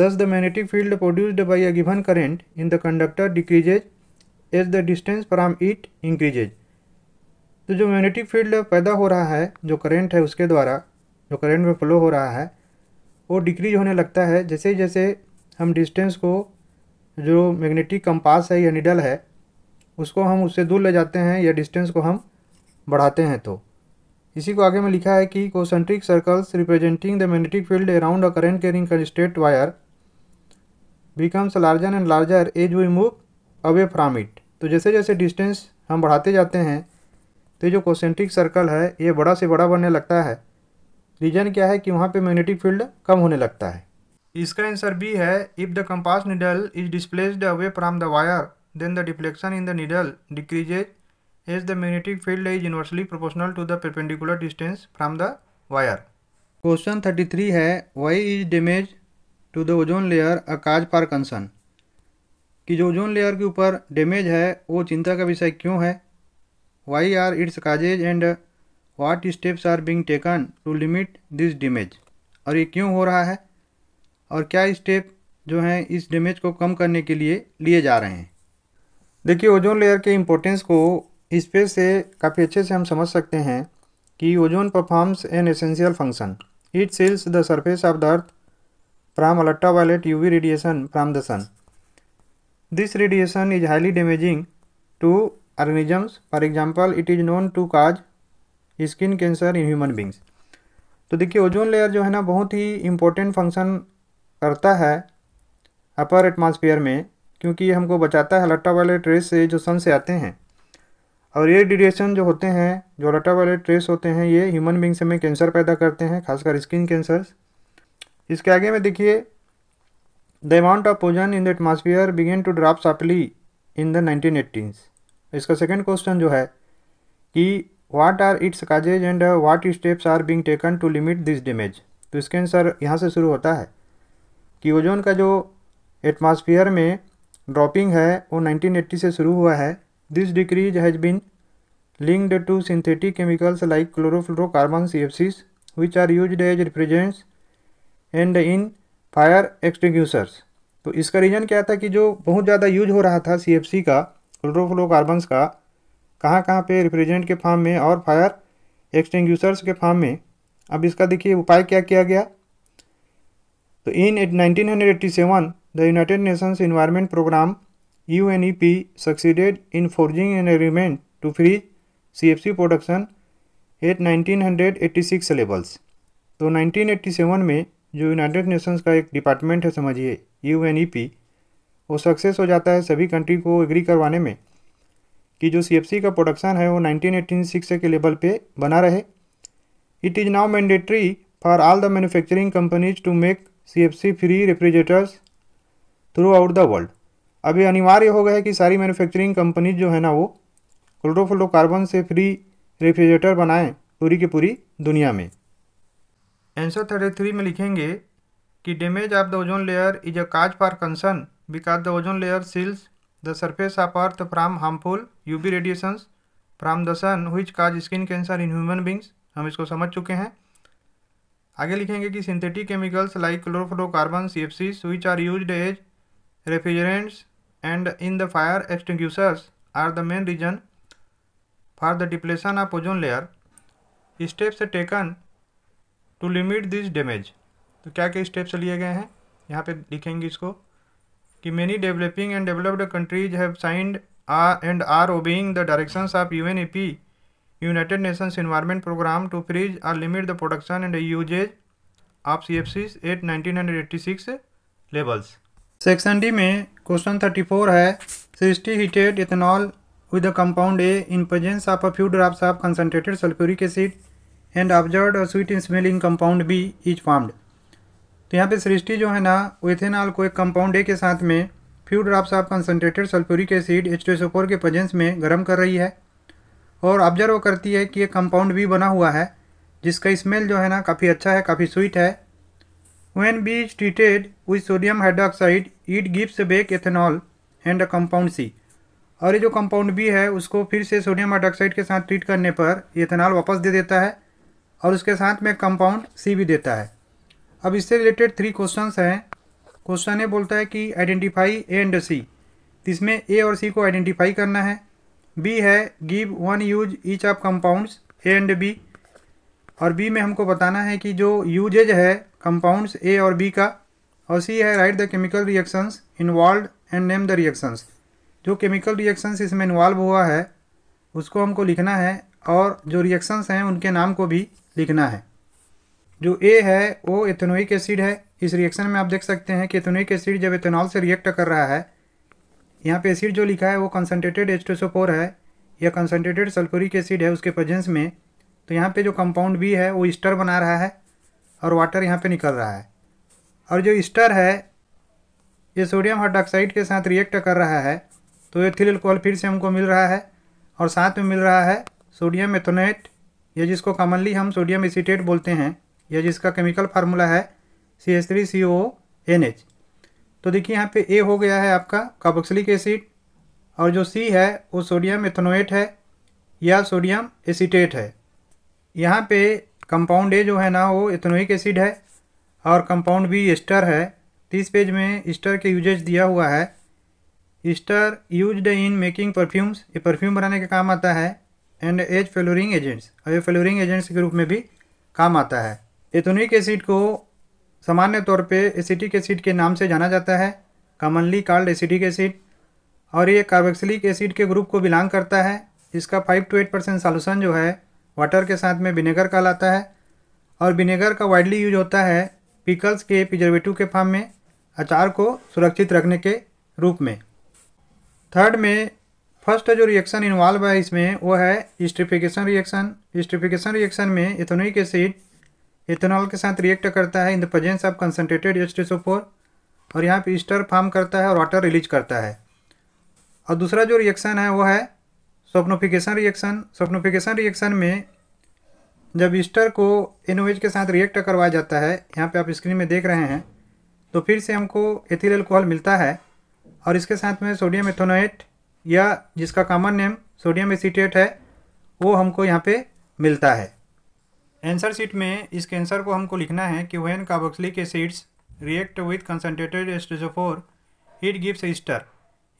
thus the magnetic field produced by a given current in the conductor decreases as the distance from it increases तो जो मैग्नेटिक फील्ड पैदा हो रहा है जो करेंट है उसके द्वारा जो करेंट में फ्लो हो रहा है वो डिक्रीज होने लगता है जैसे जैसे हम डिस्टेंस को जो मैग्नेटिक कंपास है या निडल है उसको हम उससे दूर ले जाते हैं या डिस्टेंस को हम बढ़ाते हैं तो इसी को आगे में लिखा है कि concentric circles representing the magnetic field around a current carrying constant wire becomes larger and larger as we move away from it तो जैसे जैसे डिस्टेंस हम बढ़ाते जाते हैं तो जो कोसेंट्रिक सर्कल है ये बड़ा से बड़ा बनने लगता है रीज़न क्या है कि वहाँ पे मैग्नेटिक फील्ड कम होने लगता है इसका आंसर बी है if the compass needle is displaced away from the wire then the deflection in the needle decreases as the magnetic field is universally proportional to the perpendicular distance from the wire question thirty three है why is damage to the ozone layer a cause for concern कि जो ozone layer के ऊपर damage है वो चिंता का विषय क्यों है why are its causes and what steps are being taken to limit this damage और ये क्यों हो रहा है और क्या स्टेप जो हैं इस डैमेज को कम करने के लिए लिए जा रहे हैं देखिए ओजोन लेयर के इम्पोर्टेंस को इस पे से काफ़ी अच्छे से हम समझ सकते हैं कि ozone performs an essential function it shields the surface of the earth from violet U radiation from the sun this radiation is highly damaging to organisms for example it is known to cause skin cancer in human beings तो देखिए ozone layer जो है ना बहुत ही important function करता है upper atmosphere में क्योंकि ये हमको बचाता है वाले रेस से जो सन से आते हैं और ये रेडिएशन जो होते हैं जो वाले रेस होते हैं ये ह्यूमन बींग्स में कैंसर पैदा करते हैं खासकर स्किन कैंसर्स इसके आगे में देखिए the amount of ozone in the atmosphere began to drop sharply in the nineteen eighties इसका सेकेंड क्वेश्चन जो है कि what are its causes and what steps are being taken to limit this damage तो इसके answer यहाँ से शुरू होता है कि ओजोन का जो एटमॉस्फेयर में ड्रॉपिंग है वो 1980 से शुरू हुआ है this decrease has been linked to synthetic chemicals like chlorofluorocarbon C F Cs which are use as refrigerants and in fire extinguishers तो इसका रीज़न क्या था कि जो बहुत ज़्यादा यूज हो रहा था सी एफ सी का क्लोरोफ्लोरोकार्बन्स का कहाँ कहाँ पे रिफ्रिजरेंट के फार्म में और फायर एक्सटिंग्यूसर्स के फार्म में अब इसका देखिए उपाय क्या किया गया तो in 1987, the United Nations Environment an UNEP succeeded in forging an agreement to freeze CFC production at 1986 levels. तो 1987 में जो यूनाइटेड नेशंस का एक डिपार्टमेंट है समझिए यू एन ई पी वो सक्सेस हो जाता है सभी कंट्री को एग्री करवाने में कि जो सी का प्रोडक्शन है वो 1986 के लेवल पे बना रहे it is now mandatory for all the manufacturing companies to make C free refrigerators throughout the world अब ये अनिवार्य हो गया है कि सारी मैन्युफैक्चरिंग कंपनीज जो है ना वो क्लोरोफ्लोकार्बन से फ्री रेफ्रिजरेटर बनाएं पूरी की पूरी दुनिया में आंसर थर्टी थ्री में लिखेंगे कि damage of the ozone layer is a cause for concern because the ozone layer shields the surface of earth from harmful B radiations from the sun which cause skin cancer in human beings हम इसको समझ चुके हैं आगे लिखेंगे कि synthetic chemicals like chlorofluorocarbon C F C which are use as refrigerants and in the fire extinguishers are the main reason for the depletion of ozone layer steps taken to limit this damage तो क्या क्या steps लिए गए हैं यहाँ पे लिखेंगे इसको कि many developing and developed countries have signed are and are obeying the directions of U N P United United Nations Environment Program to freeze or limit C F C at nineteen hundred eighty six levels section D में question 34 है sixty heated ethanol with the compound A in presence of a few drops of concentrated sulphuric acid and observe a sweet smelling compound B is farmed तो यहाँ पे सृष्टि जो है ना वो ethanol को एक कंपाउंड ए के साथ में few drops of concentrated sulphuric acid H के प्रेजेंस में गर्म कर रही है और ऑब्जर्व करती है कि ये कंपाउंड भी बना हुआ है जिसका स्मेल जो है ना काफ़ी अच्छा है काफ़ी स्वीट है when is treated with sodium hydroxide it gives back ethanol and a compound C और ये जो कंपाउंड बी है उसको फिर से सोडियम हाइड्रोक्साइड के साथ ट्रीट करने पर एथेनॉल वापस दे देता है और उसके साथ में कंपाउंड सी भी देता है अब इससे रिलेटेड थ्री क्वेश्चन हैं क्वेश्चन ये बोलता है कि आइडेंटिफाई ए एंड सी इसमें ए और सी को आइडेंटिफाई करना है बी है give one use each of compounds A and B और बी में हमको बताना है कि जो यूजेज है कंपाउंड्स ए और बी का और सी है write the chemical reactions involve and name the reactions जो केमिकल रिएक्शंस इसमें इन्वॉल्व हुआ है उसको हमको लिखना है और जो रिएक्शंस हैं उनके नाम को भी लिखना है जो ए है वो एथेनोइक एसिड है इस रिएक्शन में आप देख सकते हैं कि एथेनोइक एसिड जब एथेनॉल से रिएक्ट कर रहा है यहाँ पे एसिड जो लिखा है वो कंसनट्रेटेड एच है या कंसनट्रेटेड सल्फोरिक एसिड है उसके प्रजेंस में तो यहाँ पे जो कंपाउंड बी है वो ईस्टर बना रहा है और वाटर यहाँ पे निकल रहा है और जो ईस्टर है ये सोडियम हाइड्रोक्साइड के साथ रिएक्ट कर रहा है तो एथिल एल्कोहल फिर से हमको मिल रहा है और साथ में मिल रहा है सोडियम एथोनेट या जिसको कॉमनली हम सोडियम एसीटेट बोलते हैं या जिसका केमिकल फार्मूला है C S three C O N H तो देखिए यहाँ पे ए हो गया है आपका कार्बोक्सिलिक एसिड और जो सी है वो सोडियम एथनोएट है या सोडियम एसीटेट है यहाँ पे कंपाउंड ए जो है ना वो एथनोइक एसिड है और कंपाउंड बी एस्टर है तीस पेज में ईस्टर के यूजेज दिया हुआ है ester use in making perfumes ये परफ्यूम बनाने के काम आता है एंड एज फ्लोरिंग एजेंट्स और ये फ्लोरिंग एजेंट्स के रूप में भी काम आता है एथोनिक एसिड को सामान्य तौर पे एसिटिक एसिड के नाम से जाना जाता है कॉमनली कॉल्ड एसिटिक एसिड और ये कार्बोक्सिलिक एसिड के ग्रुप को बिलोंग करता है इसका five to eight percent solution जो है वाटर के साथ में विनेगर कहलाता है और विनेगर का वाइडली यूज होता है पिकल्स के प्रिजर्वेटिव के फार्म में अचार को सुरक्षित रखने के रूप में थर्ड में फर्स्ट जो रिएक्शन इन्वॉल्व है इसमें वो है स्ट्रिफिकेशन रिएक्शन स्ट्रिफिकेशन रिएक्शन में इथोनिक एसिड इथेनॉल के साथ रिएक्ट करता है in the presence of concentrated H और यहाँ पे ईस्टर फार्म करता है और वाटर रिलीज करता है और दूसरा जो रिएक्शन है वो है सोपनोफिकेशन रिएक्शन सोपनोफिकेशन रिएक्शन में जब ईस्टर को एनोवेज के साथ रिएक्ट करवाया जाता है यहाँ पे आप स्क्रीन में देख रहे हैं तो फिर से हमको एथिल एल्कोहल मिलता है और इसके साथ में सोडियम एथोनाइट या जिसका कॉमन नेम सोडियम एसीटेट है वो हमको यहाँ पे मिलता है एंसर सीट में इस कैंसर को हमको लिखना है कि when carboxylic acids react with concentrated H two S O four it gives ester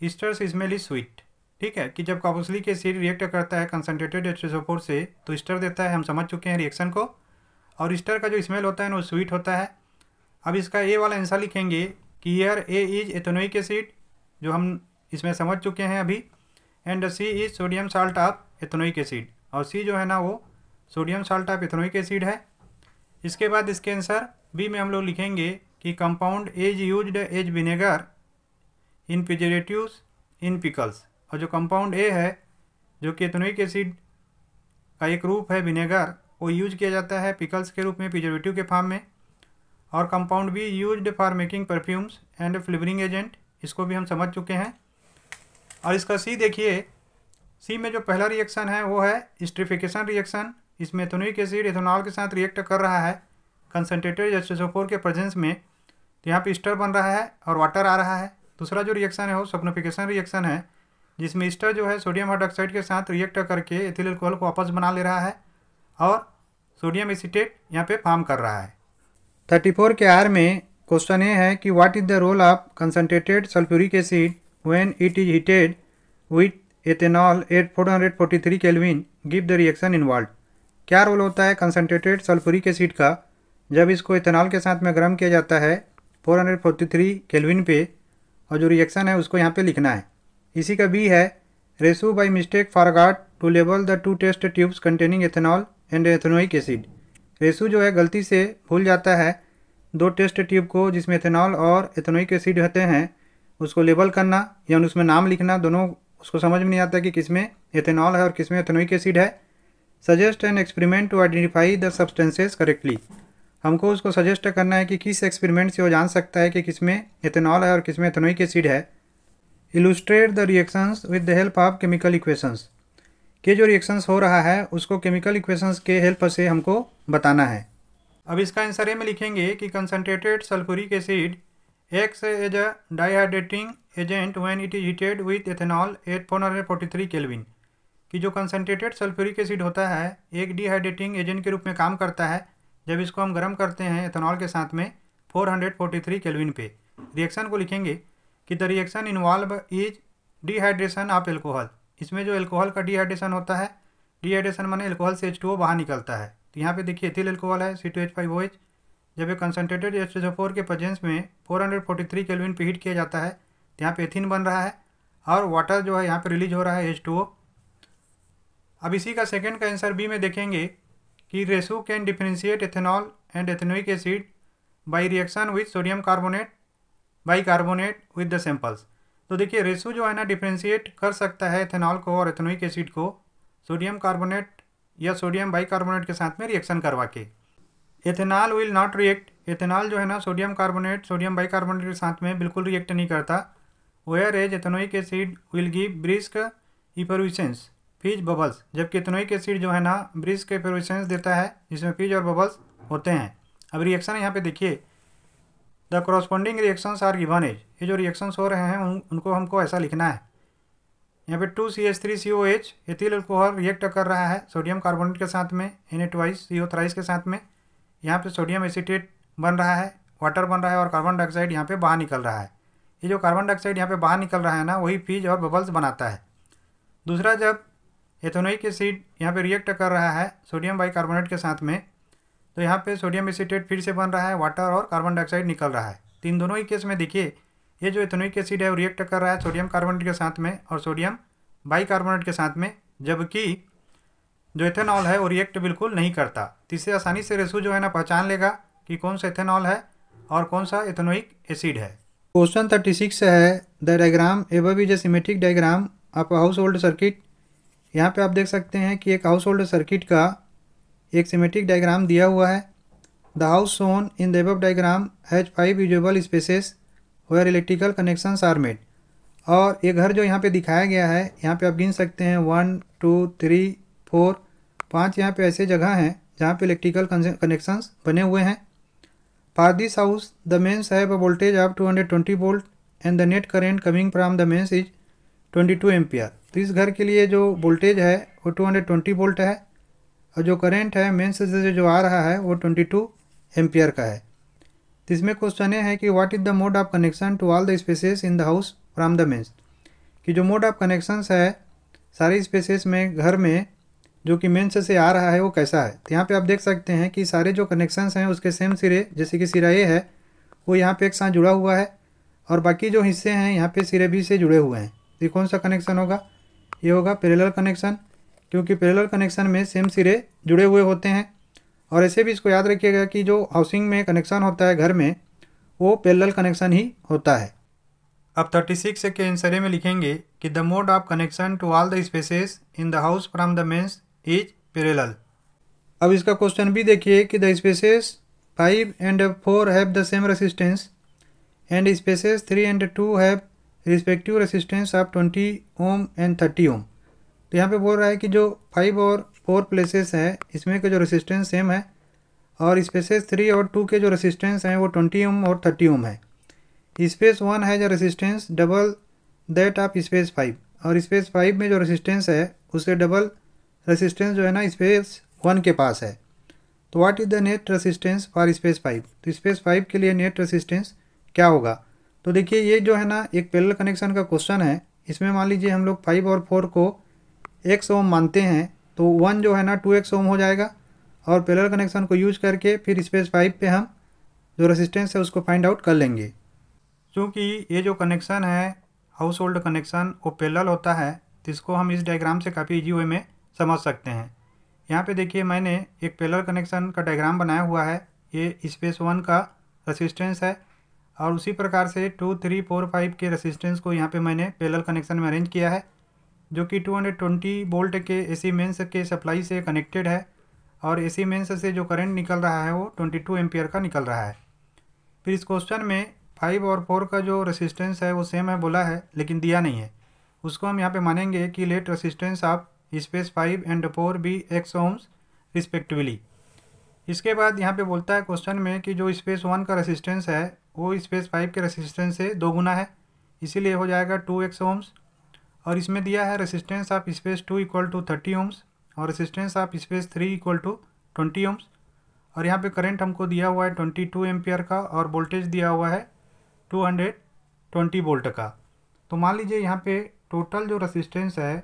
esters smell is sweet ठीक है कि जब काबोक्सलिक के सीड रिएक्ट करता है कंसनट्रेटेड एस्टेजोफोर से तो ईस्टर देता है हम समझ चुके हैं रिएक्शन को और ईस्टर का जो स्मेल होता है ना वो स्वीट होता है अब इसका ए वाला आंसर लिखेंगे कि here A is ethanoic acid जो हम इसमें समझ चुके हैं अभी and C is sodium salt of ethanoic acid और सी जो है ना वो sodium salt of ethanoic acid है इसके बाद इसके आंसर बी में हम लोग लिखेंगे कि compound as used as vinegar in preservatives in pickles और जो कंपाउंड ए है जो कि एथनोइक एसिड का एक रूप है विनेगर वो यूज किया जाता है पिकल्स के रूप में प्रिजर्वेटिव के फार्म में और compound B use for making perfumes and flavouring agent इसको भी हम समझ चुके हैं और इसका सी देखिए सी में जो पहला रिएक्शन है वो है स्ट्रिफिकेशन रिएक्शन इस मेथोनिक एसिड इथेनॉल के साथ रिएक्ट कर रहा है कंसनट्रेटेड एसोफोर के प्रेजेंस में तो यहाँ पर स्टर बन रहा है और वाटर आ रहा है दूसरा जो रिएक्शन है वो सपनोफिकेशन रिएक्शन है जिसमें स्टर जो है सोडियम हाइड्रोक्साइड के साथ रिएक्ट करके एथिल एल्कोहल को वापस बना ले रहा है और सोडियम एसिटेट यहाँ पे फार्म कर रहा है थर्टी फोर के आर में क्वेश्चन ये है कि what is the role of concentrated sulphuric acid when it is heated with ethanol at four hundred forty three kelvin give the reaction involve क्या रोल होता है कंसनट्रेटेड सल्फ्यूरिक एसिड का जब इसको इथेनॉल के साथ में गर्म किया जाता है 443 केल्विन पे और जो रिएक्शन है उसको यहाँ पे लिखना है इसी का बी है Resu by mistake forgot to label the two test tubes containing ethanol and ethanoic acid Resu जो है गलती से भूल जाता है दो टेस्ट ट्यूब को जिसमें एथेनॉल और एथेनोइक एसिड होते हैं उसको लेबल करना या उसमें नाम लिखना दोनों उसको समझ में नहीं आता कि किस में एथेनॉल है और किस में एथेनोइक एसिड है suggest an experiment to identify the substances correctly हमको उसको सजेस्ट करना है कि किस एक्सपेरिमेंट से वो जान सकता है कि किसमें इथेनॉल है और किसमें इथेनोइक एसिड है illustrate the reactions with the help of chemical equations के जो रिएक्शंस हो रहा है उसको केमिकल इक्वेशंस के हेल्प से हमको बताना है अब इसका आंसर में लिखेंगे कि concentrated sulphuric acid acts as a dehydrating agent when it is heated with ethanol at four hundred forty three kelvin कि जो कंसनट्रेटेड सल्फ्यूरिक एसिड होता है एक डिहाइड्रेटिंग एजेंट के रूप में काम करता है जब इसको हम गर्म करते हैं एथेनॉल के साथ में 443 केल्विन पे रिएक्शन को लिखेंगे कि the reaction involve is dehydration of alcohol इसमें जो एल्कोहल का डिहाइड्रेशन होता है डिहाइड्रेशन माने एल्कोहल से एच बाहर निकलता है तो यहाँ पे देखिए एथिल एल्कोहल है C two H five O H जब ये कंसनट्रेटेड एच फोर के प्रजेंस में 443 केल्विन पे हीट किया जाता है तो यहाँ पे एथिन बन रहा है और वाटर जो है यहाँ पे रिलीज हो रहा है एच टू ओ अब इसी का सेकेंड का आंसर बी में देखेंगे कि Resu can differentiate ethanol and ethanoic acid by reaction with sodium carbonate bicarbonate with the samples तो देखिए रेसू जो है ना डिफ्रेंशिएट कर सकता है एथेनॉल को और एथेनोइक एसिड को सोडियम कार्बोनेट या सोडियम बाई कार्बोनेट के साथ में रिएक्शन करवा के ethanol will not react ethanol जो है ना sodium carbonate sodium bicarbonate के साथ में बिल्कुल रिएक्ट नहीं करता whereas ethanoic acid will give brisk effervescence fizz bubbles जबकि इतनोइक एसिड जो है ना ब्रिज के फेरोसेंस देता है जिसमें फीज और बबल्स होते हैं अब रिएक्शन यहाँ पे देखिए the corresponding reactions are given as ये जो रिएक्शंस हो रहे हैं उन, उनको हमको ऐसा लिखना है यहाँ पे two C H three C O H ethyl alcohol react कर रहा है सोडियम कार्बोनेट के साथ में N A twice C O thrice के साथ में यहाँ पे सोडियम एसीटेट बन रहा है वाटर बन रहा है और कार्बन डाइऑक्साइड यहाँ पे बाहर निकल रहा है ये जो कार्बन डाइऑक्साइड यहाँ पे बाहर निकल रहा है ना वही फीज और बबल्स बनाता है दूसरा जब एथोनोइक एसिड यहाँ पे रिएक्ट कर रहा है सोडियम बाइकार्बोनेट के साथ में तो यहाँ पे सोडियम एसिटेट फिर से बन रहा है वाटर और कार्बन डाइऑक्साइड निकल रहा है तीन दोनों ही केस में देखिए ये जो एथोनोइक एसिड है वो रिएक्ट कर रहा है सोडियम कार्बोनेट के साथ में और सोडियम कार्बोनेट के साथ में जबकि जो एथेनॉल है वो रिएक्ट बिल्कुल नहीं करता तो इससे आसानी से रेसू जो है ना पहचान लेगा कि कौन सा एथेनॉल है और कौन सा एथेनोइक एसिड है क्वेश्चन थर्टी सिक्स है द डायग्राम एबव इज जो symmetric diagram of household circuit यहाँ पे आप देख सकते हैं कि एक हाउस होल्ड सर्किट का एक सीमेटिक डायग्राम दिया हुआ है the house shown in the above diagram has five usable spaces where electrical connections are made और ये घर जो यहाँ पे दिखाया गया है यहाँ पे आप गिन सकते हैं वन टू थ्री फोर पाँच यहाँ पे ऐसे जगह हैं जहाँ पे इलेक्ट्रिकल कनेक्शंस बने हुए हैं for this house the mains है voltage of twenty volt and the net current coming from the mains is twenty two ampere तो इस घर के लिए जो वोल्टेज है वो टू हंड्रेड ट्वेंटी वोल्ट है और जो करंट है मेन से जो आ रहा है वो ट्वेंटी टू एम्पियर का है तो इसमें क्वेश्चन ये है कि what is the mode of connection to all the spaces in the house from the mains कि जो मोड ऑफ कनेक्शंस है सारे स्पेसेस में घर में जो कि मेन्स से आ रहा है वो कैसा है तो यहाँ पर आप देख सकते हैं कि सारे जो कनेक्शंस हैं उसके सेम सिरे जैसे कि सिरा ए है वो यहाँ पर एक साथ जुड़ा हुआ है और बाकी जो हिस्से हैं यहाँ पे सिरे बी से जुड़े हुए हैं ये कौन सा कनेक्शन होगा ये होगा पैरेलल कनेक्शन क्योंकि पैरेलल कनेक्शन में सेम सिरे जुड़े हुए होते हैं और ऐसे भी इसको याद रखिएगा कि जो हाउसिंग में कनेक्शन होता है घर में वो पैरेलल कनेक्शन ही होता है अब 36 के आंसरे में लिखेंगे कि the mode of connection to all the spaces in the house from the mains is parallel अब इसका क्वेश्चन भी देखिए कि the spaces five and four have the same resistance and spaces three and two have respective resistance of twenty ohm and thirty ohm तो यहाँ पे बोल रहा है कि जो फाइव और फोर प्लेसेस है इसमें के जो रेसिस्टेंस सेम है और स्पेसेस थ्री और टू के जो रेसिस्टेंस हैं वो ट्वेंटी ओम और थर्टी ओम है स्पेस वन है जो resistance double that of space five और स्पेस फाइव में जो रेसिस्टेंस है उससे डबल रेसिस्टेंस जो है ना स्पेस वन के पास है तो what is the net resistance for space five तो स्पेस फाइव के लिए नेट रेसिस्टेंस क्या होगा तो देखिए ये जो है ना एक पैरेलल कनेक्शन का क्वेश्चन है इसमें मान लीजिए हम लोग फाइव और फोर को एक्स ओम मानते हैं तो वन जो है ना टू एक्स ओम हो जाएगा और पैरेलल कनेक्शन को यूज करके फिर स्पेस फाइव पे हम जो रेसिस्टेंस है उसको फाइंड आउट कर लेंगे क्योंकि ये जो कनेक्शन है हाउस होल्ड कनेक्शन वो पैरेलल होता है तो इसको हम इस डायग्राम से काफ़ी इजी वे में समझ सकते हैं यहाँ पे देखिए मैंने एक पैरेलल कनेक्शन का डायग्राम बनाया हुआ है ये स्पेस वन का रसिस्टेंस है और उसी प्रकार से टू थ्री फोर फाइव के रेसिस्टेंस को यहाँ पे मैंने पैरेलल कनेक्शन में अरेंज किया है जो कि 220 वोल्ट के एसी मेंस के सप्लाई से कनेक्टेड है और एसी मेंस से जो करंट निकल रहा है वो 22 टू एम्पियर का निकल रहा है फिर इस क्वेश्चन में फाइव और फोर का जो रेसिस्टेंस है वो सेम है बोला है लेकिन दिया नहीं है उसको हम यहाँ पर मानेंगे कि let resistance of space five and four be X ohms respectively इसके बाद यहाँ पे बोलता है क्वेश्चन में कि जो स्पेस वन का रेसिस्टेंस है वो स्पेस फाइव के रेसिस्टेंस से दो गुना है इसीलिए हो जाएगा टू एक्स ओम्स और इसमें दिया है resistance of space two equal to thirty ohms और resistance of space three equal to twenty ohms और यहाँ पे करंट हमको दिया हुआ है ट्वेंटी टू एम्पियर का और वोल्टेज दिया हुआ है टू हंड्रेड ट्वेंटी वोल्ट का तो मान लीजिए यहाँ पर टोटल जो रेसिस्टेंस है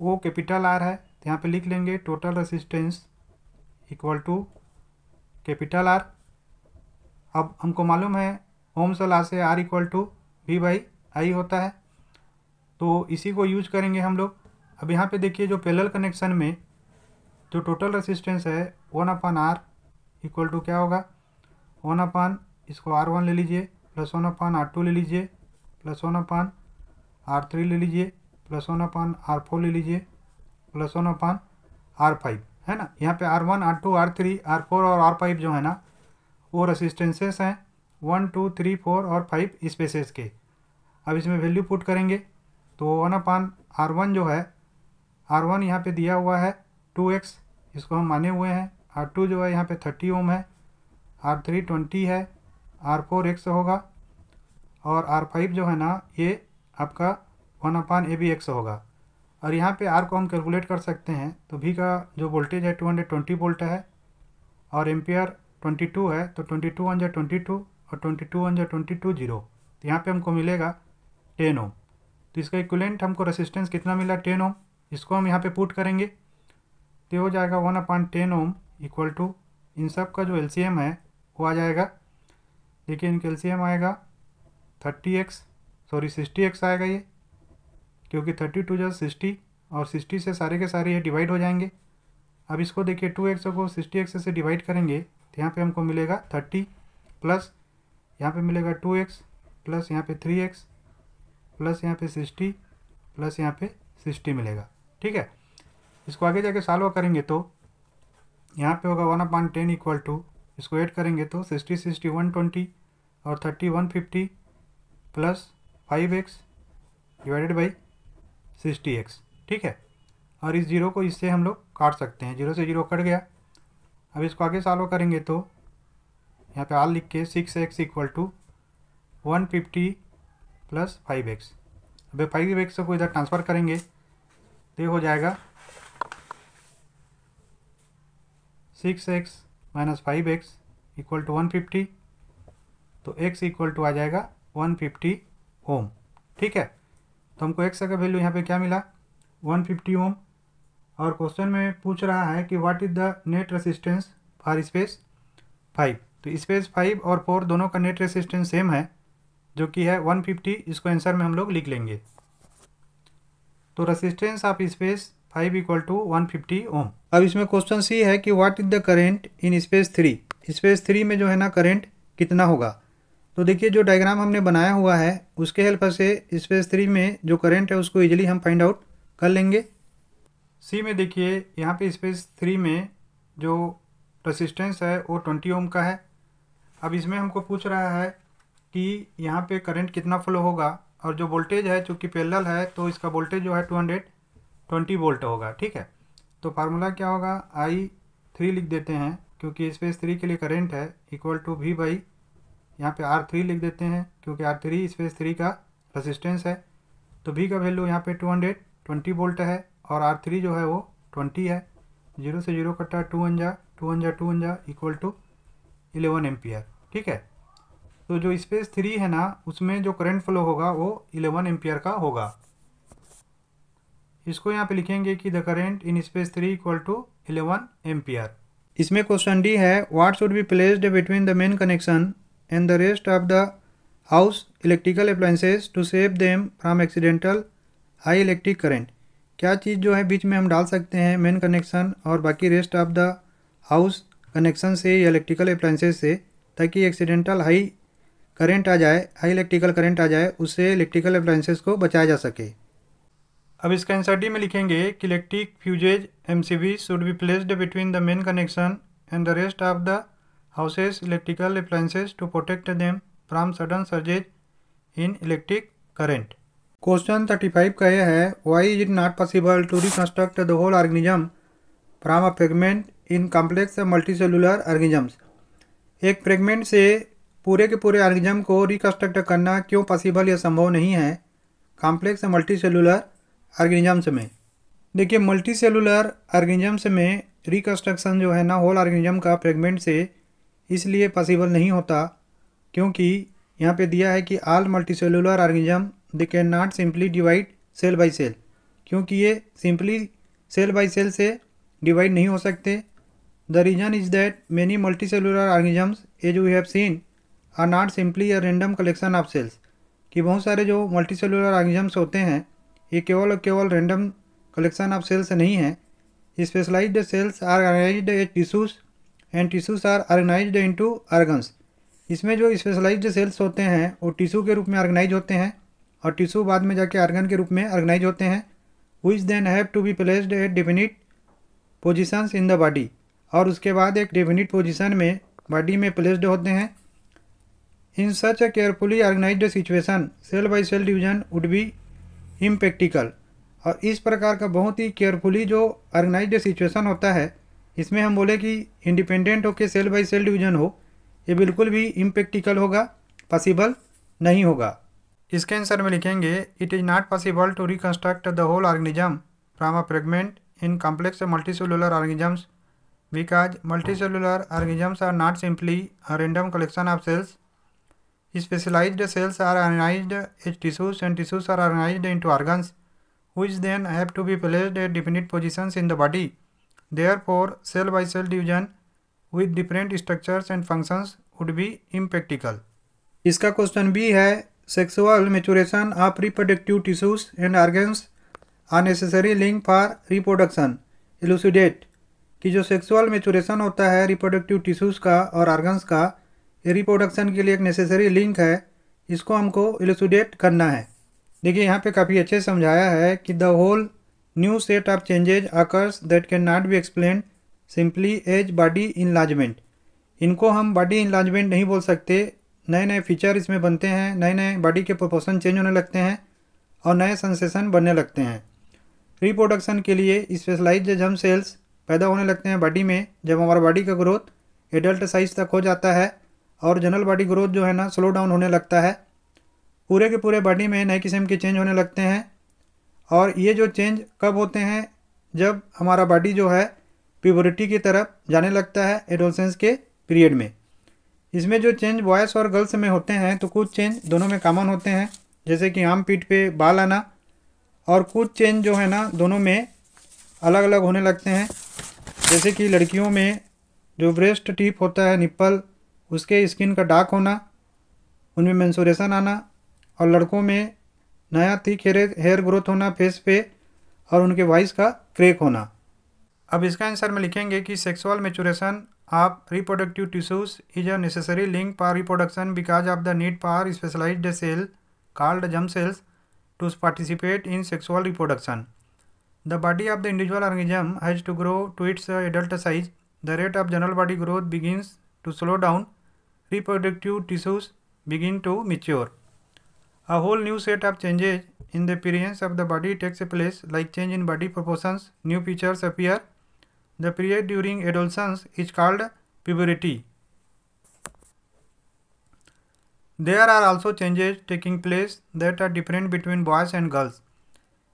वो कैपिटल आर है यहाँ पे लिख लेंगे total resistance equal to capital R अब हमको मालूम है होम्स लॉ से R equal to V by I होता है तो इसी को यूज करेंगे हम लोग अब यहाँ पे देखिए जो पैरेलल कनेक्शन में जो टोटल रेसिस्टेंस है one upon R equal to क्या होगा वन अपन इसको आर वन ले लीजिए plus one upon R two ले लीजिए plus one upon R three ले लीजिए plus one upon R four ले लीजिए plus one upon R five है ना यहाँ पे R one R two R three R four और आर फाइव जो है ना वो रेसिस्टेंसेस हैं वन टू थ्री फोर और फाइव स्पेसेस के अब इसमें वैल्यू पुट करेंगे तो वन अपान आर वन जो है आर वन यहाँ पर दिया हुआ है टू एक्स इसको हम माने हुए हैं आर टू जो है यहाँ पे थर्टी ओम है आर थ्री ट्वेंटी है आर फोर एक्स होगा और आर फाइव जो है ना ये आपका one upon A B X होगा और यहाँ पे आर को हम कैलकुलेट कर सकते हैं तो भी का जो वोल्टेज है टू हंड्रेड ट्वेंटी वोल्ट है और एम्पियर ट्वेंटी टू है तो ट्वेंटी टू वन जो ट्वेंटी टू और ट्वेंटी टू वन जो ट्वेंटी टू जीरो तो यहाँ पे हमको मिलेगा टेन ओम तो इसका इक्वलेंट हमको रेसिस्टेंस कितना मिला टेन ओम इसको हम यहाँ पे पुट करेंगे तो हो जाएगा one upon ten ohm equal to इन सब का जो एम है वो आ जाएगा देखिए इनका एम आएगा thirty X sorry sixty X आएगा ये क्योंकि थर्टी टू जो सिक्सटी और सिक्सटी से सारे के सारे ये डिवाइड हो जाएंगे अब इसको देखिए टू एक्स को सिक्सटी एक्स से डिवाइड करेंगे तो यहाँ पे हमको मिलेगा थर्टी प्लस यहाँ पे मिलेगा टू एक्स प्लस यहाँ पे थ्री एक्स प्लस यहाँ पे सिक्सटी प्लस यहाँ पे सिक्सटी मिलेगा ठीक है इसको आगे जाके सॉल्व करेंगे तो यहाँ पे होगा one upon ten equal to इसको ऐड करेंगे तो सिक्सटी सिक्सटी वन ट्वेंटी और thirty one fifty plus five x divided by sixty x ठीक है और इस जीरो को इससे हम लोग काट सकते हैं जीरो से जीरो कट गया अब इसको आगे सॉल्व करेंगे तो यहाँ पे आल लिख के six x equal to one fifty plus five x अब फाइव एक्स को इधर ट्रांसफ़र करेंगे तो ये हो जाएगा six x minus five x equal to one fifty तो एक्स इक्वल टू आ जाएगा वन फिफ्टी ओम ठीक है तो हमको एक्स का वैल्यू यहाँ पे क्या मिला 150 ओम और क्वेश्चन में पूछ रहा है कि what is the net resistance for space five तो स्पेस फाइव और फोर दोनों का नेट रेसिस्टेंस सेम है जो कि है 150 इसको आंसर में हम लोग लिख लेंगे तो resistance of space five equal to one fifty ohm अब इसमें क्वेश्चन सी है कि what is the current in space three space three में जो है ना करेंट कितना होगा तो देखिए जो डायग्राम हमने बनाया हुआ है उसके हेल्प से स्पेस थ्री में जो करंट है उसको इजीली हम फाइंड आउट कर लेंगे सी में देखिए यहाँ पे स्पेस थ्री में जो रसिस्टेंस है वो ट्वेंटी ओम का है अब इसमें हमको पूछ रहा है कि यहाँ पे करंट कितना फ्लो होगा और जो वोल्टेज है चूँकि पेलल है तो इसका वोल्टेज जो है टू हंड्रेड ट्वेंटी वोल्ट होगा ठीक है तो फार्मूला क्या होगा आई थ्री लिख देते हैं क्योंकि स्पेस थ्री के लिए करेंट है इक्वल टू वी बाई यहाँ पे आर थ्री लिख देते हैं क्योंकि आर थ्री स्पेस थ्री का रसिस्टेंस है तो बी का वैल्यू यहाँ पे टू हंड्रेड ट्वेंटी वोल्ट है और आर थ्री जो है वो ट्वेंटी है जीरो से जीरो कटा टू वन जा टू वन जा टू वन जा इक्वल टू इलेवन एम्पियर ठीक है तो जो स्पेस थ्री है ना उसमें जो करेंट फ्लो होगा वो इलेवन एम्पियर का होगा इसको यहाँ पे लिखेंगे कि the current in space three equal to eleven ampere इसमें क्वेश्चन डी है what should be placed between the main connection and the rest of the house electrical appliances to save them from accidental high electric current क्या चीज़ जो है बीच में हम डाल सकते हैं मेन कनेक्शन और बाकी rest of the house connection से या इलेक्ट्रिकल अप्लाइंसेज से ताकि एक्सीडेंटल हाई करंट आ जाए हाई इलेक्ट्रिकल करंट आ जाए उससे इलेक्ट्रिकल अप्लाइंसेज को बचाया जा सके अब इसका आंसर डी में लिखेंगे कि electric fuses M C B should be placed between the main connection and the rest of the houses electrical appliances to protect them from sudden surges in electric current question thirty five का यह है why is it not possible to reconstruct the whole organism from a fragment in complex multi cellular organisms एक fragment से पूरे के पूरे organism को reconstruct करना क्यों पॉसिबल या संभव नहीं है कॉम्प्लेक्स मल्टी सेलुलर ऑर्गेनिजम्स में देखिए मल्टी सेलुलर ऑर्गेनिजम्स में रिकन्स्ट्रक्शन जो है ना होल ऑर्गेनिजम का फ्रेगमेंट से इसलिए पॉसिबल नहीं होता क्योंकि यहाँ पे दिया है कि all cellular organism they can not simply divide cell by cell क्योंकि ये सिंपली सेल बाय सेल से डिवाइड नहीं हो सकते the reason is that many multi cellular organisms as we have seen are not simply a random collection of cells कि बहुत सारे जो मल्टी सेलुलर ऑर्गेनिजम्स होते हैं ये केवल और केवल रेंडम कलेक्शन ऑफ सेल्स नहीं है specialised cells are organise as tissues and tissues are into organs इसमें जो स्पेशलाइज्ड सेल्स होते हैं वो टिशू के रूप में ऑर्गेनाइज होते हैं और टिश्यू बाद में जाके ऑर्गन के रूप में ऑर्गेनाइज होते हैं which then have to be placed at definite positions in the body और उसके बाद एक डिफिनिट पोजिशन में बॉडी में प्लेस्ड होते हैं in such a carefully organise situation cell by cell division would be impractical और इस प्रकार का बहुत ही केयरफुली जो ऑर्गेनाइज सिचुएसन होता है इसमें हम बोले कि इंडिपेंडेंट होके सेल बाय सेल डिवीजन हो ये बिल्कुल भी इम्पेक्टिकल होगा पॉसिबल नहीं होगा इसके आंसर में लिखेंगे it is not possible to reconstruct the whole organism from a fragment in complex multi cellular organisms because multi cellular organisms are not simply a random collection of cells specialised cells are organise as tissues and tissues are organise into organs which then have to be placed at definite positions in the body Therefore, cell by cell division with different structures and functions would be impractical. इसका question B है sexual maturation of reproductive tissues and organs are necessary link for reproduction elucidate कि जो sexual maturation होता है reproductive tissues का और organs का ये रिप्रोडक्शन के लिए एक नेसेसरी लिंक है इसको हमको एलुसिडेट करना है देखिए यहाँ पे काफ़ी अच्छे समझाया है कि the whole new set of changes occurs that can not be explained simply as body enlargement इनको हम बॉडी इंलाजमेंट नहीं बोल सकते नए नए फीचर इसमें बनते हैं नए नए बॉडी के प्रोपोर्शन चेंज होने लगते हैं और नए सेंसेशन बनने लगते हैं रिप्रोडक्शन के लिए स्पेशलाइज जम सेल्स पैदा होने लगते हैं बॉडी में जब हमारा बॉडी का ग्रोथ एडल्ट साइज तक हो जाता है और जनरल बॉडी ग्रोथ जो है ना स्लो डाउन होने लगता है पूरे के पूरे बॉडी में नए किस्म के चेंज होने लगते हैं और ये जो चेंज कब होते हैं जब हमारा बॉडी जो है प्योरिटी की तरफ जाने लगता है एडोलसेंस के पीरियड में इसमें जो चेंज बॉयस और गर्ल्स में होते हैं तो कुछ चेंज दोनों में कॉमन होते हैं जैसे कि आम पीठ पे बाल आना और कुछ चेंज जो है ना दोनों में अलग अलग होने लगते हैं जैसे कि लड़कियों में जो ब्रेस्ट टिप होता है निप्पल उसके स्किन का डार्क होना उनमें मैंसोरेशन आना और लड़कों में नया थिक हेयर ग्रोथ होना फेस पे और उनके वॉइस का क्रेक होना अब इसका आंसर में लिखेंगे कि sexual maturation of reproductive tissues is a necessary link for reproduction because of the need for specialised cell called germ cells to participate in sexual reproduction the body of the individual organism has to grow to its adult size the rate of general body growth begins to slow down reproductive tissues begin to mature A whole new set of changes in the appearance of the body takes place like change in body proportions, new features appear. The period during adolescence is called puberty. There are also changes taking place that are different between boys and girls.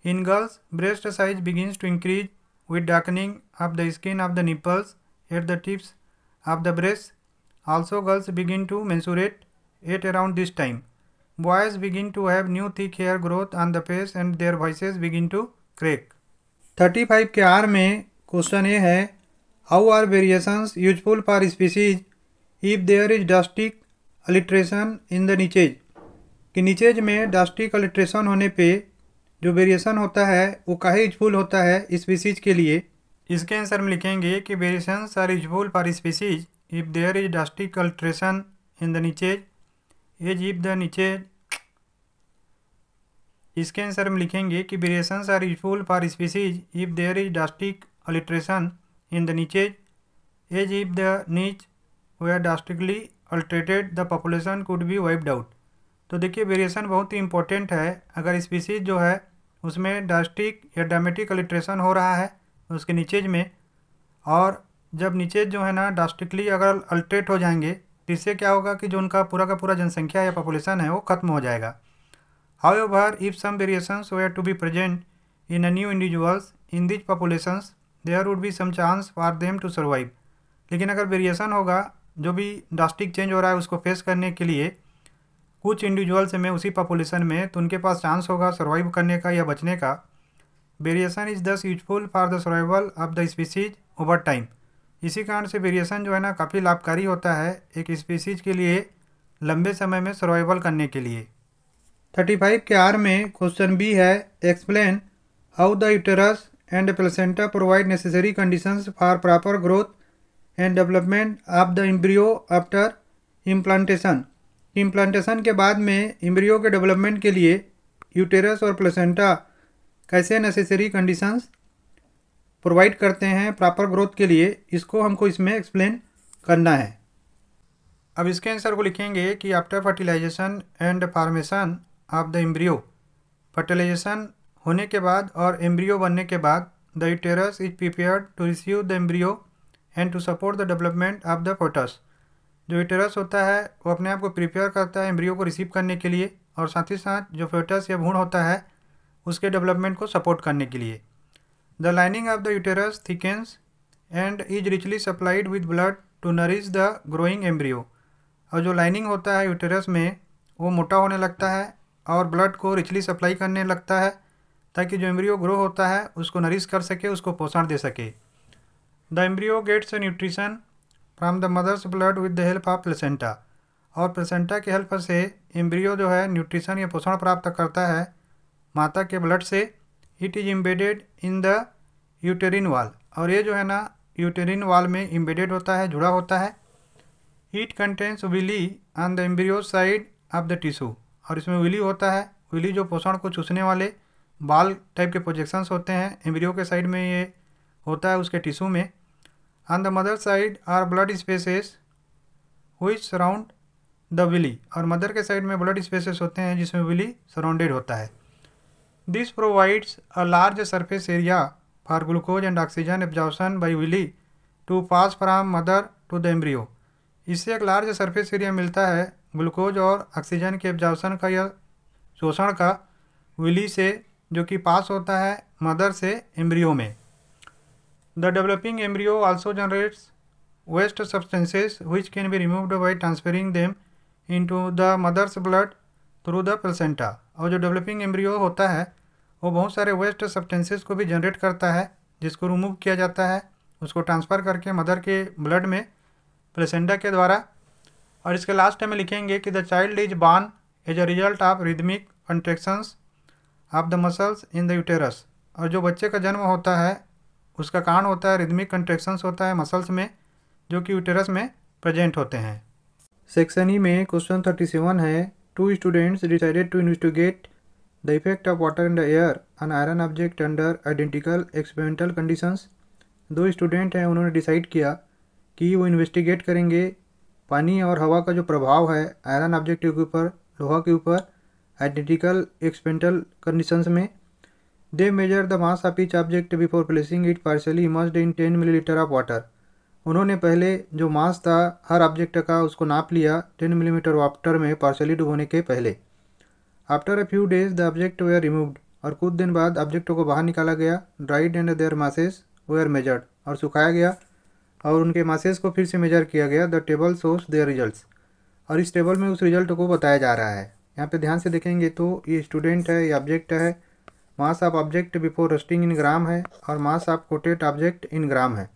In girls, breast size begins to increase with darkening of the skin of the nipples at the tips of the breasts. Also girls begin to menstruate at around this time. Boys begin to have new thick hair growth on the face and their voices begin to crack. 35 के are में question ये है how are variations useful for species if there is drastic alteration in the niches कि niches में drastic alteration होने पे जो variation होता है वो काहे यूजफुल होता है स्पीसीज के लिए इसके आंसर में लिखेंगे कि variations are useful for species if there is drastic alteration in the niches as if the niches इसके आंसर हम लिखेंगे कि variations are useful for species if there is drastic alteration in the niches as if the niche they are drastically altered the population could be wiped out तो देखिए variation बहुत ही important है अगर species जो है उसमें डास्टिक या डामेटिक alteration हो रहा है उसके नीचेज में और जब नीचे जो है ना डास्टिकली अगर अल्ट्रेट हो जाएंगे तो इससे क्या होगा कि जो उनका पूरा का पूरा जनसंख्या या पॉपुलेशन है वो ख़त्म हो जाएगा However, if some variations were to be present in a new individuals in these populations, there would be some chance for them to survive. लेकिन अगर वेरिएशन होगा जो भी ड्रास्टिक चेंज हो रहा है उसको फेस करने के लिए कुछ इंडिविजुअल्स में उसी पॉपुलेशन में तो उनके पास चांस होगा सर्वाइव करने का या बचने का variation is this useful for the survival of the species over time इसी कारण से वेरिएशन जो है ना काफ़ी लाभकारी होता है एक स्पीसीज के लिए लंबे समय में सर्वाइवल करने के लिए थर्टी फाइव के आर में क्वेश्चन बी है explain how the uterus and placenta provide necessary conditions for proper growth and development of the embryo after implantation implantation के बाद में इम्ब्रियो के डेवलपमेंट के लिए यूटेरस और प्लेसेंटा कैसे नेसेसरी कंडीशंस प्रोवाइड करते हैं प्रॉपर ग्रोथ के लिए इसको हमको इसमें एक्सप्लेन करना है अब इसके आंसर को लिखेंगे कि after fertilisation and formation of the embryo fertilisation होने के बाद और एम्ब्रियो बनने के बाद the uterus is prepare to receive the embryo and to support the development of the foetus जो यूटेरस होता है वो अपने आप को प्रिपेयर करता है एम्ब्रियो को रिसीव करने के लिए और साथ ही साथ जो फोटस या भूण होता है उसके डेवलपमेंट को सपोर्ट करने के लिए the lining of the uterus thickens and is richly supplied with blood to nourish the growing embryo और जो लाइनिंग होता है यूटेरस में वो मोटा होने लगता है और ब्लड को रिचली सप्लाई करने लगता है ताकि जो एम्ब्रियो ग्रो होता है उसको नरिश कर सके उसको पोषण दे सके the embryo gets nutrition from the mother's blood with the help of placenta और प्लेसेंटा के हेल्प से एम्ब्रियो जो है न्यूट्रिशन या पोषण प्राप्त करता है माता के ब्लड से it is embedded in the uterine wall और ये जो है ना यूटेरिन वाल में इम्बेडेड होता है जुड़ा होता है it contains villi on the embryo side of the tissue और इसमें विली होता है विली जो पोषण को चूसने वाले बाल टाइप के प्रोजेक्शंस होते हैं एम्ब्रियो के साइड में ये होता है उसके टिश्यू में on the mother side are blood spaces which surround the villi और मदर के साइड में ब्लड स्पेसेस होते हैं जिसमें विली सराउंडेड होता है this provides a large surface area for glucose and oxygen absorption by villi to pass from mother to the embryo इससे एक लार्ज सरफेस एरिया मिलता है ग्लूकोज और ऑक्सीजन के एब्जॉर्प्शन का या शोषण का विली से जो कि पास होता है मदर से एम्ब्रियो में the developing embryo also generates waste substances which can be removed by transferring them into the mother's blood through the placenta और जो डेवलपिंग एम्ब्रियो होता है वो बहुत सारे वेस्ट सब्सटेंसेस को भी जनरेट करता है जिसको रिमूव किया जाता है उसको ट्रांसफ़र करके मदर के ब्लड में प्लेसेंडा के द्वारा और इसके लास्ट में लिखेंगे कि the child is born as a result of rhythmic contractions of the muscles in the uterus और जो बच्चे का जन्म होता है उसका कारण होता है रिदमिक कंट्रेक्शंस होता है मसल्स में जो कि यूटेरस में प्रेजेंट होते हैं सेक्शन ई e में क्वेश्चन थर्टी सेवन है two students decided to investigate the effect of water in the air an iron object under identical experimental conditions दो स्टूडेंट हैं उन्होंने डिसाइड किया कि वो इन्वेस्टिगेट करेंगे पानी और हवा का जो प्रभाव है आयरन ऑब्जेक्टिव के ऊपर लोहा के ऊपर आइडेंटिकल एक्सपेंटल कंडीशंस में they measure the mass of each object before placing it partly immersed in ten millilitre of water उन्होंने पहले जो मास था हर ऑब्जेक्ट का उसको नाप लिया टेन मिलीमीटर वाटर में पार्सली डूबोने के पहले after a few days the object were removed और कुछ दिन बाद ऑब्जेक्टों को बाहर निकाला गया dried and their masses were measured और सुखाया गया और उनके मासेस को फिर से मेजर किया गया the table shows their result और इस टेबल में उस रिजल्ट को बताया जा रहा है यहाँ पे ध्यान से देखेंगे तो ये स्टूडेंट है ये ऑब्जेक्ट है mass of object before rusting in gram है और mass of coated object in gram है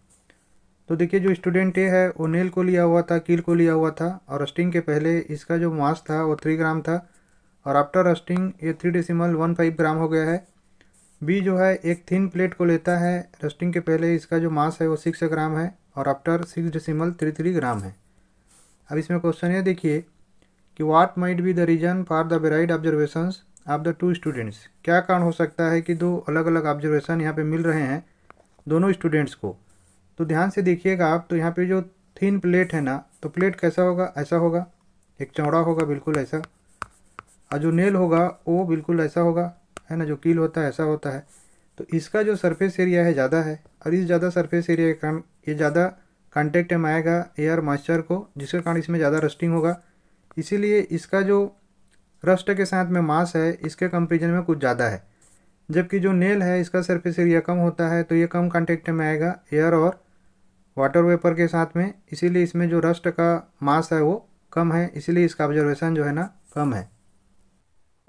तो देखिए जो स्टूडेंट ए है वो नेल को लिया हुआ था कील को लिया हुआ था और रस्टिंग के पहले इसका जो मास था वो थ्री ग्राम था और आफ्टर रस्टिंग ये three decimal one five gram हो गया है बी जो है एक थिन प्लेट को लेता है रस्टिंग के पहले इसका जो मास है वो सिक्स ग्राम है और after six decimal three three gram है अब इसमें क्वेश्चन ये देखिए कि what might be the reason for the varied observations of the two students क्या कारण हो सकता है कि दो अलग अलग ऑब्जर्वेशन यहाँ पे मिल रहे हैं दोनों स्टूडेंट्स को तो ध्यान से देखिएगा आप तो यहाँ पे जो थिन प्लेट है ना तो प्लेट कैसा होगा ऐसा होगा एक चौड़ा होगा बिल्कुल ऐसा और जो नेल होगा वो बिल्कुल ऐसा होगा है ना जो कील होता है ऐसा होता है तो इसका जो सरफेस एरिया है ज़्यादा है और इस ज़्यादा सरफेस एरिया के कारण ये ज़्यादा कांटेक्ट में आएगा एयर मॉइस्चर को जिसके कारण इसमें ज़्यादा रस्टिंग होगा इसीलिए इसका जो रस्ट के साथ में मास है इसके कंपेरिजन में कुछ ज़्यादा है जबकि जो नेल है इसका सरफेस एरिया कम होता है तो ये कम कांटेक्ट में आएगा एयर और वाटर वेपर के साथ में इसीलिए इसमें जो रस्ट का मास है वो कम है इसीलिए इसका ऑब्जर्वेशन जो है ना कम है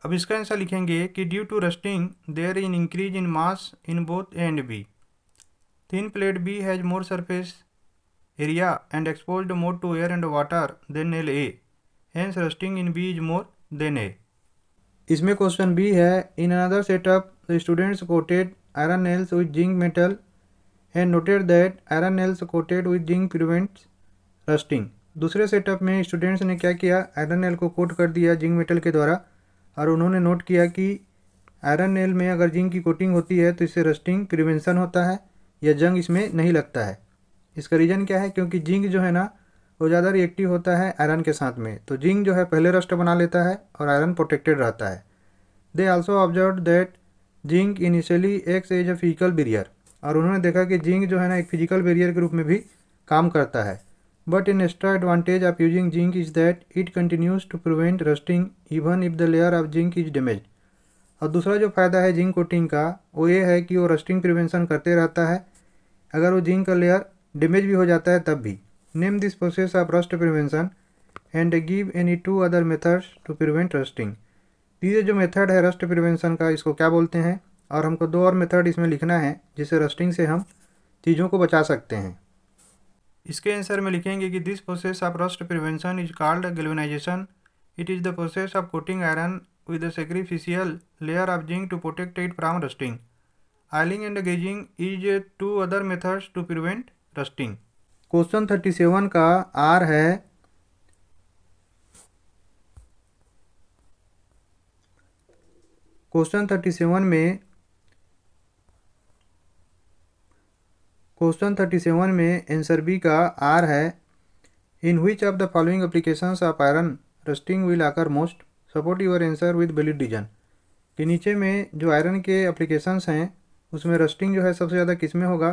अब इसका आंसर लिखेंगे कि due to rusting there in increase in mass in both and B Thin plate B has more surface area and exposed more to air and water than nail A Hence rusting in B is more than A इसमें question B है in another setup the students coated iron nails with zinc metal and noted that iron nails coated with zinc prevents rusting दूसरे setup में students ने क्या किया iron nail को coat कर दिया जिंक मेटल के द्वारा और उन्होंने नोट किया कि आयरन नेल में अगर जिंक की कोटिंग होती है तो इससे रस्टिंग प्रिवेंशन होता है या जंग इसमें नहीं लगता है इसका रीज़न क्या है क्योंकि जिंक जो है ना वो ज़्यादा रिएक्टिव होता है आयरन के साथ में तो जिंक जो है पहले रस्ट बना लेता है और आयरन प्रोटेक्टेड रहता है they also observe that zinc initially acts as a physical barrier और उन्होंने देखा कि जिंक जो है ना एक फिजिकल बेरियर के रूप में भी काम करता है but an extra advantage of using zinc is that it continues to prevent rusting even if the layer of zinc is damaged और दूसरा जो फ़ायदा है जिंक कोटिंग का वो ये है कि वो रस्टिंग प्रिवेंशन करते रहता है अगर वो जिंक का लेयर डैमेज भी हो जाता है तब भी name this process of rust prevention and give any two other methods to prevent rusting तो ये जो मेथड है रस्ट प्रिवेंशन का इसको क्या बोलते हैं और हमको दो और मेथड इसमें लिखना है जिसे रस्टिंग से हम चीज़ों को बचा सकते हैं इसके आंसर में लिखेंगे कि this process of rust prevention is called galvanization it is the process of coating iron with a sacrificial layer of zinc to protect it from rusting. Oiling and gauging is two other methods to prevent rusting. Question thirty seven का R है question 37 में question thirty seven में answer B का are है in which of the following applications of iron rusting will occur most support your answer with valid reason कि नीचे में जो आयरन के अप्लीकेशंस हैं उसमें रस्टिंग जो है सबसे ज़्यादा किस में होगा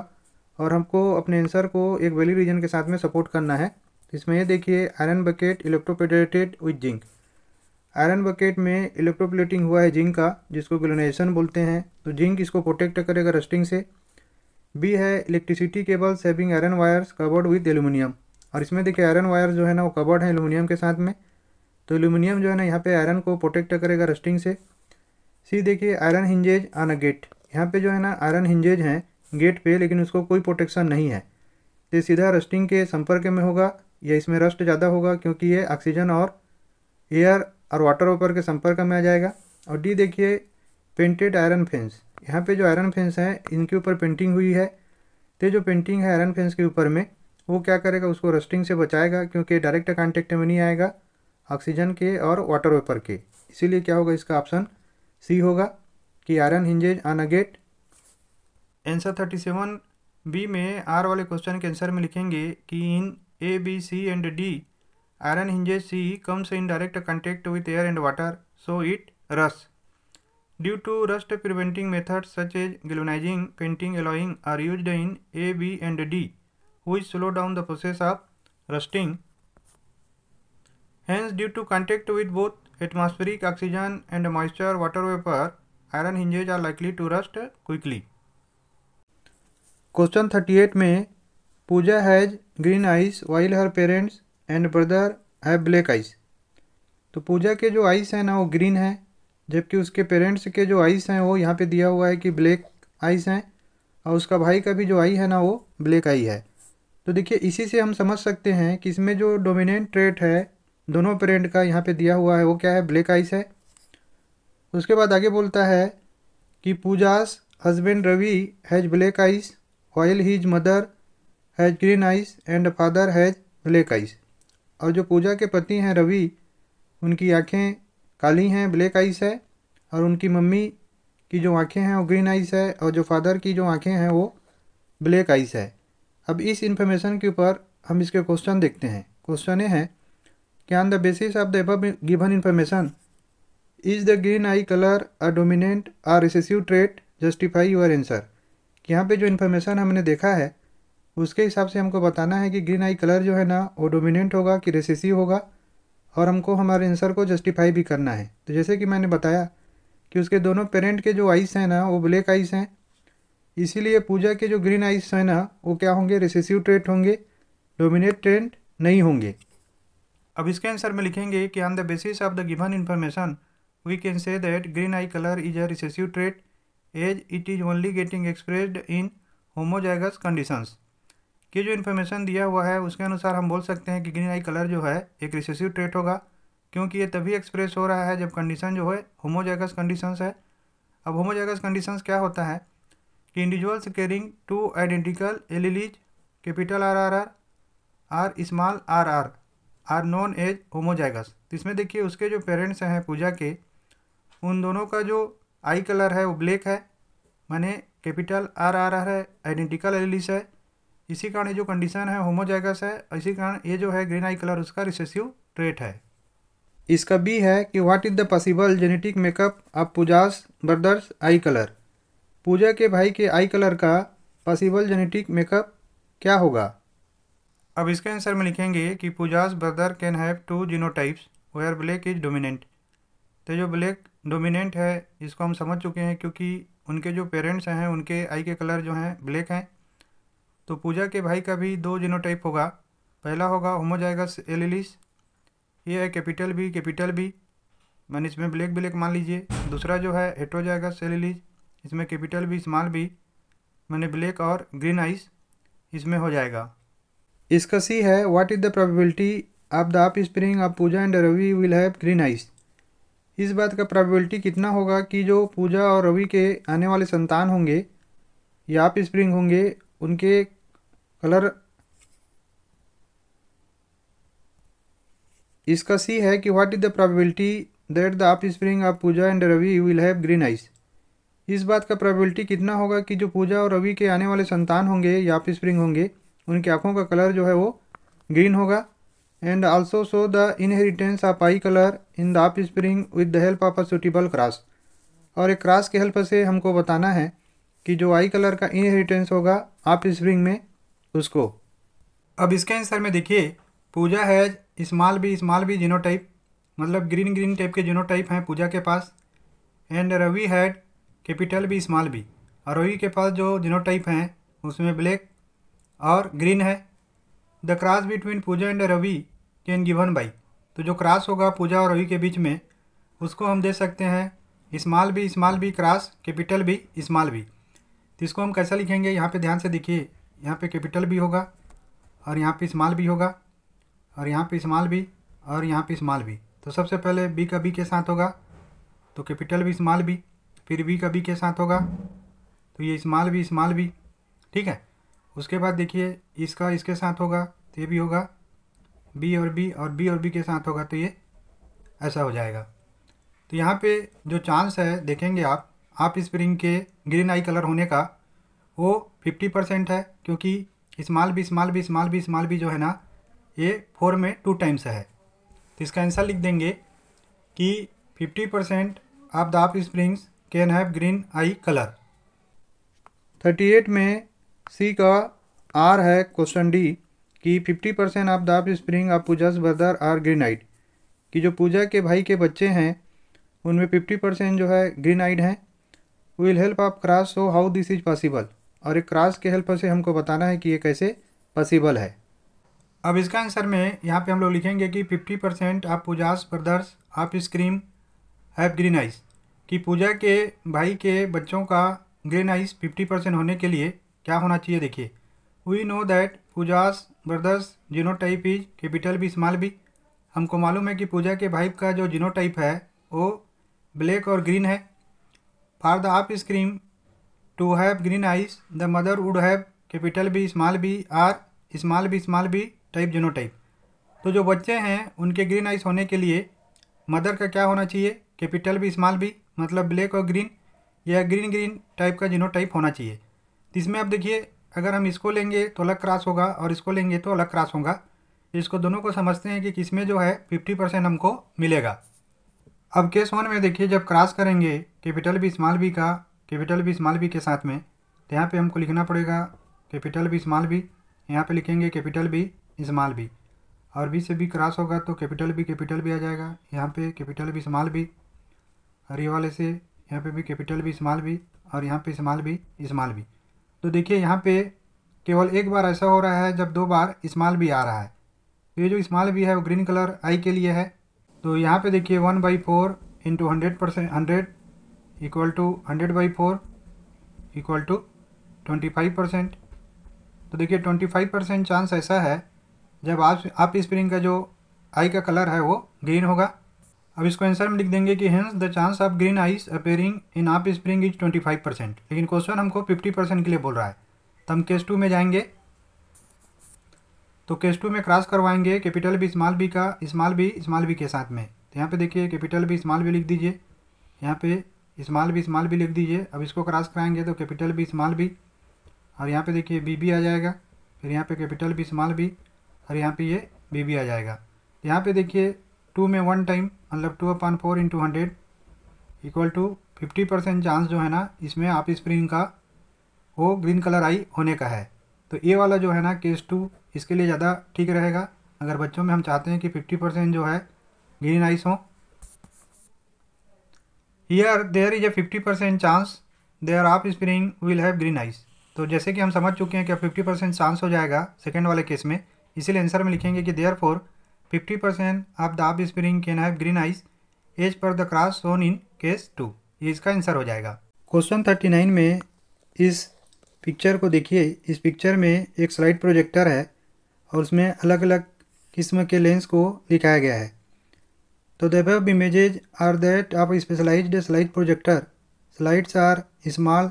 और हमको अपने आंसर को एक वैलिड रीजन के साथ में सपोर्ट करना है इसमें ये देखिए iron bucket electroplated with zinc iron bucket में इलेक्ट्रोप्लेटिंग हुआ है जिंक का जिसको ग्लोनाइजेशन बोलते हैं तो जिंक इसको प्रोटेक्ट करेगा रस्टिंग से बी है electricity cable saving iron wires covered with aluminium और इसमें देखिए आयरन वायर जो है ना वो कवर्ड है एल्यूमिनियम के साथ में तो एल्यूमिनियम जो है ना यहाँ पे आयरन को प्रोटेक्ट करेगा रस्टिंग से सी देखिए iron hinges on a gate यहाँ पे जो है ना आयरन हिंजेज हैं गेट पे लेकिन उसको कोई प्रोटेक्शन नहीं है तो ये सीधा रस्टिंग के संपर्क में होगा या इसमें रस्ट ज़्यादा होगा क्योंकि ये ऑक्सीजन और एयर और वाटर ऊपर के संपर्क में आ जाएगा और डी देखिए पेंटेड आयरन फेंस यहाँ पे जो आयरन फेंस हैं इनके ऊपर पेंटिंग हुई है तो जो पेंटिंग है आयरन फेंस के ऊपर में वो क्या करेगा उसको रस्टिंग से बचाएगा क्योंकि डायरेक्ट कांटेक्ट में नहीं आएगा ऑक्सीजन के और वाटर वेपर के इसीलिए क्या होगा इसका ऑप्शन सी होगा कि iron hinges on a gate answer thirty seven B में आर वाले क्वेश्चन के आंसर में लिखेंगे कि in A B C and D iron hinges C comes in direct contact with air and water so it rusts due to rust preventing method such as galvanizing painting alloying are use in A B and D हुई slow down the process of rusting Hence, due to contact with both atmospheric oxygen and moisture water vapor, iron hinges are likely to rust quickly. Question 38 में Pooja has green eyes while her parents and brother have black eyes. तो पूजा के जो ice हैं ना वो green है जबकि उसके पेरेंट्स के जो आइस हैं वो यहाँ पे दिया हुआ है कि ब्लैक आइस हैं और उसका भाई का भी जो आई है ना वो ब्लैक आई है तो देखिए इसी से हम समझ सकते हैं कि इसमें जो डोमिनेंट ट्रेट है दोनों पेरेंट का यहाँ पे दिया हुआ है वो क्या है ब्लैक आइस है उसके बाद आगे बोलता है कि Pooja's husband Ravi has black eyes while his mother has green eyes and father has black eyes और जो पूजा के पति हैं रवि उनकी आँखें काली हैं ब्लैक आइस है और उनकी मम्मी की जो आँखें हैं वो ग्रीन आइस है और जो फादर की जो आँखें हैं वो ब्लैक आइस है अब इस इन्फॉर्मेशन के ऊपर हम इसके क्वेश्चन देखते हैं क्वेश्चन ये है on the basis of the given information is the green eye colour a dominant dominant recessive trait justify your your कि यहाँ पे जो इन्फॉर्मेशन हमने देखा है उसके हिसाब से हमको बताना है कि ग्रीन आई कलर जो है ना वो डोमिनेंट होगा कि रेसेसिव होगा और हमको हमारे आंसर को जस्टिफाई भी करना है तो जैसे कि मैंने बताया कि उसके दोनों पेरेंट के जो आइस हैं ना वो ब्लैक आइस हैं इसीलिए पूजा के जो ग्रीन आइस हैं ना वो क्या होंगे रेसेसिव ट्रेट होंगे डोमिनेट ट्रेंट नहीं होंगे अब इसके आंसर में लिखेंगे कि on the basis of the given information we can say that green eye colour is a recessive trait as it is only getting expressed in homozygous conditions कि जो इन्फॉर्मेशन दिया हुआ है उसके अनुसार हम बोल सकते हैं कि ग्रीन आई कलर जो है एक रिसेसिव ट्रेट होगा क्योंकि ये तभी एक्सप्रेस हो रहा है जब कंडीशन जो है होमोजाइगस कंडीशंस है अब होमोजाइगस कंडीशंस क्या होता है कि individuals carrying two identical alleles capital R R R R small R R are known as homozygous तो इसमें देखिए उसके जो पेरेंट्स हैं पूजा के उन दोनों का जो आई कलर है वो ब्लैक है माने कैपिटल आर आर आर है आइडेंटिकल एलिस है इसी कारण ये जो कंडीशन है होमोजाइगस है इसी कारण ये जो है ग्रीन आई कलर उसका रिसेसिव ट्रेट है इसका बी है कि what is the possible genetic makeup of Pooja's brother's eye colour Pooja के भाई के आई कलर का पॉसिबल जेनेटिक मेकअप क्या होगा अब इसके आंसर में लिखेंगे कि Pooja's brother can have two genotypes where black is dominant तो जो ब्लैक डोमिनेंट है इसको हम समझ चुके हैं क्योंकि उनके जो पेरेंट्स हैं उनके आई के कलर जो हैं ब्लैक हैं तो पूजा के भाई का भी दो जीनोटाइप होगा पहला होगा होमोजाइगस एलिलिस ये है कैपिटल बी कैपिटल बी मैंने इसमें ब्लैक ब्लैक मान लीजिए दूसरा जो है हेटोजाइगस एलिलिस इसमें कैपिटल बी स्मॉल बी मैंने ब्लैक और ग्रीन आइस इसमें हो जाएगा इसका सी है what is the probability of the offspring of Pooja and Ravi will have green eyes इस बात का प्रोबेबिलिटी कितना होगा कि जो पूजा और रवि के आने वाले संतान होंगे या आप स्प्रिंग होंगे उनके कलर इसका सी है कि what is the probability that the offspring of Pooja and Ravi will have green eyes इस बात का प्रोबेबिलिटी कितना होगा कि जो पूजा और रवि के आने वाले संतान होंगे या आप स्प्रिंग होंगे उनकी आँखों का कलर जो है वो ग्रीन होगा and also show the inheritance of eye colour in the offspring with the help of a suitable cross और एक क्रॉस के हेल्प से हमको बताना है कि जो आई कलर का इनहेरिटेंस होगा आप स्प्रिंग में उसको अब इसके आंसर में देखिए पूजा है small B small genotype मतलब ग्रीन ग्रीन टाइप के टाइप हैं पूजा के पास and Ravi had capital B small B और रवि के पास जो टाइप हैं उसमें ब्लैक और ग्रीन है the cross between Pooja and Ravi can given by तो जो क्रॉस होगा पूजा और रवि के बीच में उसको हम दे सकते हैं small B small B cross capital B small B तो इसको हम कैसा लिखेंगे यहाँ पे ध्यान से देखिए यहाँ पे कैपिटल बी होगा और यहाँ पे इस्माल बी होगा और यहाँ पे इस्माल बी और यहाँ पे इस्माल बी तो सबसे पहले बी का बी के साथ होगा तो कैपिटल बी इस्माल बी फिर बी का बी के साथ होगा तो ये इस्माल बी इस्माल बी ठीक है उसके बाद देखिए इसका इसके साथ होगा तो ये भी होगा बी और बी और बी और बी के साथ होगा तो ये ऐसा हो जाएगा तो यहाँ पे जो चांस है देखेंगे आप आप स्प्रिंग के ग्रीन आई कलर होने का वो फिफ्टी परसेंट है क्योंकि small B small B small B small B जो है ना ये फोर में टू टाइम्स है तो इसका आंसर लिख देंगे कि fifty percent of the offspring can have green eye colour thirty eight में सी का आर है क्वेश्चन डी कि fifty percent of the spring of Pooja brother are green eyed कि जो पूजा के भाई के बच्चे हैं उनमें फिफ्टी परसेंट जो है ग्रीनाइट हैं will help of cross so how this is possible और एक क्रास के हेल्प से हमको बताना है कि ये कैसे पॉसिबल है अब इसका आंसर में यहाँ पे हम लोग लिखेंगे कि fifty percent of Pooja's brother's offspring have green eyes कि पूजा के भाई के बच्चों का ग्रीन आइस फिफ्टी परसेंट होने के लिए क्या होना चाहिए देखिए we know that Pooja's brother's genotype is capital B small B हमको मालूम है कि पूजा के भाई का जो जिनो टाइप है वो ब्लैक और ग्रीन है for the offspring to have green eyes the mother would have capital B small B or small B small B type genotype तो जो बच्चे हैं उनके ग्रीन आइज होने के लिए मदर का क्या होना चाहिए कैपिटल भी स्मॉल भी मतलब ब्लैक और ग्रीन या ग्रीन ग्रीन टाइप का जिनो टाइप होना चाहिए तो इसमें आप देखिए अगर हम इसको लेंगे तो अलग क्रॉस होगा और इसको लेंगे तो अलग क्रॉस होगा इसको दोनों को समझते हैं कि किसमें जो है फिफ्टी परसेंट हमको मिलेगा अब केस वन में देखिए जब क्रॉस करेंगे कैपिटल बी स्मॉल बी का कैपिटल बी स्मॉल बी के साथ में तो यहाँ पर हमको लिखना पड़ेगा कैपिटल बी स्मॉल बी यहाँ पर लिखेंगे कैपिटल बी स्मॉल बी और बी से बी क्रॉस होगा तो कैपिटल बी कैपिटल बी आ जाएगा यहाँ पे कैपिटल बी स्मॉल बी हरी ये वाले से यहाँ पे भी कैपिटल बी स्मॉल बी और यहाँ पे स्मॉल बी स्मॉल बी तो देखिए यहाँ पे केवल एक बार ऐसा हो रहा है जब दो बार इस्माल भी आ रहा है तो ये जो इस्माल भी है वो ग्रीन कलर आई के लिए है तो यहाँ पे देखिए one by four into hundred percent hundred equal to hundred by four equal to twenty five percent तो देखिए ट्वेंटी फाइव परसेंट चांस ऐसा है जब आप आप स्प्रिंग का जो आई का कलर है वो ग्रीन होगा अब इसको आंसर में लिख देंगे कि hence the chance of green eyes appearing in offspring is twenty five percent लेकिन क्वेश्चन हमको फिफ्टी परसेंट के लिए बोल रहा है तो हम केस टू में जाएंगे तो केस टू में क्रॉस करवाएंगे कैपिटल बी स्मॉल बी का स्मॉल बी स्मॉल बी के साथ में तो यहाँ पे देखिए कैपिटल बी स्मॉल बी लिख दीजिए यहाँ पे स्मॉल बी स्मॉल बी लिख दीजिए अब इसको क्रॉस कराएंगे तो कैपिटल बी स्मॉल बी और यहाँ पर देखिए बी बी आ जाएगा फिर यहाँ पे कैपिटल बी स्मॉल बी और यहाँ पर ये बी बी आ जाएगा तो यहाँ पर देखिए टू में वन टाइम मतलब two upon four into hundred equal to fifty percent chance जो है ना इसमें आप स्प्रिंग का वो ग्रीन कलर आई होने का है तो ये वाला जो है ना केस टू इसके लिए ज़्यादा ठीक रहेगा अगर बच्चों में हम चाहते हैं कि फिफ्टी परसेंट जो है ग्रीन आइस हो here there is a fifty percent chance their offspring will have green eyes तो जैसे कि हम समझ चुके हैं कि फिफ्टी परसेंट चांस हो जाएगा सेकेंड वाले केस में इसीलिए आंसर में लिखेंगे कि there four of the offspring can have green eyes as per the cross shown in case two ये इसका आंसर हो जाएगा क्वेश्चन थर्टी नाइन में इस पिक्चर को देखिए इस पिक्चर में एक स्लाइड प्रोजेक्टर है और उसमें अलग अलग किस्म के लेंस को दिखाया गया है तो the web images are that of specialise slide projector slides are small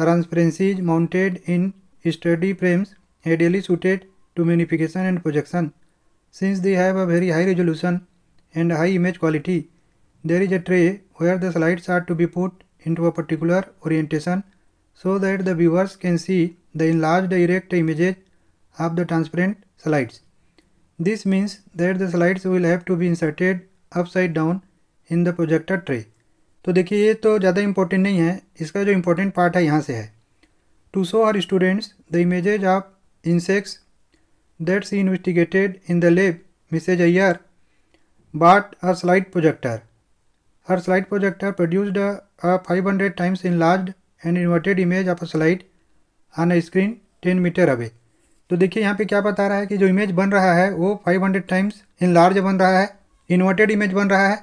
transparencies mounted in sturdy frames ideally suited to magnification and projection Since they have a very high resolution and high image quality, there is a tray where the slides are to be put into a particular orientation so that the viewers can see the enlarged erect images of the transparent slides. This means that the slides will have to be inserted upside down in the projector tray तो देखिए ये तो ज़्यादा important नहीं है इसका जो important part है यहाँ से है to show our students the images of insects that she investigated in the lab, Mrs. ayar bought a slide projector. Her slide projector produced a, a 500 times enlarged and inverted image of a slide on a screen 10 meter away. तो देखिए यहाँ पे क्या बता रहा है कि जो इमेज बन रहा है वो 500 टाइम्स इन लार्ज बन रहा है इन्वर्टेड इमेज बन रहा है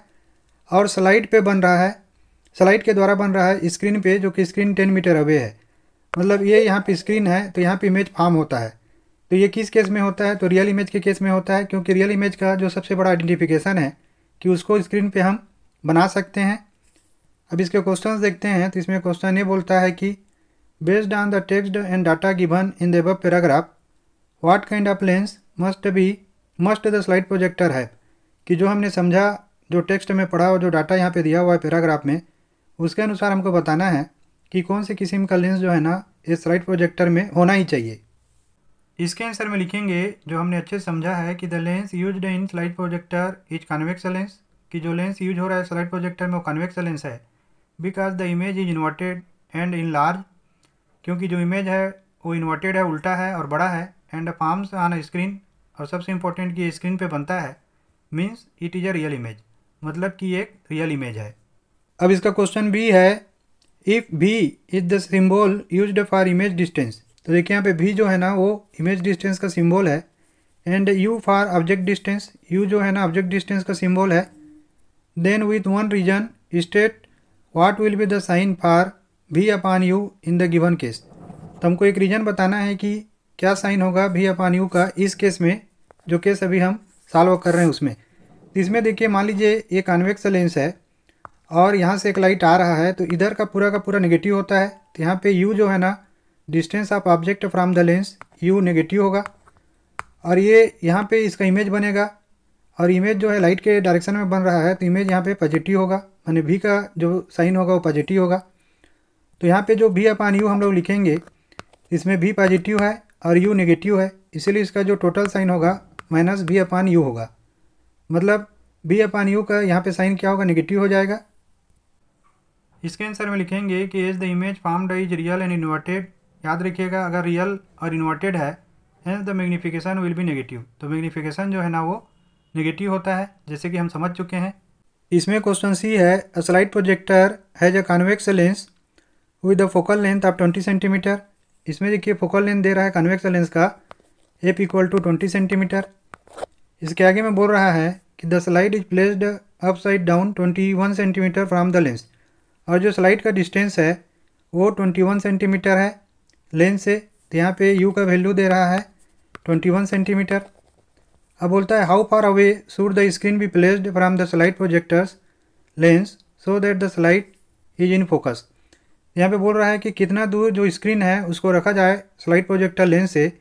और स्लाइड पे बन रहा है स्लाइड के द्वारा बन रहा है स्क्रीन पे जो कि स्क्रीन 10 मीटर अवे है मतलब ये यहाँ पे स्क्रीन है तो यहाँ पे इमेज फार्म होता है तो ये किस केस में होता है तो रियल इमेज के केस में होता है क्योंकि रियल इमेज का जो सबसे बड़ा आइडेंटिफिकेशन है कि उसको स्क्रीन पे हम बना सकते हैं अब इसके क्वेश्चन देखते हैं तो इसमें क्वेश्चन ये बोलता है कि based on the text and data given in the above paragraph what kind of lens must be must the slide projector है कि जो हमने समझा जो टेक्स्ट में पढ़ा और जो डाटा यहाँ पर दिया हुआ है पैराग्राफ में उसके अनुसार हमको बताना है कि कौन से किस्म का लेंस जो है ना इस स्लाइड प्रोजेक्टर में होना ही चाहिए इसके आंसर में लिखेंगे जो हमने अच्छे से समझा है कि the lens use in slide projector is convex lens कि जो लेंस यूज हो रहा है स्लाइड प्रोजेक्टर में वो कन्वेक्स लेंस है because the image is inverted and enlarged क्योंकि जो इमेज है वो इन्वर्टेड है उल्टा है और बड़ा है एंड फार्म्स ऑन स्क्रीन और सबसे इम्पोर्टेंट कि स्क्रीन पे बनता है means it is a real image मतलब कि एक रियल इमेज है अब इसका क्वेश्चन भी है if V is the symbol use for image distance तो देखिए यहाँ पे भी जो है ना वो इमेज डिस्टेंस का सिंबल है and U for object distance U जो है ना ऑब्जेक्ट डिस्टेंस का सिम्बॉल है then with one reason state what will be the sign for V upon U in the given case तो हमको एक रीजन बताना है कि क्या साइन होगा भी अपान यू का इस केस में जो केस अभी हम सॉल्व कर रहे हैं उसमें इसमें देखिए मान लीजिए एक कॉन्वेक्स लेंस है और यहाँ से एक लाइट आ रहा है तो इधर का पूरा का पूरा निगेटिव होता है तो यहाँ पे यू जो है ना distance of object from the lens U negative होगा और ये यहाँ पे इसका इमेज बनेगा और इमेज जो है लाइट के डायरेक्शन में बन रहा है तो इमेज यहाँ पे पॉजिटिव होगा मानी वी का जो साइन होगा वो पॉजिटिव होगा तो यहाँ पे जो वी अपान यू हम लोग लिखेंगे इसमें वी पॉजिटिव है और यू नेगेटिव है इसीलिए इसका जो टोटल साइन होगा माइनस वी अपान यू होगा मतलब वी अपान यू का यहाँ पे साइन क्या होगा नेगेटिव हो जाएगा इसके आंसर में लिखेंगे कि as the image form is real and inverted याद रखिएगा अगर रियल और इन्वर्टेड है है तो मैग्नीफिकेशन विल भी नेगेटिव तो मैग्नीफिकेशन जो है ना वो नेगेटिव होता है जैसे कि हम समझ चुके हैं इसमें क्वेश्चन सी है a slide projector has a convex lens with the focal length of twenty centimetre इसमें देखिए फोकल लेंथ दे रहा है कन्वेक्स लेंस का f equal to twenty centimetre इसके आगे में बोल रहा है कि the slide is placed upside down twenty one centimetre from the lens और जो स्लाइड का डिस्टेंस है वो ट्वेंटी वन सेंटीमीटर है लेंस से तो यहाँ पे यू का वैल्यू दे रहा है ट्वेंटी वन सेंटीमीटर अब बोलता है how far away should the screen be placed from the slide projector's lens so that the slide is in focus यहाँ पे बोल रहा है कि कितना दूर जो स्क्रीन है उसको रखा जाए स्लाइड प्रोजेक्टर लेंस से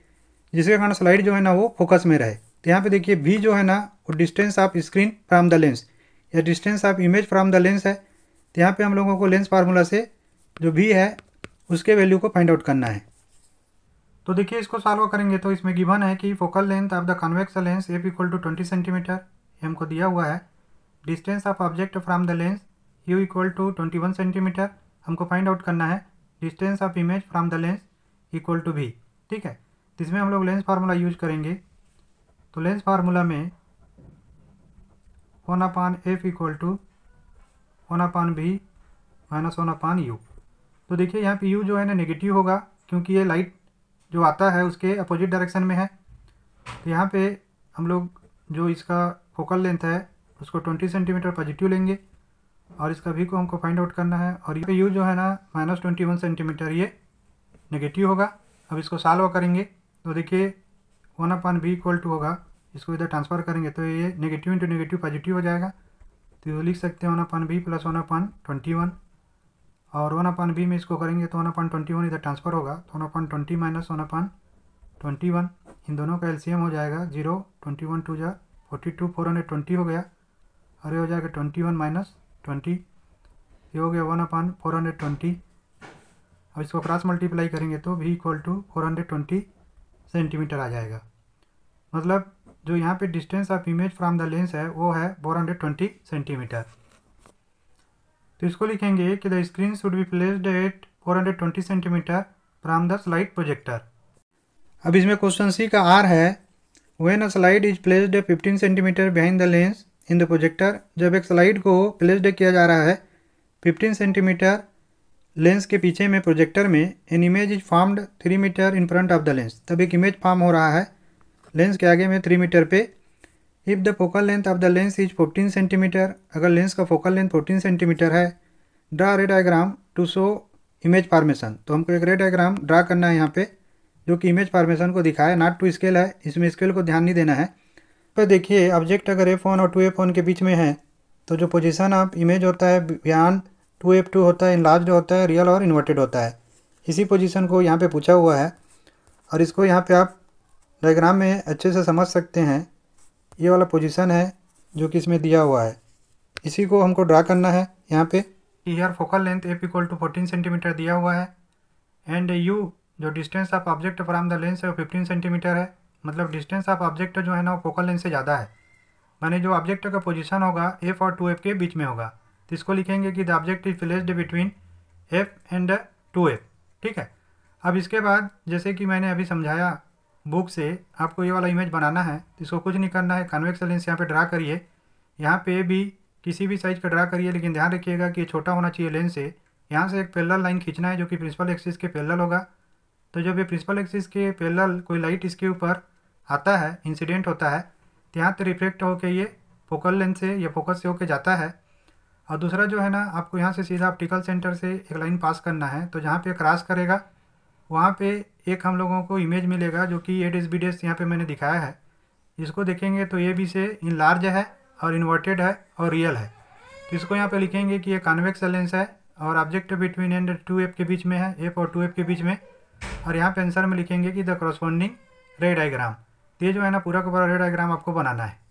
जिसके कारण स्लाइड जो है ना वो फोकस में रहे तो यहाँ पे देखिए वी जो है ना वो distance of screen from the lens या distance of image from the lens है तो यहाँ पे हम लोगों को लेंस फार्मूला से जो वी है उसके वैल्यू को फाइंड आउट करना है तो देखिए इसको सॉल्व करेंगे तो इसमें गिवन है कि focal length of the convex lens F equal to twenty centimetre m को दिया हुआ है distance of object from the lens u equal to twenty one centimetre हमको फाइंड आउट करना है distance of image from the lens equal to v ठीक है तो इसमें हम लोग लेंस फार्मूला यूज करेंगे तो लेंस फार्मूला में one upon f equal to one upon v minus one upon you तो देखिए यहाँ पी यू जो है ना नेगेटिव होगा क्योंकि ये लाइट जो आता है उसके अपोजिट डायरेक्शन में है तो यहाँ पे हम लोग जो इसका फोकल लेंथ है उसको 20 सेंटीमीटर पॉजिटिव लेंगे और इसका भी को हमको फाइंड आउट करना है और ये यू जो है ना माइनस ट्वेंटी वन सेंटीमीटर ये नेगेटिव होगा अब इसको सॉल्व करेंगे तो देखिए one upon v equal to होगा इसको इधर ट्रांसफ़र करेंगे तो ये नेगेटिव इंटू नेगेटिव पॉजिटिव हो जाएगा तो लिख सकते हैं one upon v plus one upon twenty one और वन अपन बी में इसको करेंगे तो वन अपन ट्वेंटी वन इधर ट्रांसफर होगा तो one upon twenty minus one upon twenty one इन दोनों का एलसीएम हो जाएगा जीरो ट्वेंटी वन टू जा forty two four hundred twenty हो गया और ये हो जाएगा ट्वेंटी वन माइनस ट्वेंटी ये हो गया one upon four hundred twenty अब इसको क्रॉस मल्टीप्लाई करेंगे तो v equal to four hundred twenty centimetre आ जाएगा मतलब जो यहाँ पे distance of image from the lens है वो है फोर हंड्रेड ट्वेंटी सेंटीमीटर तो इसको लिखेंगे कि the screen should be placed at 420 centimetre from the slide projector अब इसमें क्वेश्चन सी का आर है when a slide is placed 15 fifteen centimetre behind the lens in the projector जब एक स्लाइड को प्लेस्ड किया जा रहा है फिफ्टीन सेंटीमीटर लेंस के पीछे में प्रोजेक्टर में an image is formed three metre in front of the lens तब एक इमेज फॉर्म हो रहा है लेंस के आगे में थ्री मीटर पे if the focal length of the lens is 14 centimetre अगर लेंस का फोकल लेंथ 14 सेंटीमीटर है draw ray diagram to show image formation तो हमको एक रे डायग्राम ड्रा करना है यहाँ पे जो कि इमेज फार्मेशन को दिखाए नॉट टू स्केल है इसमें स्केल को ध्यान नहीं देना है पर देखिए ऑब्जेक्ट अगर एफ वन और टू एफ वन के बीच में है तो जो पोजिशन ऑफ इमेज होता है बियॉन्ड टू एफ टू होता है इनलार्ज होता है रियल और इन्वर्टेड होता है इसी पोजिशन को यहाँ पर पूछा हुआ है और इसको यहाँ पर आप डायग्राम में अच्छे से समझ सकते हैं ये वाला पोजीशन है जो कि इसमें दिया हुआ है इसी को हमको ड्रा करना है यहाँ पे ईयर focal length f equal to fourteen centimetre दिया हुआ है एंड यू जो distance of object from the lens है वो फिफ्टीन सेंटीमीटर है मतलब डिस्टेंस ऑफ ऑब्जेक्ट जो है ना वो फोकल लेंथ से ज़्यादा है मैंने जो ऑब्जेक्ट का पोजिशन होगा एफ़ और टू एफ के बीच में होगा तो इसको लिखेंगे कि the object is placed between f and two f ठीक है अब इसके बाद जैसे कि मैंने अभी समझाया बुक से आपको ये वाला इमेज बनाना है तो इसको कुछ नहीं करना है कन्वेक्स लेंस यहाँ पे ड्रा करिए यहाँ पे भी किसी भी साइज़ का ड्रा करिए लेकिन ध्यान रखिएगा कि ये छोटा होना चाहिए लेंस से यहाँ से एक पेलल लाइन खींचना है जो कि प्रिंसिपल एक्सिस के पेलल होगा तो जब ये प्रिंसिपल एक्सिस के पेलल कोई लाइट इसके ऊपर आता है इंसिडेंट होता है तो यहाँ पर रिफ्लेक्ट होकर ये फोकल लेंस से या फोकस से होकर जाता है और दूसरा जो है ना आपको यहाँ से सीधा ऑप्टिकल सेंटर से एक लाइन पास करना है तो जहाँ पर क्रॉस करेगा वहाँ पे एक हम लोगों को इमेज मिलेगा जो कि ए एस बी डेस यहाँ पर मैंने दिखाया है इसको देखेंगे तो ये भी से इन लार्ज है और इन्वर्टेड है और रियल है तो इसको यहाँ पे लिखेंगे कि ये कॉन्वेक्स लेंस है और object between and two f के बीच में है एफ और टू एफ के बीच में और यहाँ पे आंसर में लिखेंगे कि द करस्पॉन्डिंग रे डायग्राम ये जो है ना पूरा का पूरा रे डायग्राम आपको बनाना है